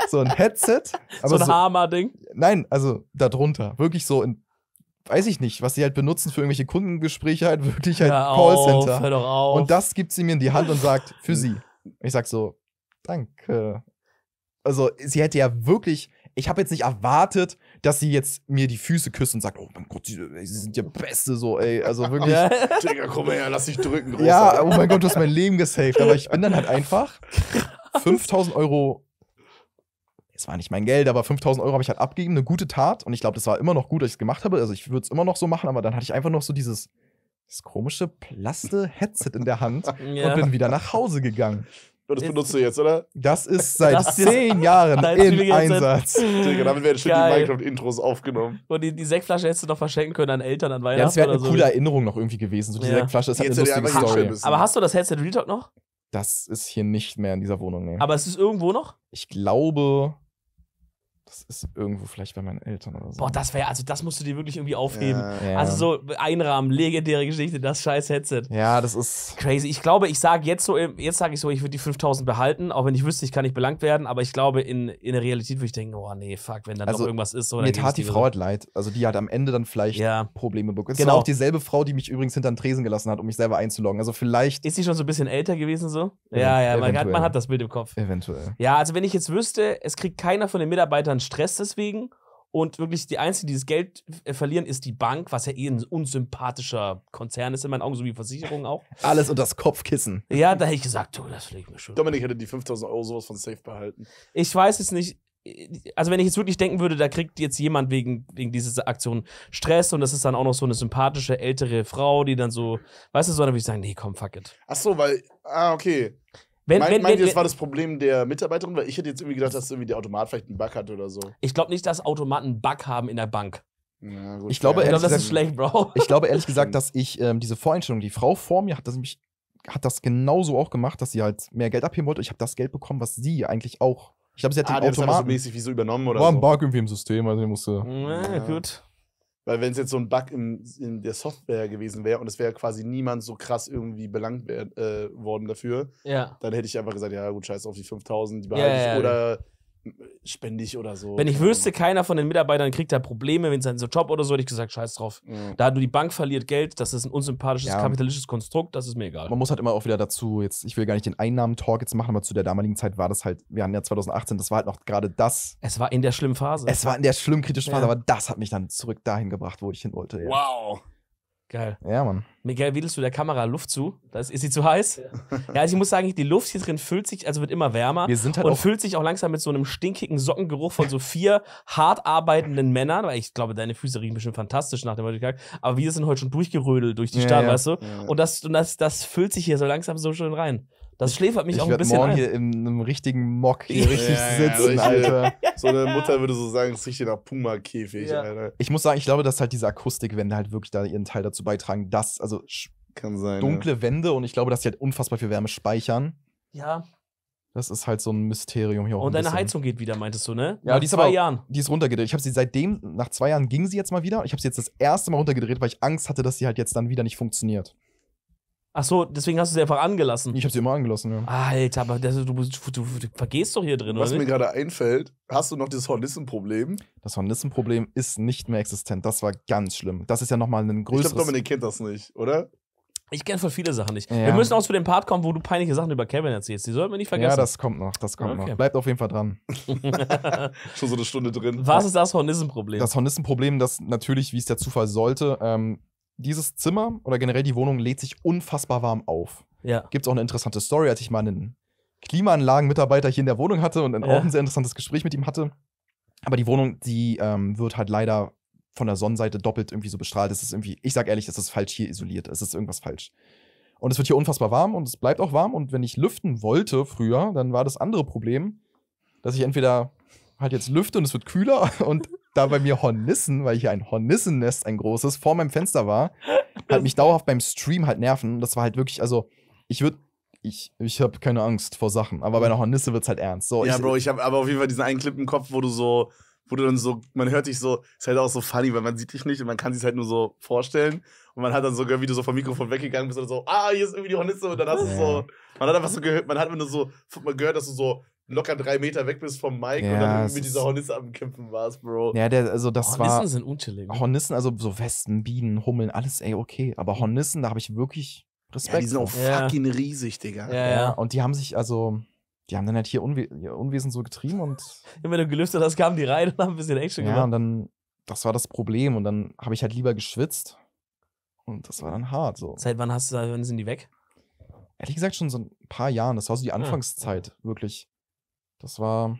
So ein Headset. so ein so, Hammer-Ding. Nein, also darunter. Wirklich so in, weiß ich nicht, was sie halt benutzen für irgendwelche Kundengespräche, halt wirklich halt ja, Callcenter. Auf, hör doch auf. Und das gibt sie mir in die Hand und sagt, für sie. Ich sag so, danke. Also sie hätte ja wirklich, ich habe jetzt nicht erwartet, dass sie jetzt mir die Füße küsst und sagt, oh mein Gott, sie sind ja Beste, so, ey. Also wirklich. Digga, komm her, lass dich drücken. Großer. Ja, oh mein Gott, du hast mein Leben gesaved. Aber ich bin dann halt einfach 5000 Euro. Es war nicht mein Geld, aber 5000 Euro habe ich halt abgegeben, eine gute Tat. Und ich glaube, das war immer noch gut, dass ich es gemacht habe. Also ich würde es immer noch so machen, aber dann hatte ich einfach noch so dieses, dieses komische Plaste-Headset in der Hand ja. und bin wieder nach Hause gegangen. Das benutzt du jetzt, oder? Das ist seit das zehn Jahren in Einsatz. Digga, damit werden schon die Minecraft-Intros aufgenommen. Und die, die Sektflasche hättest du noch verschenken können an Eltern an Weihnachten. Ja, das wäre eine so. coole Erinnerung noch irgendwie gewesen. So die ja. Sektflasche ist halt eine lustige Story. Aber hast du das Headset Retalk noch? Das ist hier nicht mehr in dieser Wohnung, nee. Aber es ist irgendwo noch? Ich glaube, das ist irgendwo vielleicht bei meinen Eltern oder so. Boah, das wäre, also das musst du dir wirklich irgendwie aufheben. Ja, ja. Also so einrahmen, legendäre Geschichte, das scheiß Headset. Ja, das ist. Crazy. Ich glaube, ich sage jetzt so, jetzt sage ich so, ich würde die 5000 behalten, auch wenn ich wüsste, ich kann nicht belangt werden, aber ich glaube, in, in der Realität würde ich denken, oh nee, fuck, wenn dann also, noch irgendwas ist. So, mir tat die Frau halt leid. Also die hat am Ende dann vielleicht ja. Probleme bekommen. Genau. auch dieselbe Frau, die mich übrigens hinter den Tresen gelassen hat, um mich selber einzuloggen. Also vielleicht. Ist sie schon so ein bisschen älter gewesen so? Ja, ja, man hat, man hat das Bild im Kopf. Eventuell. Ja, also wenn ich jetzt wüsste, es kriegt keiner von den Mitarbeitern an Stress deswegen. Und wirklich die Einzige, die das Geld äh, verlieren, ist die Bank, was ja eh ein unsympathischer Konzern ist in meinen Augen, so wie Versicherungen auch. Alles unter das Kopfkissen. Ja, da hätte ich gesagt, du, das fliegt mir schon. Dominik hätte die 5000 Euro sowas von safe behalten. Ich weiß es nicht. Also, wenn ich jetzt wirklich denken würde, da kriegt jetzt jemand wegen, wegen dieser Aktion Stress und das ist dann auch noch so eine sympathische ältere Frau, die dann so, weißt du, so, dann würde ich sagen, nee, komm, fuck it. Ach so, weil, ah, okay. Wenn, meint, wenn, meint wenn, ihr, das war das Problem der Mitarbeiterin? Weil ich hätte jetzt irgendwie gedacht, dass irgendwie der Automat vielleicht einen Bug hat oder so. Ich glaube nicht, dass Automaten einen Bug haben in der Bank. Ja, gut, ich glaube, ich glaube das ist schlecht, Bro. Ich glaube ehrlich gesagt, dass ich ähm, diese Voreinstellung, die Frau vor mir hat das nämlich hat das genauso auch gemacht, dass sie halt mehr Geld abheben wollte. Ich habe das Geld bekommen, was sie eigentlich auch. Ich glaube, sie hat ah, den Automaten. so mäßig wie so übernommen oder War ein so. Bug irgendwie im System, also ich musste. Ja, ja. gut. Weil wenn es jetzt so ein Bug im, in der Software gewesen wäre und es wäre quasi niemand so krass irgendwie belangt wär, äh, worden dafür, ja. dann hätte ich einfach gesagt, ja gut, scheiß auf die 5000, die behalte ja, ich. Ja, oder spendig oder so. Wenn ich wüsste, keiner von den Mitarbeitern kriegt da Probleme, wenn es dann so Job oder so, hätte ich gesagt, scheiß drauf. Mhm. Da du die Bank verliert Geld, das ist ein unsympathisches ja. kapitalistisches Konstrukt, das ist mir egal. Man muss halt immer auch wieder dazu, jetzt, ich will gar nicht den Einnahmen-Talk jetzt machen, aber zu der damaligen Zeit war das halt, wir hatten ja 2018, das war halt noch gerade das. Es war in der schlimmen Phase. Es war in der schlimm kritischen Phase, ja. aber das hat mich dann zurück dahin gebracht, wo ich hin wollte. Ja. Wow. Geil. Ja, Mann. Miguel, wedelst du der Kamera Luft zu? Das, ist sie zu heiß? Ja. ja. also ich muss sagen, die Luft hier drin füllt sich, also wird immer wärmer. Wir sind halt und auch füllt sich auch langsam mit so einem stinkigen Sockengeruch von so vier hart arbeitenden Männern, weil ich glaube, deine Füße riechen bestimmt fantastisch nach dem heutigen Tag. Aber wir sind heute schon durchgerödelt durch die ja, Stadt, ja. weißt du? Und, das, und das, das füllt sich hier so langsam so schön rein. Das schläfert mich ich auch ein bisschen morgen ein. hier in einem richtigen Mock hier richtig ja, sitzen, ja, Alter. So eine Mutter würde so sagen, es riecht hier nach Puma-Käfig, ja. Alter. Ich muss sagen, ich glaube, dass halt diese Akustikwände halt wirklich da ihren Teil dazu beitragen, dass, also kann sein, dunkle Wände und ich glaube, dass sie halt unfassbar viel Wärme speichern. Ja. Das ist halt so ein Mysterium hier. auch. Und deine Heizung geht wieder, meintest du, ne? Ja, nach die ist zwei aber, Jahren. Die ist runtergedreht. Ich habe sie seitdem, nach zwei Jahren ging sie jetzt mal wieder. Ich habe sie jetzt das erste Mal runtergedreht, weil ich Angst hatte, dass sie halt jetzt dann wieder nicht funktioniert. Ach so, deswegen hast du sie einfach angelassen. Ich habe sie immer angelassen, ja. Alter, aber das, du, du, du, du, vergehst doch hier drin, Was oder? Was mir gerade einfällt, hast du noch dieses Hornissenproblem? Das Hornissenproblem ist nicht mehr existent. Das war ganz schlimm. Das ist ja nochmal ein größeres. Ich glaube, Dominik kennt das nicht, oder? Ich kenne von viele Sachen nicht. Ja. Wir müssen auch zu dem Part kommen, wo du peinliche Sachen über Kevin erzählst. Die sollten wir nicht vergessen. Ja, das kommt noch, das kommt okay. noch. Bleibt auf jeden Fall dran. Schon so eine Stunde drin. Was ist das Hornissenproblem? Das Hornissenproblem, das natürlich, wie es der Zufall sollte, ähm, dieses Zimmer oder generell die Wohnung lädt sich unfassbar warm auf. Ja. Gibt es auch eine interessante Story, als ich mal einen Klimaanlagenmitarbeiter hier in der Wohnung hatte und ja. auch ein sehr interessantes Gespräch mit ihm hatte. Aber die Wohnung, die ähm, wird halt leider von der Sonnenseite doppelt irgendwie so bestrahlt. Das ist irgendwie, ich sag ehrlich, das ist falsch hier isoliert. Es ist irgendwas falsch. Und es wird hier unfassbar warm und es bleibt auch warm. Und wenn ich lüften wollte früher, dann war das andere Problem, dass ich entweder halt jetzt lüfte und es wird kühler und da bei mir Hornissen, weil hier ein Hornissennest, ein großes, vor meinem Fenster war, hat mich dauerhaft beim Stream halt nerven. Das war halt wirklich, also ich würde ich, ich habe keine Angst vor Sachen, aber bei einer Hornisse wird es halt ernst. So, ja, ich, Bro, ich habe aber auf jeden Fall diesen einen Clip im Kopf, wo du so, wo du dann so, man hört dich so, ist halt auch so funny, weil man sieht dich nicht und man kann sich halt nur so vorstellen. Und man hat dann so gehört, wie du so vom Mikrofon weggegangen bist und so, ah, hier ist irgendwie die Hornisse und dann hast du ja. so, man hat einfach so gehört, man hat nur so, man gehört, dass du so locker drei Meter weg bist vom Mike ja, und dann mit dieser Hornisse am Kämpfen warst, Bro. Ja, der, also das Hornissen war. Hornissen sind unchillig. Hornissen, also so Westen, Bienen, Hummeln, alles, ey, okay. Aber mhm. Hornissen, da habe ich wirklich Respekt. Ja, die sind auch ja. fucking riesig, Digga. Ja, ja, und die haben sich, also. Die haben dann halt hier Unwe Unwesen so getrieben und. Ja, wenn du gelüftet hast, kamen die rein und haben ein bisschen Action ja, gemacht. Ja, und dann, das war das Problem. Und dann habe ich halt lieber geschwitzt. Und das war dann hart so. Seit wann hast du, da, wann sind die weg? Ehrlich gesagt schon so ein paar Jahren. Das war so die ah. Anfangszeit, wirklich. Das war.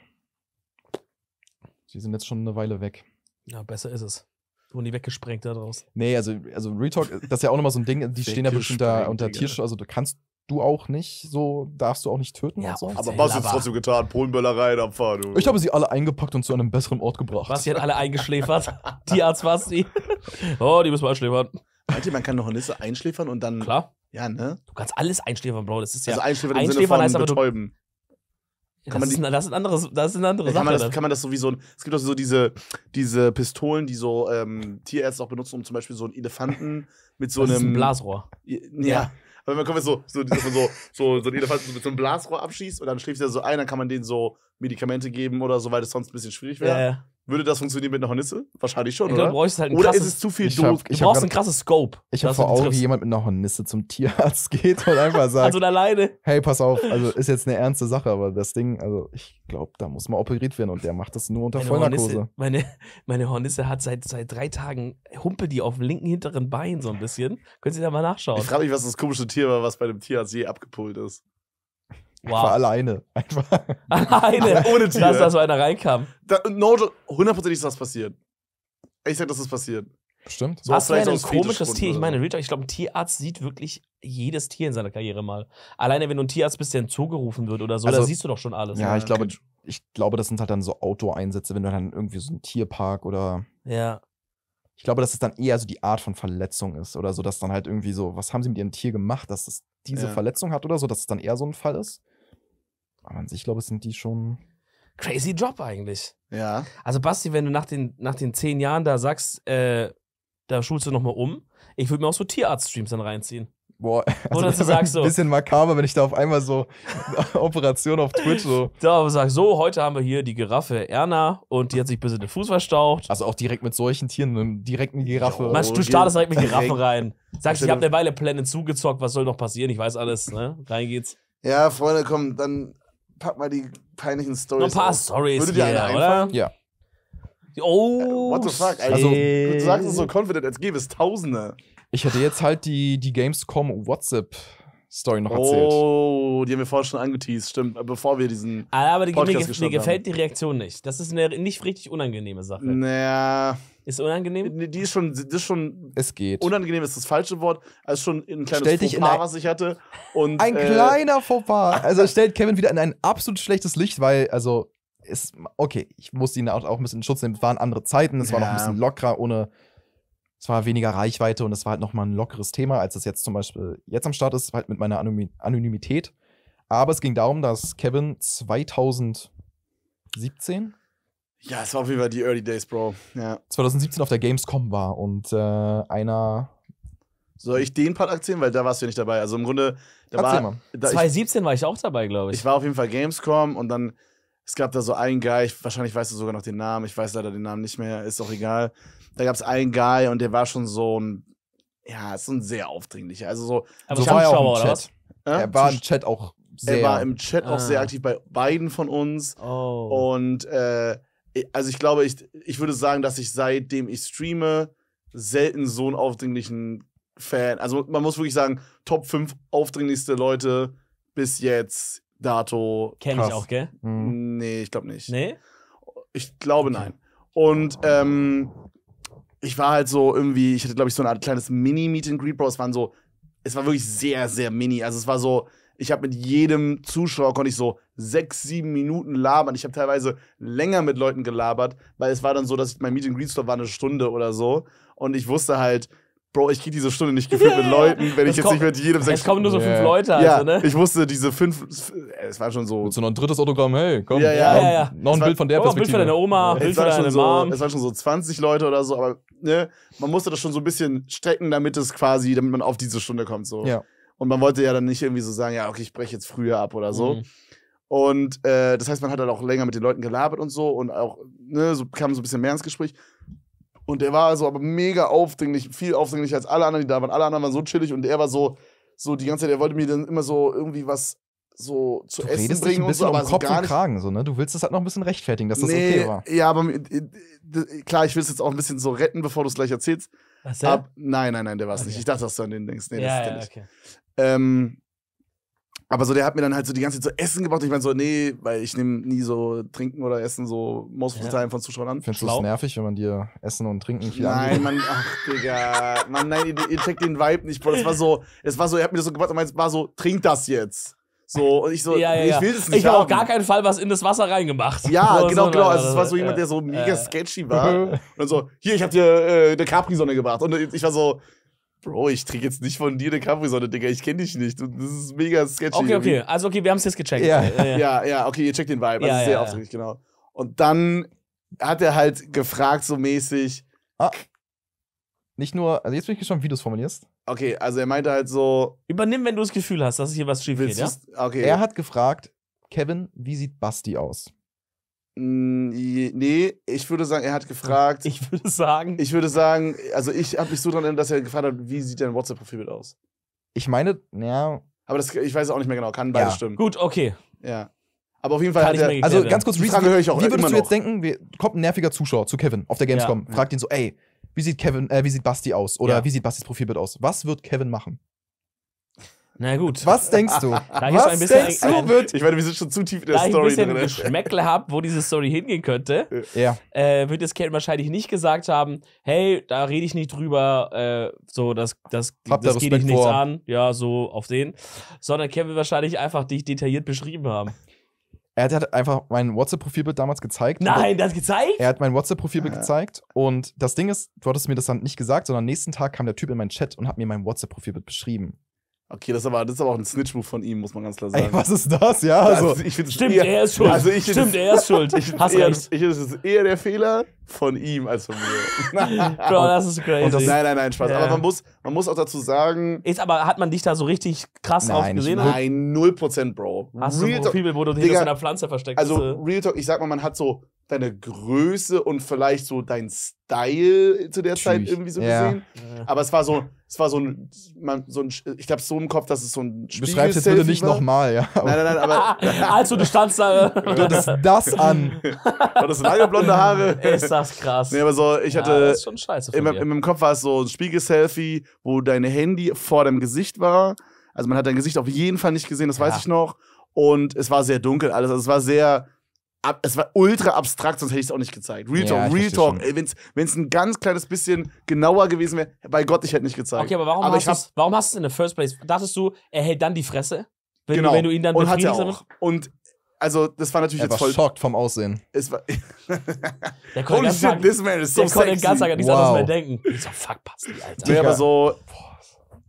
Sie sind jetzt schon eine Weile weg. Ja, besser ist es. Wurden die weggesprengt da draus? Nee, also, also Retalk, das ist ja auch nochmal so ein Ding, die stehen ja bestimmt da unter Tierschutz, also du kannst du auch nicht, so darfst du auch nicht töten. Ja, so. Aber was ist trotzdem getan? Polenböllereien abfahren. Du. Ich habe sie alle eingepackt und zu einem besseren Ort gebracht. Was, sie hat alle eingeschläfert? Tierarzt war sie. Oh, die müssen wir einschläfern. Meint ihr, man kann noch eine Liste einschläfern und dann. Klar. Ja, ne? Du kannst alles einschläfern, Bro. Das ist ja. Also einschläfern, im einschläfern im Sinne von heißt aber, betäuben. Kann das, man die, ist, das ist ein anderes, das ist ein anderes. Kann, man das, kann man das so es gibt auch so diese, diese Pistolen, die so ähm, Tierärzte auch benutzen, um zum Beispiel so einen Elefanten mit so das einem. Ist ein Blasrohr. Ja. ja. Aber man kommt so, so, so, so, so einen Elefanten mit so einem Blasrohr abschießt und dann schläft er so ein, dann kann man denen so Medikamente geben oder so, weil das sonst ein bisschen schwierig wäre. Ja, ja. Würde das funktionieren mit einer Hornisse? Wahrscheinlich schon, ich glaub, halt oder? Halt oder krasses, ist es zu viel doof? Du brauchst ein krasses Scope. Ich habe vor Augen, wie jemand mit einer Hornisse zum Tierarzt geht und einfach sagt: Also alleine. Hey, pass auf, also ist jetzt eine ernste Sache, aber das Ding, also ich glaube, da muss man operiert werden und der macht das nur unter meine Vollnarkose. Hornisse, meine, meine Hornisse hat seit, seit drei Tagen Humpel die auf dem linken hinteren Bein so ein bisschen. Können Sie da mal nachschauen. Ich frage mich, was das komische Tier war, was bei dem Tierarzt je abgepult ist. Wow. Einfach alleine. Einfach. Alleine. Ohne Tier. Dass da so einer reinkam. Da, no, hundertprozentig ist das passiert. Ich sag, das ist passiert. Bestimmt. So das wäre ein komisches Tier. Ich meine, Real ich glaube, ein Tierarzt sieht wirklich jedes Tier in seiner Karriere mal. Alleine, wenn du ein Tierarzt bist, der hinzugerufen wird oder so, also, da siehst du doch schon alles. Ja, ne? ich glaube, ich glaube, das sind halt dann so auto einsätze wenn du dann irgendwie so einen Tierpark oder. Ja. Ich glaube, dass es dann eher so die Art von Verletzung ist oder so, dass dann halt irgendwie so, was haben sie mit ihrem Tier gemacht, dass es diese ja. Verletzung hat oder so, dass es dann eher so ein Fall ist. Aber an sich, glaube, ich, sind die schon. Crazy Job eigentlich. Ja. Also, Basti, wenn du nach den, nach den zehn Jahren da sagst, äh, da schulst du nochmal um, ich würde mir auch so Tierarzt-Streams dann reinziehen. Boah, also Oder du sagst Ein bisschen makaber, wenn ich da auf einmal so Operation auf Twitch so. Da sagst so, heute haben wir hier die Giraffe Erna und die hat sich ein bisschen den Fuß verstaucht. Also auch direkt mit solchen Tieren, einem direkten Giraffe. Jo, Mensch, du startest direkt mit Giraffen rein. Sagst, ich habe eine Weile Pläne zugezockt, was soll noch passieren? Ich weiß alles, ne? Rein geht's. Ja, Freunde, komm, dann pack mal die peinlichen Stories. Noch ein paar auf. Stories hier, eine oder? Ja. Oh, What the fuck? Also, du sagst es so confident, als gäbe es Tausende. Ich hätte jetzt halt die, die Gamescom WhatsApp Story noch erzählt. Oh, die haben wir vorher schon angeteased, stimmt, bevor wir diesen. Ah, aber die, Podcast mir, gef mir gefällt die Reaktion nicht. Das ist eine nicht richtig unangenehme Sache. Naja. Ist unangenehm? Die ist schon, die ist schon. Es geht. Unangenehm ist das falsche Wort. Also schon ein kleines stell Fauxpas, ein, was ich hatte. Und, ein äh, kleiner Fauxpas. Also stellt Kevin wieder in ein absolut schlechtes Licht, weil, also, ist, okay, ich musste ihn auch, auch ein bisschen in Schutz nehmen. Es waren andere Zeiten, es ja. war noch ein bisschen lockerer, ohne es war weniger Reichweite und es war halt nochmal ein lockeres Thema, als es jetzt zum Beispiel jetzt am Start ist, halt mit meiner Anonymität. Aber es ging darum, dass Kevin 2017. Ja, es war auf jeden Fall die Early Days, Bro. Ja. 2017 auf der Gamescom war und äh, einer. Soll ich den Part erzählen? Weil da warst du ja nicht dabei. Also im Grunde, da Erzähl war. Mal. Da 2017 ich, war ich auch dabei, glaube ich. Ich war auf jeden Fall Gamescom und dann es gab da so einen Guy, ich, wahrscheinlich weißt du sogar noch den Namen, ich weiß leider den Namen nicht mehr, ist auch egal. Da gab es einen Guy und der war schon so ein, ja, ist so ein sehr aufdringlicher. Also so, Aber so war er auch im Chat. Äh? Er war im Chat auch sehr. Er war im Chat ah. auch sehr aktiv bei beiden von uns. Oh. Und äh, also ich glaube, ich, ich würde sagen, dass ich seitdem ich streame, selten so einen aufdringlichen Fan. Also man muss wirklich sagen, Top 5 aufdringlichste Leute bis jetzt dato. Kenne ich auch, gell? Mhm. Nee, ich glaube nicht. Nee? Ich glaube nein. Und ähm, ich war halt so irgendwie, ich hatte glaube ich so eine Art kleines Mini-Meet and Greet, Bro. Es waren so, es war wirklich sehr, sehr mini. Also es war so, ich habe mit jedem Zuschauer konnte ich so sechs, sieben Minuten labern. Ich habe teilweise länger mit Leuten gelabert, weil es war dann so, dass ich, mein Meet and Greet Store war eine Stunde oder so. Und ich wusste halt, Bro, ich kriege diese Stunde nicht gefüllt mit Leuten, wenn ich jetzt kommt, nicht mit jedem sechs. Es kommen nur so yeah. fünf Leute, also, ja, ne? Ich wusste diese fünf. Es war schon so. Und so noch ein drittes Autogramm, hey, komm. Ja, ja, ja, ja. Noch ein war, Bild von der Perspektive. Oh, Bild von deiner Oma, ja. Bild von deiner so, Mom. Es waren schon so 20 Leute oder so, aber ne, man musste das schon so ein bisschen strecken, damit es quasi, damit man auf diese Stunde kommt, so. Ja. Und man wollte ja dann nicht irgendwie so sagen, ja, okay, ich breche jetzt früher ab oder so. Mhm. Und äh, das heißt, man hat dann auch länger mit den Leuten gelabert und so und auch, ne, so kam so ein bisschen mehr ins Gespräch. Und der war also aber mega aufdringlich, viel aufdringlicher als alle anderen, die da waren. Alle anderen waren so chillig und er war so, so die ganze Zeit, er wollte mir dann immer so irgendwie was so zu du essen bringen und so, um aber Kopf so gar nicht. Kragen, so, ne? Du willst das halt noch ein bisschen rechtfertigen, dass das nee, okay war. Ja, aber äh, klar, ich will es jetzt auch ein bisschen so retten, bevor du es gleich erzählst. Was, Ab, nein, nein, nein, der war es okay. nicht. Ich dachte, dass du an den denkst. Nee, ja, das ist der ja, nicht. Okay. Ähm, aber so, der hat mir dann halt so die ganze Zeit so Essen gebracht. Ich meine so, nee, weil ich nehme nie so Trinken oder Essen so most of the time von Zuschauern an. Findest du es nervig, wenn man dir Essen und Trinken viel Nein, man, ach, Digga. Mann, nein, ihr, ihr, checkt den Vibe nicht, Boah, Das war so, es war so, er hat mir das so gebracht und meint, war so, trink das jetzt. So, und ich so, ja, ja, ich will das nicht. Ich habe auf gar keinen Fall was in das Wasser reingemacht. Ja, so, genau, so, genau. Also, es war so jemand, der so mega sketchy war. und so, hier, ich hab dir äh, eine Capri-Sonne gebracht. Und ich war so, Bro, ich trinke jetzt nicht von dir eine Capri-Sonne, Digga. Ich kenne dich nicht. Das ist mega sketchy. Okay, okay. Also, okay, wir haben es jetzt gecheckt. Ja. ja. ja, ja, okay, ihr checkt den Vibe. Also ja, also, sehr ja, aufdringlich, genau. Und dann hat er halt gefragt, so mäßig. Ah. Nicht nur, also jetzt bin ich gespannt, wie du es formulierst. Okay, also er meinte halt so. Übernimm, wenn du das Gefühl hast, dass hier was schief geht, ja? Okay. Er hat gefragt, Kevin, wie sieht Basti aus? Hm, nee, ich würde sagen, er hat gefragt. Ich würde sagen. Ich würde sagen, also ich habe mich so dran erinnert, dass er gefragt hat, wie sieht dein WhatsApp-Profilbild aus? Ich meine, ja. Aber das, ich weiß auch nicht mehr genau, kann beides ja. stimmen. Gut, okay. Ja. Aber auf jeden Fall hat er, Also ganz kurz, die Frage höre ich auch Wie würdest du jetzt denken, wir, kommt ein nerviger Zuschauer zu Kevin auf der Gamescom, ja. fragt ihn so, ey, wie sieht Kevin, äh, wie sieht Basti aus? Oder ja. wie sieht Bastis Profilbild aus? Was wird Kevin machen? Na gut. Was denkst du? Was bisschen, denkst du ein, wird? Ich meine, wir sind schon zu tief in der da Story ich ein bisschen drin. Geschmäckle habe, wo diese Story hingehen könnte, ja. äh, wird es Kate wahrscheinlich nicht gesagt haben, hey, da rede ich nicht drüber, äh, so, das, das, Hab das da geht dich nichts vor. an, ja, so auf den. Sondern Kevin wahrscheinlich einfach dich detailliert beschrieben haben. Er hat einfach mein WhatsApp-Profilbild damals gezeigt. Nein, das gezeigt? Er hat mein WhatsApp-Profilbild ah. gezeigt. Und das Ding ist, du hattest mir das dann nicht gesagt, sondern am nächsten Tag kam der Typ in meinen Chat und hat mir mein WhatsApp-Profilbild beschrieben. Okay, das ist, aber, das ist aber auch ein Snitch-Move von ihm, muss man ganz klar sagen. Ey, was ist das? Ja, also, also ich Stimmt, eher, er ist schuld. Also ich Stimmt, er ist schuld. Ich Hast eher, recht. es ist eher der Fehler von ihm als von mir. Bro, das ist crazy. Das, nein, nein, nein, Spaß. Yeah. Aber man muss, man muss auch dazu sagen. Ist aber, hat man dich da so richtig krass aufgesehen? Nein, 0%, Bro. Hast Real du ein Profil, wo du dich Digga, hinter einer Pflanze versteckst? Also, äh. Real Talk, ich sag mal, man hat so deine Größe und vielleicht so dein Style zu der Tschüss. Zeit irgendwie so ja. gesehen. Aber es war so, es war so ein, man, so ein ich glaube so im Kopf, dass es so ein Spiegel Beschreib's jetzt bitte nicht nochmal, ja. Nein, nein, nein, aber. also du standst da. Äh. du hattest das an. du hattest lange blonde Haare. Ist das krass. Nee, aber so, ich hatte. das ist schon scheiße. In, in, meinem Kopf war es so ein Spiegel-Selfie wo dein Handy vor deinem Gesicht war. Also man hat dein Gesicht auf jeden Fall nicht gesehen, das ja. weiß ich noch. Und es war sehr dunkel alles. Also es war sehr, es war ultra abstrakt, sonst hätte ich es auch nicht gezeigt. Real Talk, Real Talk. Wenn es ein ganz kleines bisschen genauer gewesen wäre, bei Gott, ich hätte nicht gezeigt. Okay, aber warum, aber hast, du es in the First Place? Dachtest du, er hält dann die Fresse? Wenn, genau. du, wenn du ihn dann und hat er auch. Und also das war natürlich er jetzt war voll. schockt vom Aussehen. Es war der konnte Holy shit, sagen, this man is so der sexy. Der konnte ganz lange nichts wow. anderes mehr denken. Ich so, fuck, passt die, Alter. Nee, aber so,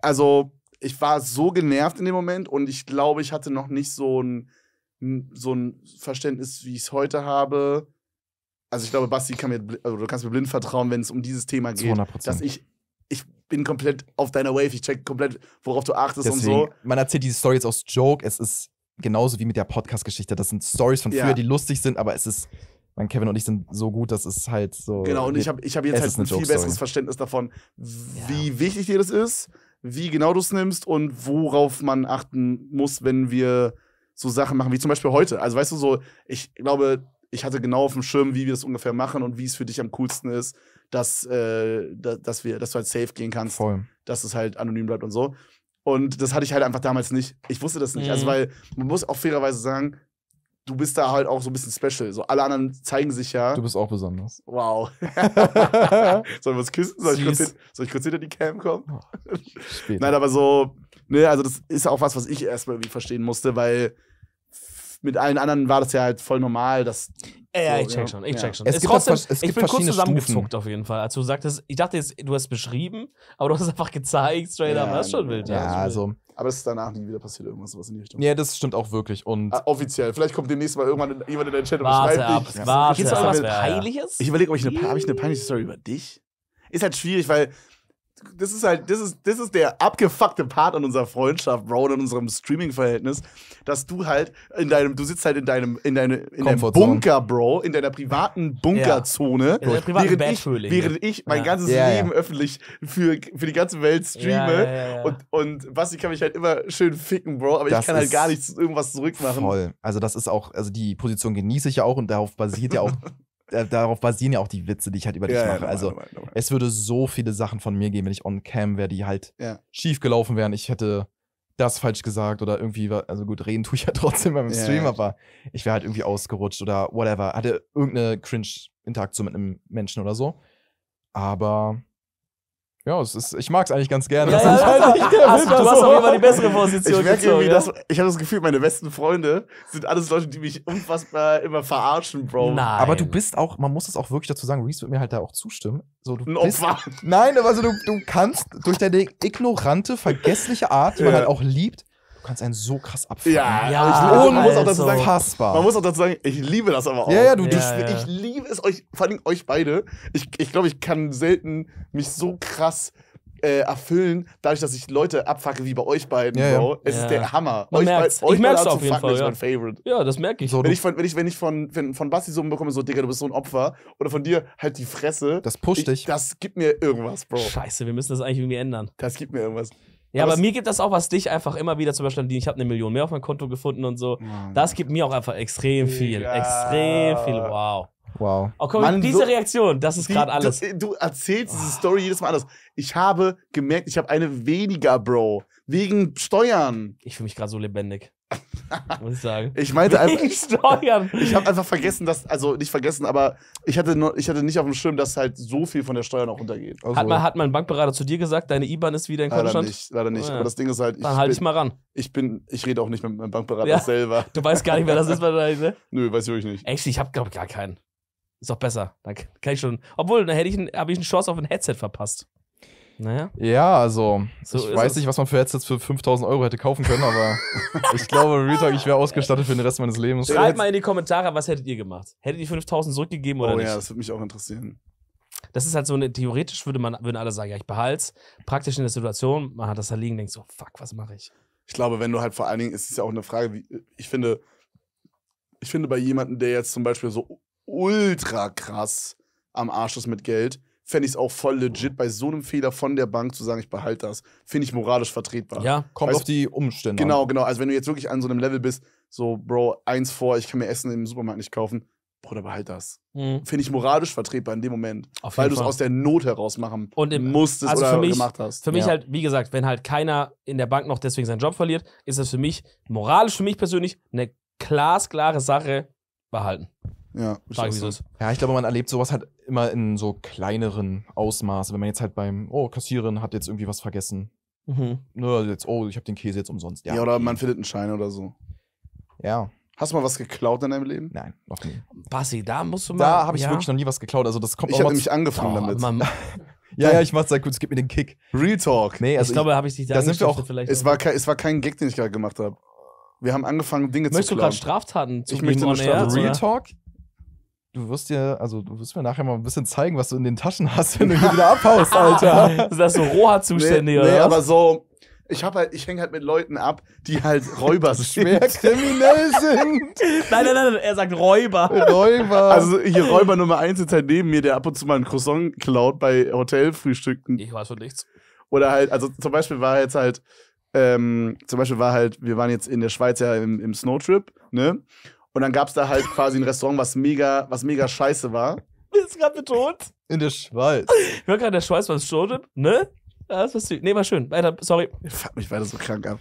also ich war so genervt in dem Moment und ich glaube, ich hatte noch nicht so ein, so ein Verständnis, wie ich es heute habe. Also ich glaube, Basti kann mir, also du kannst mir blind vertrauen, wenn es um dieses Thema geht, 200%. dass ich ich bin komplett auf deiner Wave, ich check komplett, worauf du achtest Deswegen, und so. Man erzählt diese Story jetzt aus Joke, es ist genauso wie mit der Podcast-Geschichte. Das sind Stories von früher, ja. die lustig sind, aber es ist mein Kevin und ich sind so gut, das ist halt so. Genau, und ich habe ich hab jetzt halt ein viel besseres Verständnis davon, wie ja. wichtig dir das ist, wie genau du es nimmst und worauf man achten muss, wenn wir so Sachen machen, wie zum Beispiel heute. Also weißt du so, ich glaube, ich hatte genau auf dem Schirm, wie wir das ungefähr machen und wie es für dich am coolsten ist, dass, äh, dass, wir, dass du halt safe gehen kannst, Voll. dass es halt anonym bleibt und so. Und das hatte ich halt einfach damals nicht. Ich wusste das nicht. Also, mhm. Also, weil man muss auch fairerweise sagen, du bist da halt auch so ein bisschen special. So alle anderen zeigen sich ja. Du bist auch besonders. Wow. Sollen wir uns küssen? Soll ich, kurz, soll ich, kurz hinter die Cam kommen? Oh, Nein, aber so, ne, also das ist auch was, was ich erstmal irgendwie verstehen musste, weil mit allen anderen war das ja halt voll normal, dass. Ja, ja, so, ich check ja. schon, ich check schon. Es, halt es gibt trotzdem, es gibt ich bin kurz zusammengezuckt auf jeden Fall, als du sagtest, ich dachte jetzt, du hast beschrieben, aber du hast es einfach gezeigt, straight up, was schon wild. Ja, also. Aber es ist danach nie wieder passiert, irgendwas sowas in die Richtung. Ja, das stimmt auch wirklich. Und ah, offiziell. Vielleicht kommt demnächst mal irgendwann jemand in deinen Chat und schreibt ab, dich. Warte, Geht's ab. Was Peinliches? Ich überlege, ob ich eine, habe ich eine peinliche Story über dich? Ist halt schwierig, weil das ist halt, das ist, das ist der abgefuckte Part an unserer Freundschaft, Bro, und an unserem Streaming-Verhältnis, dass du halt in deinem, du sitzt halt in deinem, in deine, in deinem Bunker, Bro, in deiner privaten Bunkerzone, ja. während, ich, während ich mein ja. ganzes ja, Leben öffentlich für, für die ganze Welt streame und, und Basti kann mich halt immer schön ficken, Bro, aber das ich kann halt gar nichts, irgendwas zurückmachen. Voll. Also das ist auch, also die Position genieße ich ja auch und darauf basiert ja auch Äh, darauf basieren ja auch die Witze, die ich halt über dich ja, mache. Ja, also normal, normal. es würde so viele Sachen von mir geben, wenn ich on cam wäre, die halt ja. schief gelaufen wären. Ich hätte das falsch gesagt oder irgendwie, also gut, reden tue ich ja trotzdem beim Stream, aber ich wäre halt irgendwie ausgerutscht oder whatever. Hatte irgendeine cringe Interaktion mit einem Menschen oder so. Aber ja, es ist, ich mag es eigentlich ganz gerne. Ja, ja, halt nicht der also, du hast so. auf jeden Fall die bessere Position. Ich merke ja? ich habe das Gefühl, meine besten Freunde sind alles Leute, die mich unfassbar immer verarschen, Bro. Nein. Aber du bist auch, man muss es auch wirklich dazu sagen, Reese wird mir halt da auch zustimmen. So, du Ein bist, Opfer. Nein, aber also, du, du kannst durch deine ignorante, vergessliche Art, die man halt auch liebt, kannst einen so krass abfangen. Ja, ja ich, man, muss auch dazu also. sagen, fassbar. man muss auch dazu sagen, ich liebe das aber auch. Ja, ja, du, ja, du ja. ich liebe es euch, vor allem euch beide. Ich, ich glaube, ich kann selten mich so krass äh, erfüllen, dadurch, dass ich Leute abfacke wie bei euch beiden. Ja, Bro. Es ja. ist der Hammer. Man euch merkt's. Euch ich merk's auf jeden Fall. Ist ja. mein Favorite. ja, das merke ich. So, wenn, ich von, wenn, ich, wenn ich von, wenn von Basti so bekomme, so, Digga, du bist so ein Opfer, oder von dir halt die Fresse. Das pusht dich. Das gibt mir irgendwas, Bro. Scheiße, wir müssen das eigentlich irgendwie ändern. Das gibt mir irgendwas. Ja, aber, aber mir gibt das auch, was dich einfach immer wieder zum Beispiel, ich habe eine Million mehr auf mein Konto gefunden und so. Mann. Das gibt mir auch einfach extrem viel. Ja. Extrem viel. Wow. Wow. Oh, komm, Mann, diese so, Reaktion, das ist gerade alles. Du, du erzählst oh. diese Story jedes Mal anders. Ich habe gemerkt, ich habe eine weniger, Bro. Wegen Steuern. Ich fühle mich gerade so lebendig. muss ich sagen. Ich meinte einfach. Ich, steuern. ich habe einfach vergessen, dass, also nicht vergessen, aber ich hatte, nur, ich hatte nicht auf dem Schirm, dass halt so viel von der Steuer noch runtergeht. Also, hat, mal, hat mein Bankberater zu dir gesagt, deine IBAN ist wieder in Kontostand? Leider nicht, leider nicht. Ah, ja. Aber das Ding ist halt. Ich Dann halte ich mal ran. Ich bin, ich rede auch nicht mit meinem Bankberater ja. selber. Du weißt gar nicht, wer das ist, wahrscheinlich, ne? Nö, weiß ich wirklich nicht. Echt, ich habe, glaube ich, gar keinen. Ist doch besser. Dann kann ich schon. Obwohl, dann hätte ich, habe ich eine Chance auf ein Headset verpasst. Naja. Ja, also, so ich weiß es. nicht, was man für Headsets für 5000 Euro hätte kaufen können, aber ich glaube, Realtalk, ich wäre ausgestattet für den Rest meines Lebens. Schreibt mal in die Kommentare, was hättet ihr gemacht? Hättet ihr 5000 zurückgegeben oder oh, nicht? Oh ja, das würde mich auch interessieren. Das ist halt so eine, theoretisch würde man, würden alle sagen, ja, ich behalte es. Praktisch in der Situation, man hat das da liegen, denkt so, fuck, was mache ich? Ich glaube, wenn du halt vor allen Dingen, es ist ja auch eine Frage, wie, ich finde, ich finde bei jemandem, der jetzt zum Beispiel so ultra krass am Arsch ist mit Geld, fände ich es auch voll legit, bei so einem Fehler von der Bank zu sagen, ich behalte das. Finde ich moralisch vertretbar. Ja, kommt weißt, auf die Umstände. Genau, genau. Also wenn du jetzt wirklich an so einem Level bist, so, Bro, eins vor, ich kann mir Essen im Supermarkt nicht kaufen, Bruder, behalte das. Mhm. Finde ich moralisch vertretbar in dem Moment. weil du es aus der Not heraus machen und im, musstest also oder mich, gemacht hast. Für mich ja. halt, wie gesagt, wenn halt keiner in der Bank noch deswegen seinen Job verliert, ist das für mich, moralisch für mich persönlich, eine glasklare Sache behalten. Ja, Sag, so. ja, ich glaube, man erlebt sowas halt immer in so kleineren Ausmaßen. Wenn man jetzt halt beim, oh, Kassieren hat jetzt irgendwie was vergessen. Mhm. Nur ne, jetzt, oh, ich habe den Käse jetzt umsonst. Ja, ja oder okay. man findet einen Schein oder so. Ja. Hast du mal was geklaut in deinem Leben? Nein, noch nie. Basti, da musst du mal. Da habe ich ja. wirklich noch nie was geklaut. Also das kommt Ich habe nämlich angefangen oh, damit. Man, ja, ja, ich mach's halt gut, es gibt mir den Kick. Real Talk. Nee, also ich glaube, habe ich dich da, da sind wir auch, vielleicht. Es, War kein, es war kein Gag, den ich gerade gemacht habe. Wir haben angefangen, Dinge Möchtest zu klauen. Möchtest du gerade Straftaten zu Ich möchte nur Straftat. Real Talk? Du wirst dir, also du wirst mir nachher mal ein bisschen zeigen, was du in den Taschen hast, wenn du hier wieder abhaust, Alter. Ist das so Roha-Zustände, nee, oder? Nee, aber so, ich hab halt, ich hänge halt mit Leuten ab, die halt Räuber Schwer kriminell sind. Nein, nein, nein, er sagt Räuber. Räuber. Also hier Räuber Nummer eins ist halt neben mir, der ab und zu mal ein Croissant klaut bei Hotelfrühstücken. Ich weiß von nichts. Oder halt, also zum Beispiel war jetzt halt, ähm, zum Beispiel war halt, wir waren jetzt in der Schweiz ja im, im Snowtrip, ne? Und dann gab es da halt quasi ein Restaurant, was mega, was mega scheiße war. Ist gerade betont. In der Schweiz. Ich höre gerade, der Schweiz war schon, ne? Ja, das war süß. Nee, war schön. Weiter, sorry. Ich fuck mich weiter so krank ab.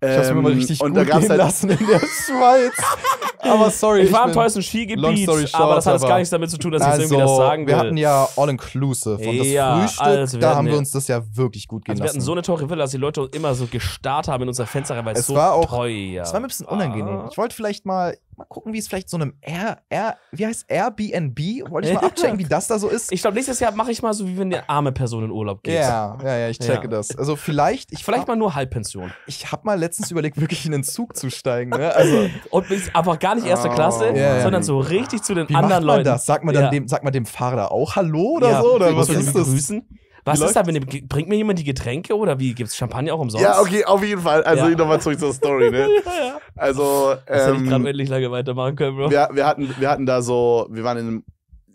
Ich hab's mir mal richtig ähm, und gut gehen halt lassen in der Schweiz. aber sorry. Ich, war am teuersten Skigebiet, short, aber das hat es gar nichts damit zu tun, dass also, ich irgendwie das also, sagen will. Wir hatten ja All-Inclusive und ja, das Frühstück, da haben wir uns das ja wirklich gut gehen also lassen. Wir hatten so eine teure Villa, dass die Leute immer so gestarrt haben in unser Fenster, weil es so war auch, teuer Es war mir ein bisschen unangenehm. Ah. Ich wollte vielleicht mal mal gucken, wie es vielleicht so einem Air, Air, wie heißt Airbnb? Wollte ich mal abchecken, wie das da so ist. Ich glaube, nächstes Jahr mache ich mal so, wie wenn eine arme Person in Urlaub geht. Ja, ja, ja, ich checke ja. das. Also vielleicht. Ich vielleicht hab, mal nur Halbpension. Ich habe mal letztens überlegt, wirklich in den Zug zu steigen. Ne? Also, Und aber gar nicht erste oh, Klasse, yeah, sondern so richtig zu den wie anderen macht man Leuten. Das? Sagt man dann ja. dem, sagt man dem Fahrer auch Hallo oder so? Oder was ist das? Grüßen? Was ist da, wenn bringt mir jemand die Getränke oder wie gibt es Champagner auch umsonst? Ja, okay, auf jeden Fall. Also ja. nochmal zurück zur Story, ne? ja, ja. Also das hätte ich ähm, gerade endlich lange weitermachen können, Bro. Wir, wir, hatten, wir hatten da so, wir waren in einem,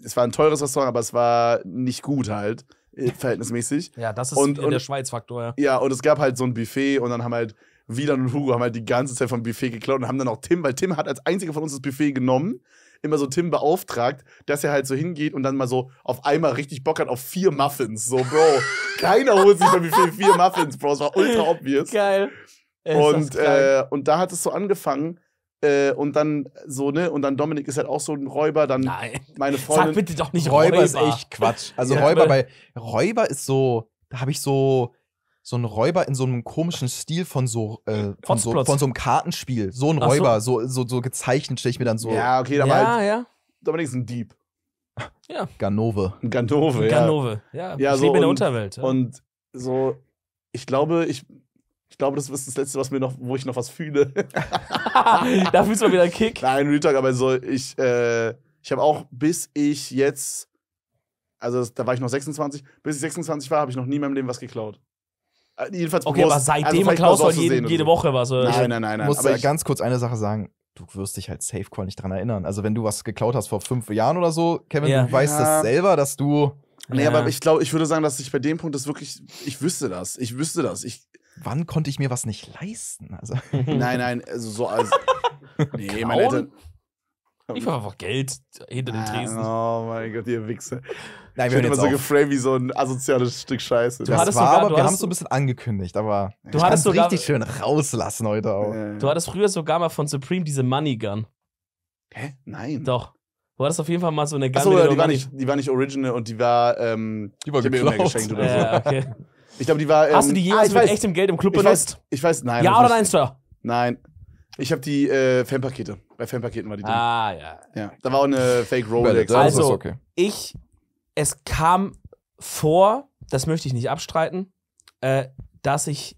es war ein teures Restaurant, aber es war nicht gut halt äh, verhältnismäßig. Ja, das ist und, und, der Schweiz-Faktor, ja. Ja, und es gab halt so ein Buffet und dann haben halt Wieland und Hugo haben halt die ganze Zeit vom Buffet geklaut und haben dann auch Tim, weil Tim hat als einziger von uns das Buffet genommen immer so Tim beauftragt, dass er halt so hingeht und dann mal so auf einmal richtig Bock hat auf vier Muffins. So, Bro, keiner holt sich bei wie viel vier Muffins, Bro. Das war ultra obvious. Geil. und, äh, und da hat es so angefangen. Äh, und dann so, ne? Und dann Dominik ist halt auch so ein Räuber. Dann Nein. meine Freundin. Sag bitte doch nicht Räuber. Räuber ist echt Quatsch. Also ja, Räuber weil Räuber ist so, da habe ich so so ein Räuber in so einem komischen Stil von so, äh, von, so von so einem Kartenspiel. So ein Räuber, so. So, so, so gezeichnet, stelle ich mir dann so. Ja, okay, dann ja, halt, ja. Dominik ist ein Dieb. Ja. Ganove. Ganove, ja. Ganove, ja. ja so, in der Unterwelt. Ja. Und so, ich glaube, ich, ich glaube, das ist das Letzte, was mir noch, wo ich noch was fühle. da fühlst du mal wieder einen Kick. Nein, Retalk, aber so, ich, äh, ich habe auch, bis ich jetzt, also da war ich noch 26, bis ich 26 war, habe ich noch nie in meinem Leben was geklaut. Äh, jedenfalls okay, bewusst. aber seitdem also Klaus so jeden, jede Woche was. Oder? Nein, nein, nein. nein. Muss aber ich ganz kurz eine Sache sagen. Du wirst dich halt Safecall nicht dran erinnern. Also wenn du was geklaut hast vor fünf Jahren oder so, Kevin, ja. du weißt ja. das selber, dass du Nee, ja. aber ich glaube, ich würde sagen, dass ich bei dem Punkt das wirklich, ich wüsste das, ich wüsste das. Ich Wann konnte ich mir was nicht leisten? Also. nein, nein, also so als. nee, meine Eltern, ich war einfach Geld hinter den ah, Tresen. Oh mein Gott, ihr Wichse. Nein, ich bin immer so geframed wie so ein asoziales Stück Scheiße. Du das hattest war, sogar, aber wir haben es so ein bisschen angekündigt, aber du ich hattest sogar, richtig schön rauslassen heute auch. Ja, ja. Du hattest früher sogar mal von Supreme diese Money Gun. Hä? Nein. Doch. Du hattest auf jeden Fall mal so eine Gun. Achso, die, die war, nicht, die war nicht original und die war, ähm, die war geschenkt oder so. Ja, okay. Ich glaube, die war. Ähm, Hast du die ähm, jemals ah, mit echtem Geld im Club ich benutzt? Weiß, ich weiß, nein. Ja oder nein, Sir? Nein. Ich habe die äh, Fanpakete. Bei Fanpaketen war die drin. Ah, ja. ja. Da war auch eine Fake Rolex. Also, okay. ich, es kam vor, das möchte ich nicht abstreiten, äh, dass ich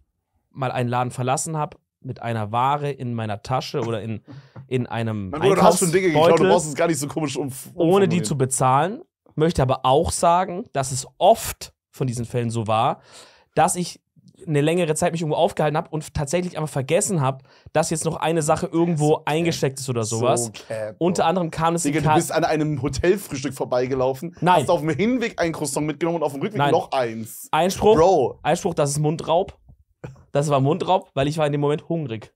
mal einen Laden verlassen habe mit einer Ware in meiner Tasche oder in, in einem Bruder, hast schon Dinge geklaut, du brauchst es gar nicht so komisch um. Ohne die zu bezahlen. Möchte aber auch sagen, dass es oft von diesen Fällen so war, dass ich eine längere Zeit mich irgendwo aufgehalten habe und tatsächlich einfach vergessen habe, dass jetzt noch eine Sache irgendwo eingesteckt ist oder sowas. So cap, Unter anderem kam es Digga, du bist an einem Hotelfrühstück vorbeigelaufen, Nein. hast auf dem Hinweg ein Croissant mitgenommen und auf dem Rückweg Nein. noch eins. Einspruch, Bro. Einspruch, das ist Mundraub. Das war Mundraub, weil ich war in dem Moment hungrig.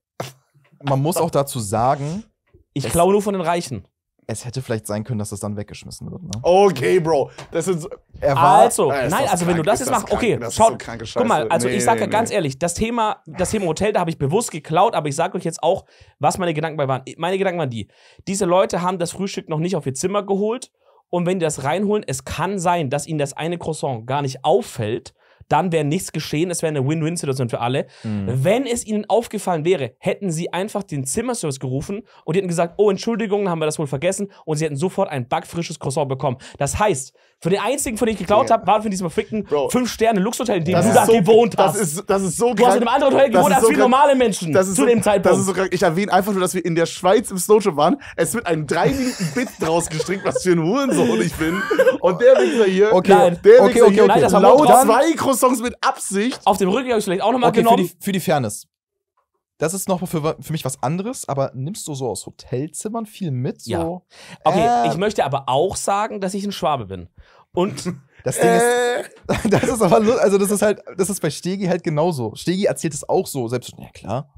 Man muss auch dazu sagen, ich klaue nur von den Reichen es hätte vielleicht sein können, dass das dann weggeschmissen wird. Ne? Okay, Bro. Das ist. Er war, also, äh, nein, also wenn du das jetzt machst, okay, das schaut. So guck mal, also nee, ich sage nee, ja nee. ganz ehrlich, das Thema, das Thema Hotel, da habe ich bewusst geklaut, aber ich sage euch jetzt auch, was meine Gedanken bei waren. Meine Gedanken waren die. Diese Leute haben das Frühstück noch nicht auf ihr Zimmer geholt. Und wenn die das reinholen, es kann sein, dass ihnen das eine Croissant gar nicht auffällt dann wäre nichts geschehen. Es wäre eine Win-Win-Situation für alle. Mhm. Wenn es ihnen aufgefallen wäre, hätten sie einfach den Zimmerservice gerufen und die hätten gesagt, oh, Entschuldigung, haben wir das wohl vergessen. Und sie hätten sofort ein backfrisches Croissant bekommen. Das heißt, für den einzigen, von dem ich geklaut ja. habe, war für diesem verfickten 5-Sterne-Luxhotel, in dem das du da so, gewohnt hast. Das ist, das ist so Du hast in einem anderen Hotel gewohnt als so viele normale Menschen das ist zu so, dem Zeitpunkt. Das ist so krank. Ich erwähne einfach nur, dass wir in der Schweiz im Snowshow waren. Es wird ein 3 minuten bit draus gestrickt, was für ein Hurensohn ich bin. Und der Wichser hier, okay. Nein. der okay, Wichser okay, okay, hier, okay. Nein, das laut zwei Croissants mit Absicht. Auf dem Rücken habe ich vielleicht auch nochmal okay, genommen. Für die, für die Fairness das ist noch für, für mich was anderes, aber nimmst du so aus Hotelzimmern viel mit? So? Ja. Okay, äh, ich möchte aber auch sagen, dass ich ein Schwabe bin. Und das Ding äh. ist, das ist aber, also das ist halt, das ist bei Stegi halt genauso. Stegi erzählt es auch so, selbst, Na klar,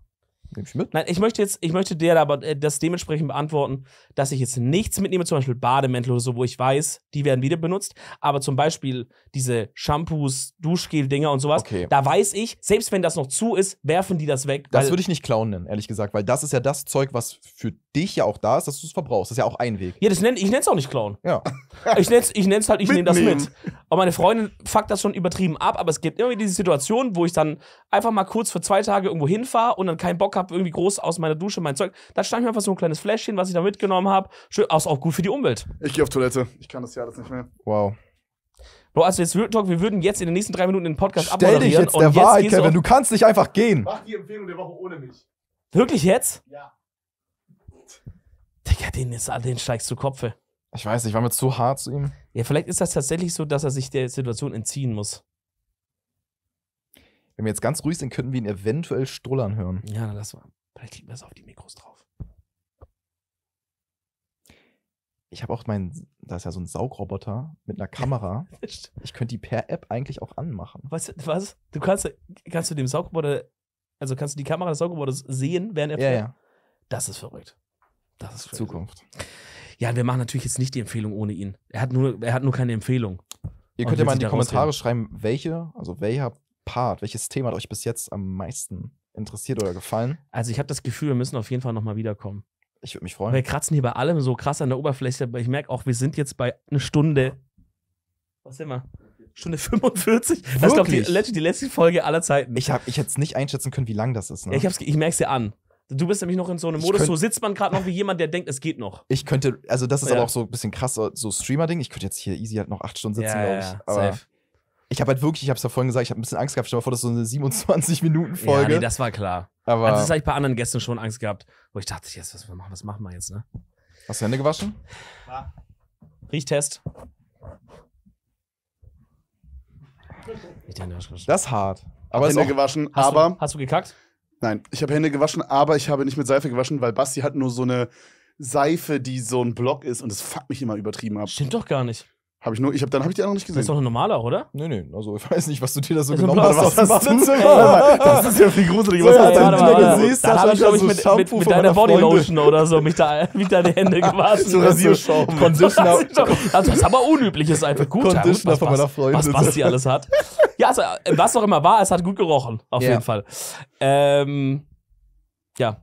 Nehme ich mit? Nein, ich möchte jetzt, ich möchte dir aber äh, das dementsprechend beantworten, dass ich jetzt nichts mitnehme, zum Beispiel Bademäntel oder so, wo ich weiß, die werden wieder benutzt. Aber zum Beispiel diese Shampoos, Duschgel-Dinger und sowas, okay. da weiß ich, selbst wenn das noch zu ist, werfen die das weg. Das würde ich nicht klauen nennen, ehrlich gesagt, weil das ist ja das Zeug, was für dich ja auch da ist, dass du es verbrauchst. Das ist ja auch ein Weg. Ja, das nenn, ich nenne es auch nicht klauen. Ja. Ich nenne es ich nenn's halt, ich nehme das mit. Und meine Freundin fuckt das schon übertrieben ab, aber es gibt irgendwie diese Situation, wo ich dann einfach mal kurz für zwei Tage irgendwo hinfahre und dann keinen Bock habe, habe irgendwie groß aus meiner Dusche mein Zeug. Da stand mir einfach so ein kleines Fläschchen, was ich da mitgenommen habe. Schön, auch, auch gut für die Umwelt. Ich gehe auf Toilette. Ich kann das ja alles nicht mehr. Wow. Bro, also jetzt Real Talk, wir würden jetzt in den nächsten drei Minuten den Podcast Stell abmoderieren. Stell dich jetzt der Wahrheit, Kevin. Du kannst nicht einfach gehen. Mach die Empfehlung der Woche ohne mich. Wirklich jetzt? Ja. Digga, den, ist, den steigst du Kopfe. Ich weiß nicht, war mir zu hart zu ihm. Ja, vielleicht ist das tatsächlich so, dass er sich der Situation entziehen muss. Wenn wir jetzt ganz ruhig sind, könnten wir ihn eventuell strullern hören. Ja, dann lass mal. Vielleicht kriegen wir es auf die Mikros drauf. Ich habe auch meinen, da ist ja so ein Saugroboter mit einer Kamera. ich könnte die per App eigentlich auch anmachen. Was? was? Du kannst, kannst du dem Saugroboter, also kannst du die Kamera des Saugroboters sehen, während er fährt? Ja, ja. Das ist verrückt. Das ist crazy. Zukunft. Ja, wir machen natürlich jetzt nicht die Empfehlung ohne ihn. Er hat nur, er hat nur keine Empfehlung. Ihr könnt ja mal in die Kommentare rausgehen. schreiben, welche, also welcher Part, welches Thema hat euch bis jetzt am meisten interessiert oder gefallen? Also ich habe das Gefühl, wir müssen auf jeden Fall nochmal wiederkommen. Ich würde mich freuen. Wir kratzen hier bei allem so krass an der Oberfläche, aber ich merke auch, wir sind jetzt bei einer Stunde. Was immer? Stunde 45? Wirklich? Das ist, glaube ich, die, letzte Folge aller Zeiten. Ich, ich hätte es nicht einschätzen können, wie lang das ist. Ne? Ja, ich, ich merke es dir an. Du bist nämlich noch in so einem Modus, so sitzt man gerade noch wie jemand, der denkt, es geht noch. Ich könnte, also das ist ja. aber auch so ein bisschen krass, so Streamer-Ding. Ich könnte jetzt hier easy halt noch acht Stunden sitzen, ja, glaube ich. Aber safe ich habe halt wirklich, ich habe es ja vorhin gesagt, ich habe ein bisschen Angst gehabt. Stell dir vor, das ist so eine 27-Minuten-Folge. Ja, nee, das war klar. Aber also, das habe ich bei anderen Gästen schon Angst gehabt, wo ich dachte, jetzt, was, machen, was machen wir jetzt, ne? Hast du Hände gewaschen? Ja. Riechtest. Das ist hart. Aber Hände gewaschen, hast aber. Du, hast du gekackt? Nein, ich habe Hände gewaschen, aber ich habe nicht mit Seife gewaschen, weil Basti hat nur so eine Seife, die so ein Block ist und das fuckt mich immer übertrieben ab. Stimmt doch gar nicht. Habe ich nur, ich habe dann habe ich die auch noch nicht gesehen. Das ist doch ein normaler, oder? Nee, nee, also ich weiß nicht, was du dir da so genommen hast. Was hast du Das ist ja viel gruseliger. Was hast du denn da siehst, da habe ich glaube ich mit, mit, mit deiner Bodylotion oder so mich da mich deine Hände gewaschen. so Rasierschaum. Conditioner. Also was aber unübliches einfach gut. Conditioner von meiner Freundin. Was Basti alles hat. Ja, also, äh, was auch immer war, es hat gut gerochen auf jeden Fall. Ähm, ja,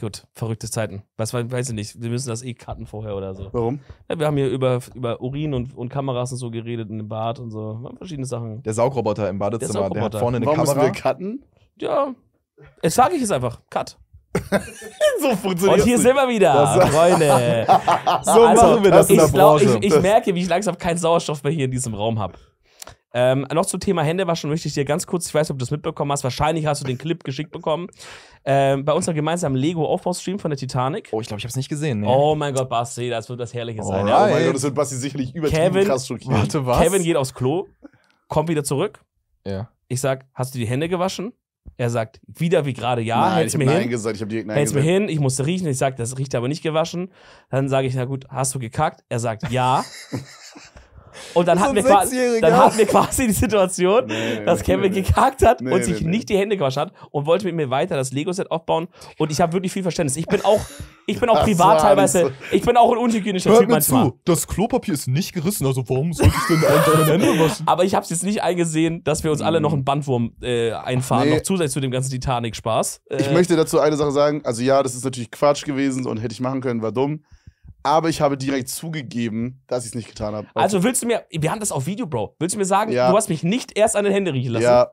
Gut, verrückte Zeiten. Was weiß ich nicht. Wir müssen das eh cutten vorher oder so. Warum? Ja, wir haben hier über, über Urin und, und Kameras und so geredet in dem Bad und so. Wir haben verschiedene Sachen. Der Saugroboter im Badezimmer, der, der hat vorne eine Warum Kamera. Müssen wir cutten? Ja. Jetzt sage ich es einfach. Cut. so funktioniert Und hier nicht. sind wir wieder, Freunde. so also, machen wir das in der glaub, Branche. Ich, ich merke, wie ich langsam keinen Sauerstoff mehr hier in diesem Raum habe. Ähm, noch zum Thema Händewaschen möchte ich dir ganz kurz, ich weiß nicht, ob du das mitbekommen hast, wahrscheinlich hast du den Clip geschickt bekommen. Ähm, bei unserem gemeinsamen Lego-Aufbaustream von der Titanic. Oh, ich glaube, ich habe es nicht gesehen. Nee. Oh mein Gott, Basti, das wird das Herrliche sein. Oh, ja. oh mein Gott, das wird Basti sicherlich übertrieben Kevin, krass schockiert. Warte, was? Kevin geht aufs Klo, kommt wieder zurück. Ja. Ich sag, hast du die Hände gewaschen? Er sagt wieder wie gerade ja, nein, ich habe nein hin. gesagt, ich habe direkt nein hält's gesagt. mir hin, ich musste riechen, ich sage, das riecht aber nicht gewaschen. Dann sage ich, na gut, hast du gekackt? Er sagt ja. Und dann, hatten, wir quasi, dann hatten wir quasi die Situation, nee, dass Kevin nee, gekackt hat nee, und sich nicht die Hände gewaschen hat und wollte mit mir weiter das Lego-Set aufbauen. Und ich habe wirklich viel Verständnis. Ich bin auch, ich bin auch privat teilweise, ich bin auch ein unhygienischer Hört Typ mir manchmal. Zu. Das Klopapier ist nicht gerissen, also warum sollte ich denn deine Hände waschen? Aber ich habe es jetzt nicht eingesehen, dass wir uns alle noch einen Bandwurm äh, einfahren, noch zusätzlich zu dem ganzen Titanic-Spaß. Äh, ich möchte dazu eine Sache sagen. Also ja, das ist natürlich Quatsch gewesen und hätte ich machen können, war dumm aber ich habe direkt zugegeben, dass ich es nicht getan habe. Also, also willst du mir, wir haben das auf Video, Bro. Willst du mir sagen, ja. du hast mich nicht erst an den Händen riechen lassen? Ja.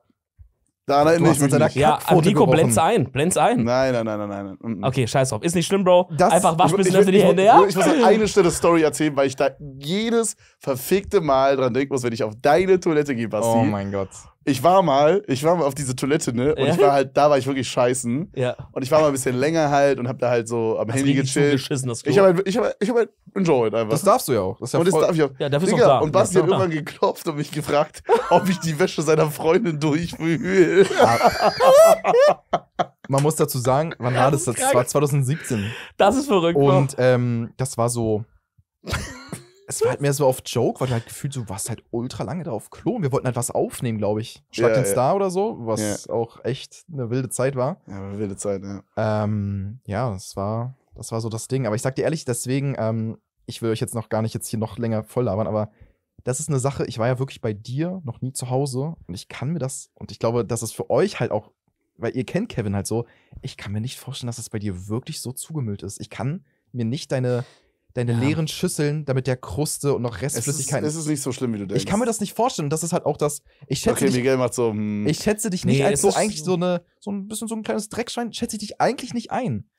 Da erinnere ich mich nicht. Ja, aber Nico, blend's ein, blend's ein. Nein, nein, nein, nein, nein. Okay, scheiß drauf. Ist nicht schlimm, Bro. Das, Einfach wasch ein bisschen öfter die Hände, ja? Ich muss eine schnelle Story erzählen, weil ich da jedes verfickte Mal dran denken muss, wenn ich auf deine Toilette gehe, Basti. Oh mein Gott ich war mal, ich war mal auf diese Toilette, ne? Und ja? ich war halt, da war ich wirklich scheißen. Ja. Und ich war mal ein bisschen länger halt und hab da halt so am Handy gechillt. ich hab halt, ich hab, ich hab halt enjoyed einfach. Das darfst du ja auch. Das ist ja und voll... das darf ich auch. Ja, dafür Digga, ist auch da. Und Basti hat irgendwann da. geklopft und mich gefragt, ob ich die Wäsche seiner Freundin durchwühl. Man muss dazu sagen, wann war das? Das war 2017. Das ist verrückt. Und ähm, das war so es war halt mehr so auf Joke, weil du halt gefühlt so warst halt ultra lange da auf Klo und wir wollten halt was aufnehmen, glaube ich. Schlag ja, den ja. Star oder so, was ja. auch echt eine wilde Zeit war. Ja, eine wilde Zeit, ja. Ähm, ja, das war, das war so das Ding. Aber ich sag dir ehrlich, deswegen, ähm, ich will euch jetzt noch gar nicht jetzt hier noch länger voll labern, aber das ist eine Sache, ich war ja wirklich bei dir noch nie zu Hause und ich kann mir das, und ich glaube, dass es für euch halt auch, weil ihr kennt Kevin halt so, ich kann mir nicht vorstellen, dass es bei dir wirklich so zugemüllt ist. Ich kann mir nicht deine deine ja. leeren Schüsseln, damit der Kruste und noch Restflüssigkeit. Es ist, es ist nicht so schlimm, wie du denkst. Ich kann mir das nicht vorstellen. das ist halt auch das. Ich schätze okay, dich, Miguel macht so. Hm. Ich schätze dich nicht nee, als so eigentlich so eine so ein bisschen so ein kleines Dreckschwein. Schätze ich dich eigentlich nicht ein.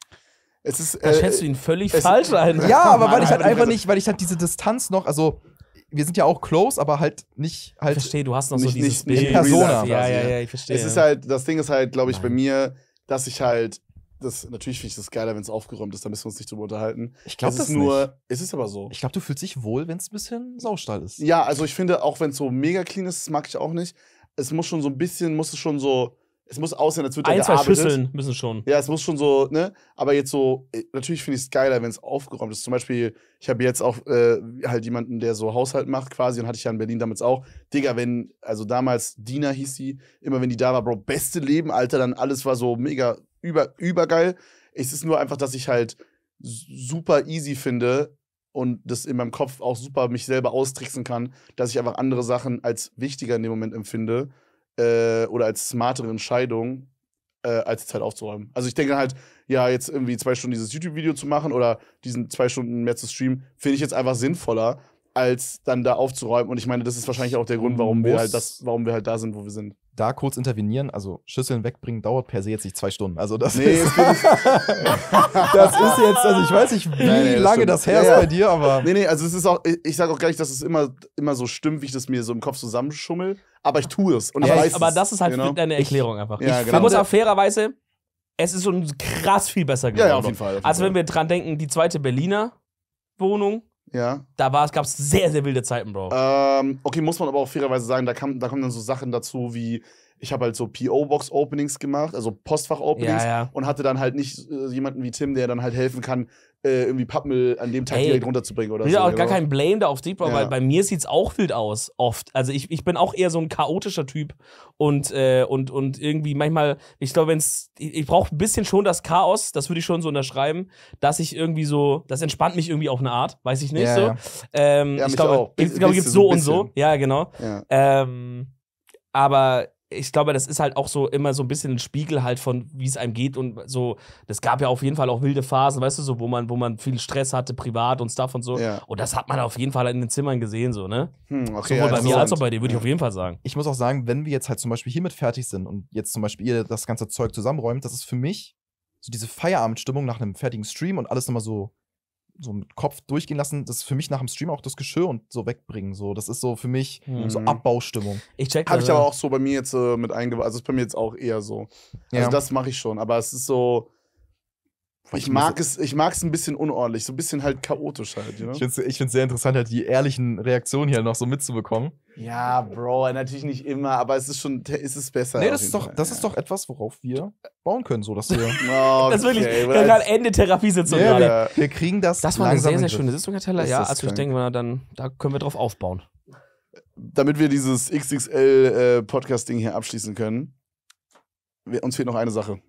Es ist, äh, da schätzt du ihn völlig falsch ein. Ja, aber weil ich halt einfach nicht, weil ich halt diese Distanz noch, also wir sind ja auch close, aber halt nicht halt. Ich verstehe, du hast noch nicht, so dieses nicht, Bild. Persona. Ja, ja, ja, ich verstehe. Es ist halt, das Ding ist halt, glaube ich, Nein. bei mir, dass ich halt das, natürlich finde ich das geiler, wenn es aufgeräumt ist, da müssen wir uns nicht drüber unterhalten. Ich glaube, das ist nur, nicht. es ist aber so. Ich glaube, du fühlst dich wohl, wenn es ein bisschen Saustall ist. Ja, also ich finde, auch wenn es so mega clean ist, das mag ich auch nicht. Es muss schon so ein bisschen, muss es schon so, es muss aussehen, als würde da Ein, zwei Schüsseln müssen schon. Ja, es muss schon so, ne? Aber jetzt so, äh, natürlich finde ich es geiler, wenn es aufgeräumt ist. Zum Beispiel, ich habe jetzt auch äh, halt jemanden, der so Haushalt macht quasi und hatte ich ja in Berlin damals auch. Digga, wenn, also damals Dina hieß sie, immer wenn die da war, Bro, beste Leben, Alter, dann alles war so mega über, übergeil. Es ist nur einfach, dass ich halt super easy finde, und das in meinem Kopf auch super mich selber austricksen kann, dass ich einfach andere Sachen als wichtiger in dem Moment empfinde äh, oder als smartere Entscheidung, äh, als die Zeit aufzuräumen. Also ich denke halt, ja, jetzt irgendwie zwei Stunden dieses YouTube-Video zu machen oder diesen zwei Stunden mehr zu streamen, finde ich jetzt einfach sinnvoller, als dann da aufzuräumen. Und ich meine, das ist wahrscheinlich auch der Grund, warum wir halt das, warum wir halt da sind, wo wir sind. Da kurz intervenieren, also Schüsseln wegbringen, dauert per se jetzt nicht zwei Stunden. Also das, nee, ist, das ist jetzt, also ich weiß nicht, wie nee, nee, lange das, das her ist ja, bei dir, aber. Nee, nee, also es ist auch, ich, ich sage auch gar nicht, dass es immer, immer so stimmt, wie ich das mir so im Kopf zusammenschummel, aber ich tue es. Und aber, ich weiß aber das ist halt genau. deine Erklärung einfach. Ja, genau. Man muss auch fairerweise, es ist so krass viel besser geworden. Ja, ja auf jeden Fall. Auf jeden also Fall. wenn wir dran denken, die zweite Berliner Wohnung ja. Da gab es sehr, sehr wilde Zeiten, Bro. Ähm, okay, muss man aber auch fairerweise sagen, da, kam, da kommen dann so Sachen dazu wie ich habe halt so PO-Box-Openings gemacht, also Postfach-Openings ja, ja. und hatte dann halt nicht äh, jemanden wie Tim, der dann halt helfen kann, äh, irgendwie Pappmüll an dem Tag Ey, direkt runterzubringen oder so. Ja, auch gar kein Blame da auf Deeper, ja. weil bei mir sieht es auch wild aus, oft. Also ich, ich bin auch eher so ein chaotischer Typ und, äh, und, und irgendwie manchmal, ich glaube, wenn ich, ich brauche ein bisschen schon das Chaos, das würde ich schon so unterschreiben, dass ich irgendwie so, das entspannt mich irgendwie auf eine Art, weiß ich nicht ja, so. Ja. Ähm, ich glaube, ich glaube, gibt's so und so. Ja, genau. Ähm, aber ich glaube, das ist halt auch so immer so ein bisschen ein Spiegel halt von, wie es einem geht und so. Das gab ja auf jeden Fall auch wilde Phasen, weißt du, so, wo man, wo man viel Stress hatte, privat und Stuff und so. Ja. Und das hat man auf jeden Fall in den Zimmern gesehen, so, ne? Hm, okay, Sowohl ja, bei mir als auch bei dir, würde ja. ich auf jeden Fall sagen. Ich muss auch sagen, wenn wir jetzt halt zum Beispiel hiermit fertig sind und jetzt zum Beispiel ihr das ganze Zeug zusammenräumt, das ist für mich so diese Feierabendstimmung nach einem fertigen Stream und alles nochmal so so mit Kopf durchgehen lassen, das ist für mich nach dem Stream auch das Geschirr und so wegbringen. So, das ist so für mich mhm. so Abbaustimmung. Ich check Habe ich aber auch so bei mir jetzt äh, mit eingebaut. Also ist bei mir jetzt auch eher so. Also das mache ich schon. Aber es ist so, ich mag, es, ich mag es ein bisschen unordentlich, so ein bisschen halt chaotisch halt. You know? Ich finde es sehr interessant, halt die ehrlichen Reaktionen hier noch so mitzubekommen. Ja, Bro, natürlich nicht immer, aber es ist schon, es besser. Nee, das, ist doch, Fall. das ist doch etwas, worauf wir bauen können, so dass wir. oh, okay, das ist wirklich, wir haben gerade Ende Therapiesitzung yeah, gerade. Wir, wir kriegen das. Das war eine sehr, sehr schöne Sitzung, Herr Teller. Das ja, also krank. ich denke mal, dann, da können wir drauf aufbauen. Damit wir dieses XXL-Podcasting äh, hier abschließen können, wir, uns fehlt noch eine Sache.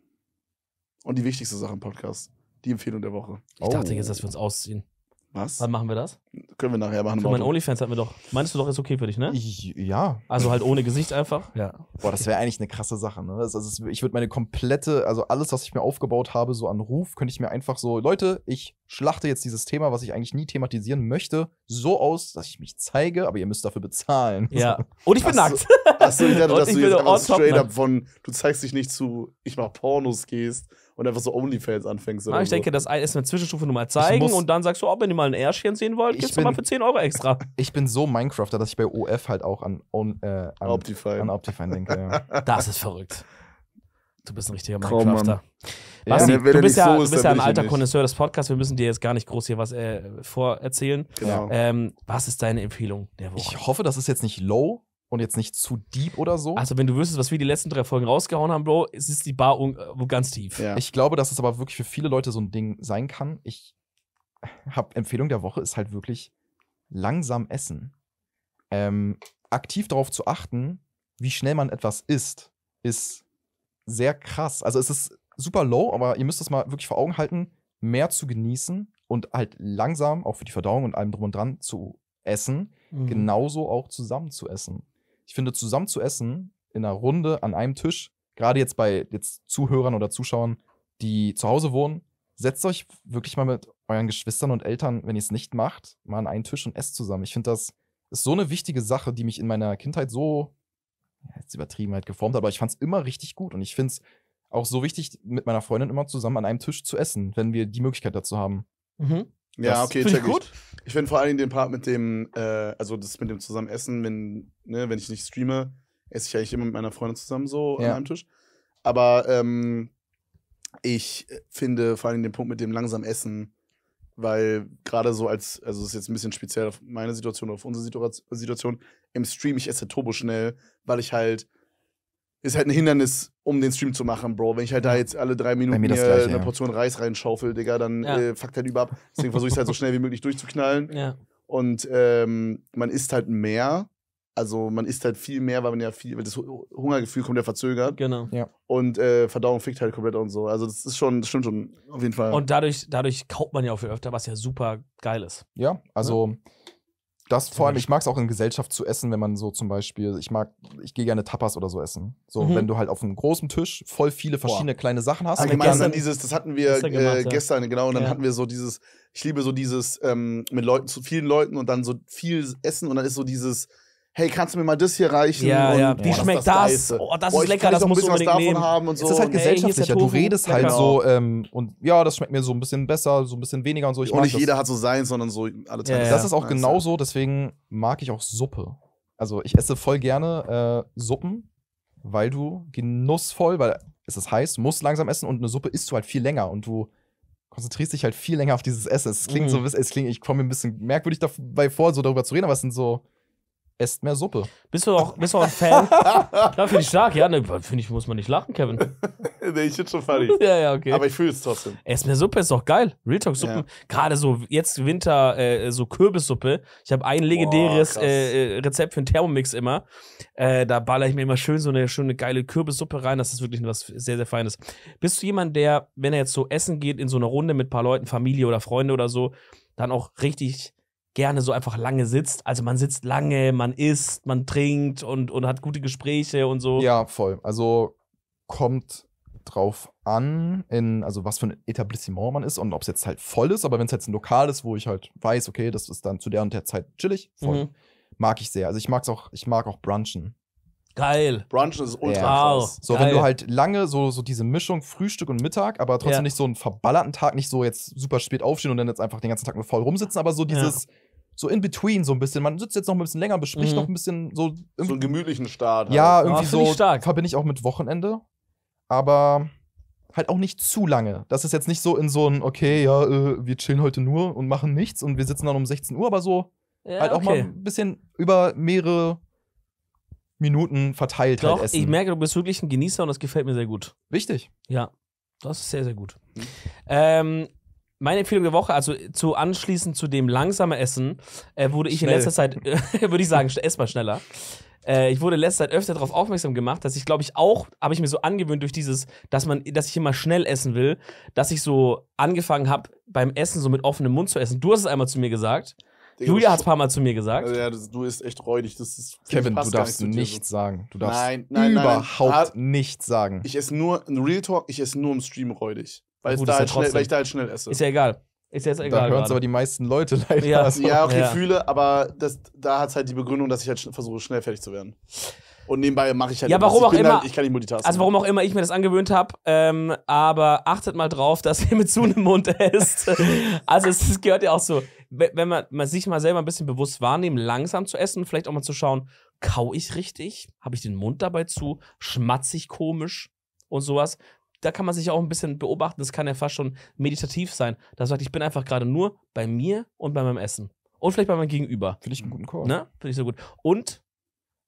Und die wichtigste Sache im Podcast. Die Empfehlung der Woche. Ich oh. dachte jetzt, dass wir oh. uns ausziehen. Was? Wann machen wir das? Können wir nachher machen. Für meinen OnlyFans hatten wir doch. Meinst du doch, ist okay für dich, ne? Ich, ja. Also halt ohne Gesicht einfach. Ja. Boah, das wäre eigentlich eine krasse Sache, ne? Also ich würde meine komplette, also alles, was ich mir aufgebaut habe, so an Ruf, könnte ich mir einfach so, Leute, ich schlachte jetzt dieses Thema, was ich eigentlich nie thematisieren möchte, so aus, dass ich mich zeige, aber ihr müsst dafür bezahlen. Ja. Und ich bin Ach nackt. Achso, ich dachte, dass du jetzt einfach straight up von, du zeigst dich nicht zu, ich mach Pornos gehst und einfach so Onlyfans anfängst. Oder ah, ich so. denke, das ist eine Zwischenstufe nur mal zeigen und dann sagst du, oh, wenn ihr mal ein Ärschchen sehen wollt, gibt's bin, mal für 10 Euro extra. Ich bin so Minecrafter, dass ich bei OF halt auch an, on, äh, an Optifine, an Optifine denke. Ja. Das ist verrückt. Du bist ein richtiger Minecrafter. Basti, ja, du bist ja, so ist, du bist ja ein alter Connoisseur des Podcasts. Wir müssen dir jetzt gar nicht groß hier was äh, vorerzählen. Genau. Ähm, was ist deine Empfehlung der Woche? Ich hoffe, das ist jetzt nicht low, und jetzt nicht zu deep oder so. Also, wenn du wüsstest, was wir die letzten drei Folgen rausgehauen haben, Bro, ist, ist die Bar äh, ganz tief. Ja. Ich glaube, dass es aber wirklich für viele Leute so ein Ding sein kann. Ich habe Empfehlung der Woche ist halt wirklich langsam essen. Ähm, aktiv darauf zu achten, wie schnell man etwas isst, ist sehr krass. Also, es ist super low, aber ihr müsst das mal wirklich vor Augen halten, mehr zu genießen und halt langsam, auch für die Verdauung und allem drum und dran, zu essen, mhm. genauso auch zusammen zu essen ich finde, zusammen zu essen in einer Runde an einem Tisch, gerade jetzt bei jetzt Zuhörern oder Zuschauern, die zu Hause wohnen, setzt euch wirklich mal mit euren Geschwistern und Eltern, wenn ihr es nicht macht, mal an einen Tisch und esst zusammen. Ich finde, das ist so eine wichtige Sache, die mich in meiner Kindheit so, jetzt übertrieben halt, geformt hat, aber ich fand es immer richtig gut und ich finde es auch so wichtig, mit meiner Freundin immer zusammen an einem Tisch zu essen, wenn wir die Möglichkeit dazu haben. Mhm. Ja, okay, check ich. Gut. Ich finde vor allen Dingen den Part mit dem, äh, also das mit dem Zusammenessen, wenn, ne, wenn ich nicht streame, esse ich eigentlich immer mit meiner Freundin zusammen so ja. an einem Tisch. Aber ähm, ich finde vor allen Dingen den Punkt mit dem langsam Essen, weil gerade so als, also das ist jetzt ein bisschen speziell auf meine Situation oder auf unsere Situation, im Stream, ich esse turbo schnell, weil ich halt ist halt ein Hindernis, um den Stream zu machen, Bro. Wenn ich halt da jetzt alle drei Minuten mir Gleiche, eine Portion Reis reinschaufel, Digga, dann ja. äh, fuckt halt über Deswegen versuche ich es halt so schnell wie möglich durchzuknallen. Ja. Und ähm, man isst halt mehr. Also man isst halt viel mehr, weil man ja viel, weil das Hungergefühl kommt ja verzögert. Genau. Ja. Und äh, Verdauung fickt halt komplett und so. Also das ist schon, das stimmt schon auf jeden Fall. Und dadurch, dadurch kaut man ja auch viel öfter, was ja super geil ist. Ja, also ja. Ne? Das vor allem, ich mag es auch in Gesellschaft zu essen, wenn man so zum Beispiel, ich mag, ich gehe gerne Tapas oder so essen. So, mhm. wenn du halt auf einem großen Tisch voll viele verschiedene Boah. kleine Sachen hast. Also gestern, gestern dieses, das hatten wir gestern, gemacht, äh, gestern ja. genau, und dann ja. hatten wir so dieses, ich liebe so dieses ähm, mit Leuten, zu vielen Leuten und dann so viel essen und dann ist so dieses, hey, kannst du mir mal das hier reichen? Ja, ja, die Wie schmeckt das. das. Oh, das boah, ist lecker, das muss ich man davon nehmen. haben und so. Es ist halt gesellschaftlicher. Hey, du redest halt so ähm, und ja, das schmeckt mir so ein bisschen besser, so ein bisschen weniger und so. Ich und nicht das. jeder hat so seins, sondern so alle Teile. Ja, das ist auch genauso, deswegen mag ich auch Suppe. Also ich esse voll gerne äh, Suppen, weil du genussvoll, weil es ist heiß, musst langsam essen und eine Suppe isst du halt viel länger und du konzentrierst dich halt viel länger auf dieses Essen. Es klingt mhm. so, es klingt, ich komme mir ein bisschen merkwürdig dabei vor, so darüber zu reden, aber es sind so esst mehr Suppe. Bist du auch, bist du auch ein Fan? ja, finde ich stark, ja. Ne, finde ich, muss man nicht lachen, Kevin. nee, ich finde schon funny. ja, ja, okay. Aber ich fühle es trotzdem. Esst mehr Suppe ist doch geil. Real Talk Suppen. Ja. Gerade so jetzt Winter, äh, so Kürbissuppe. Ich habe ein legendäres Boah, äh, äh, Rezept für einen Thermomix immer. Äh, da baller ich mir immer schön so eine schöne geile Kürbissuppe rein. Das ist wirklich was sehr, sehr Feines. Bist du jemand, der, wenn er jetzt so essen geht, in so eine Runde mit ein paar Leuten, Familie oder Freunde oder so, dann auch richtig gerne so einfach lange sitzt. Also man sitzt lange, man isst, man trinkt und, und hat gute Gespräche und so. Ja, voll. Also kommt drauf an, in, also was für ein Etablissement man ist und ob es jetzt halt voll ist, aber wenn es jetzt ein Lokal ist, wo ich halt weiß, okay, das ist dann zu der und der Zeit chillig, voll. Mhm. Mag ich sehr. Also ich mag's auch, ich mag auch Brunchen. Geil. Brunchen ist ultra ja. Wow. So, Geil. wenn du halt lange so, so diese Mischung Frühstück und Mittag, aber trotzdem ja. nicht so einen verballerten Tag, nicht so jetzt super spät aufstehen und dann jetzt einfach den ganzen Tag nur voll rumsitzen, aber so dieses ja so in between so ein bisschen. Man sitzt jetzt noch ein bisschen länger, bespricht mhm. noch ein bisschen so. So einen gemütlichen Start. Halt. Ja, ah, irgendwie ah, so. stark. Verbinde ich auch mit Wochenende. Aber halt auch nicht zu lange. Das ist jetzt nicht so in so ein, okay, ja, äh, wir chillen heute nur und machen nichts und wir sitzen dann um 16 Uhr, aber so ja, halt auch okay. mal ein bisschen über mehrere Minuten verteilt halt Doch, halt essen. Ich merke, du bist wirklich ein Genießer und das gefällt mir sehr gut. Wichtig. Ja, das ist sehr, sehr gut. Mhm. Ähm, meine Empfehlung der Woche, also zu anschließend zu dem langsamen Essen, äh, wurde ich Schnell. in letzter Zeit, würde ich sagen, ess mal schneller. Äh, ich wurde in letzter Zeit öfter darauf aufmerksam gemacht, dass ich, glaube ich, auch, habe ich mir so angewöhnt durch dieses, dass man, dass ich immer schnell essen will, dass ich so angefangen habe, beim Essen so mit offenem Mund zu essen. Du hast es einmal zu mir gesagt. Digga, Julia hat es ein paar Mal zu mir gesagt. Also, ja, das, du bist echt räudig. Das ist, Kevin, du darfst nicht nichts sagen. Du darfst nein, nein, überhaupt nein. nichts sagen. Ich esse nur, in Real Talk, ich esse nur im Stream räudig. Weil, gut, ich, da halt ja schnell, weil ich da halt schnell esse. Ist ja egal. Ist jetzt egal. Da hören es aber die meisten Leute leider. Ja, ja okay, ja. fühle, aber das, da hat es halt die Begründung, dass ich halt versuche, schnell fertig zu werden. Und nebenbei mache ich halt. Ja, warum auch immer. Halt, ich kann nicht multitasken. Also, warum auch immer ich mir das angewöhnt habe. Ähm, aber achtet mal drauf, dass ihr mit zu einem Mund esst. also, es, gehört ja auch so, wenn man, man sich mal selber ein bisschen bewusst wahrnehmen, langsam zu essen, vielleicht auch mal zu schauen, kau ich richtig? Habe ich den Mund dabei zu? Schmatze ich komisch? Und sowas da kann man sich auch ein bisschen beobachten, das kann ja fast schon meditativ sein. Da sagt, ich bin einfach gerade nur bei mir und bei meinem Essen. Und vielleicht bei meinem Gegenüber. Finde ich einen guten Chor. Mhm. Ne? Finde ich so gut. Und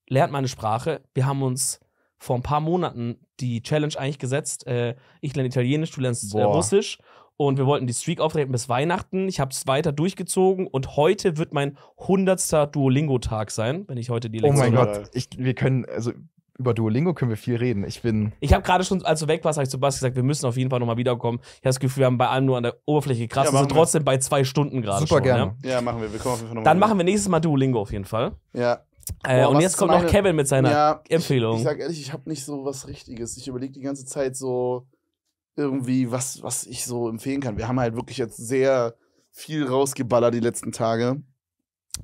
lernt meine Sprache. Wir haben uns vor ein paar Monaten die Challenge eigentlich gesetzt. Äh, ich lerne Italienisch, du lernst äh, Boah. Russisch. Und wir wollten die Streak auftreten bis Weihnachten. Ich habe es weiter durchgezogen und heute wird mein 100. Duolingo-Tag sein, wenn ich heute die oh Lektion Oh mein Gott, ich, wir können, also über Duolingo können wir viel reden. Ich bin. Ich habe gerade schon, als du weg warst, habe ich zu Bas gesagt, wir müssen auf jeden Fall nochmal wiederkommen. Ich habe das Gefühl, wir haben bei allem nur an der Oberfläche gekratzt. Ja, wir sind trotzdem bei zwei Stunden gerade. Super schon, gerne. Ja? Ne? ja? machen wir. Wir kommen auf jeden Fall nochmal. Dann machen wir nächstes Mal Duolingo auf jeden Fall. Ja. Äh, Boah, und jetzt kommt noch Kevin mit seiner ja, Empfehlung. Ich, ich sag ehrlich, ich habe nicht so was Richtiges. Ich überlege die ganze Zeit so irgendwie, was, was ich so empfehlen kann. Wir haben halt wirklich jetzt sehr viel rausgeballert die letzten Tage.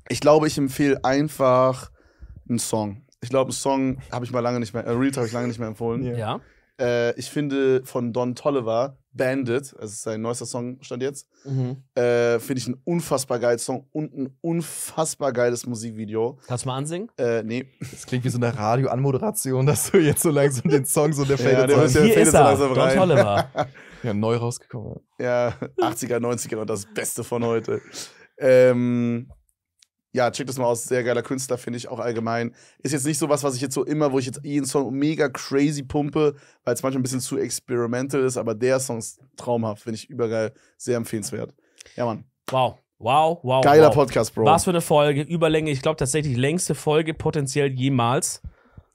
Ich glaube, ich empfehle einfach einen Song. Ich glaube, einen Song habe ich mal lange nicht mehr, äh, Real habe ich lange nicht mehr empfohlen. Ja. Äh, ich finde von Don Tolliver, Bandit, das ist sein neuester Song, stand jetzt, mhm. äh, finde ich einen unfassbar geilen Song und ein unfassbar geiles Musikvideo. Kannst du mal ansingen? Äh, nee. Das klingt wie so eine Radio-Anmoderation, dass du jetzt so langsam den Song so der Fade ja, der Hier der er, so langsam rein. Don Tolliver. ja, neu rausgekommen. Ja, 80er, 90er und das Beste von heute. Ähm, ja, check das mal aus. Sehr geiler Künstler, finde ich auch allgemein. Ist jetzt nicht so was, was ich jetzt so immer, wo ich jetzt jeden Song mega crazy pumpe, weil es manchmal ein bisschen zu experimental ist, aber der Song ist traumhaft, finde ich übergeil. Sehr empfehlenswert. Ja, Mann. Wow. Wow, wow. Geiler wow. Podcast, Bro. Was für eine Folge, Überlänge. Ich glaube tatsächlich längste Folge potenziell jemals.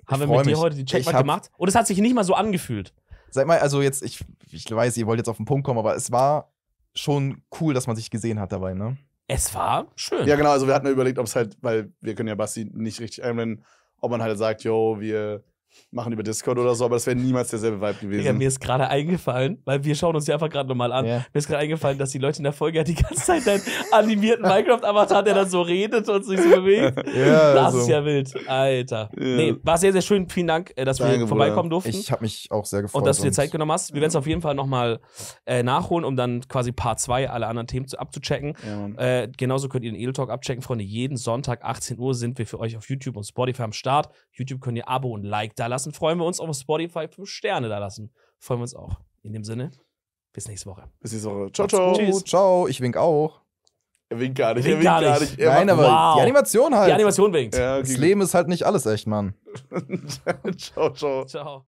Haben wir mit mich. dir heute die Checkmark gemacht. Und es hat sich nicht mal so angefühlt. Sag mal, also jetzt, ich, ich weiß, ihr wollt jetzt auf den Punkt kommen, aber es war schon cool, dass man sich gesehen hat dabei, ne? Es war schön. Ja, genau. Also wir hatten überlegt, ob es halt, weil wir können ja Basti nicht richtig einblenden, ob man halt sagt, yo, wir machen über Discord oder so, aber das wäre niemals derselbe Vibe gewesen. Ja, mir ist gerade eingefallen, weil wir schauen uns ja einfach gerade nochmal an. Yeah. Mir ist gerade eingefallen, dass die Leute in der Folge ja die ganze Zeit deinen animierten Minecraft-Avatar, der dann so redet und sich so bewegt. ja, das so. Also. ist ja wild. Alter. Ja. Nee, war sehr, sehr schön. Vielen Dank, äh, dass Danke, wir vorbeikommen durften. Ich habe mich auch sehr gefreut. Und dass du dir Zeit genommen hast. Wir werden es auf jeden Fall nochmal äh, nachholen, um dann quasi Part 2 alle anderen Themen zu, abzuchecken. Ja, äh, genauso könnt ihr den Edel Talk abchecken, Freunde. Jeden Sonntag, 18 Uhr, sind wir für euch auf YouTube und Spotify am Start. YouTube könnt ihr Abo und Like da da lassen. Freuen wir uns auf Spotify. Fünf Sterne da lassen. Freuen wir uns auch. In dem Sinne, bis nächste Woche. Bis nächste Woche. Ciao, ciao. Tschüss. Ciao. Ich wink auch. Er winkt gar nicht. Er winkt, winkt gar, nicht. nicht. Nein, aber wow. die Animation halt. Die Animation winkt. Ja, okay. Das Leben ist halt nicht alles echt, Mann. ciao, ciao. Ciao.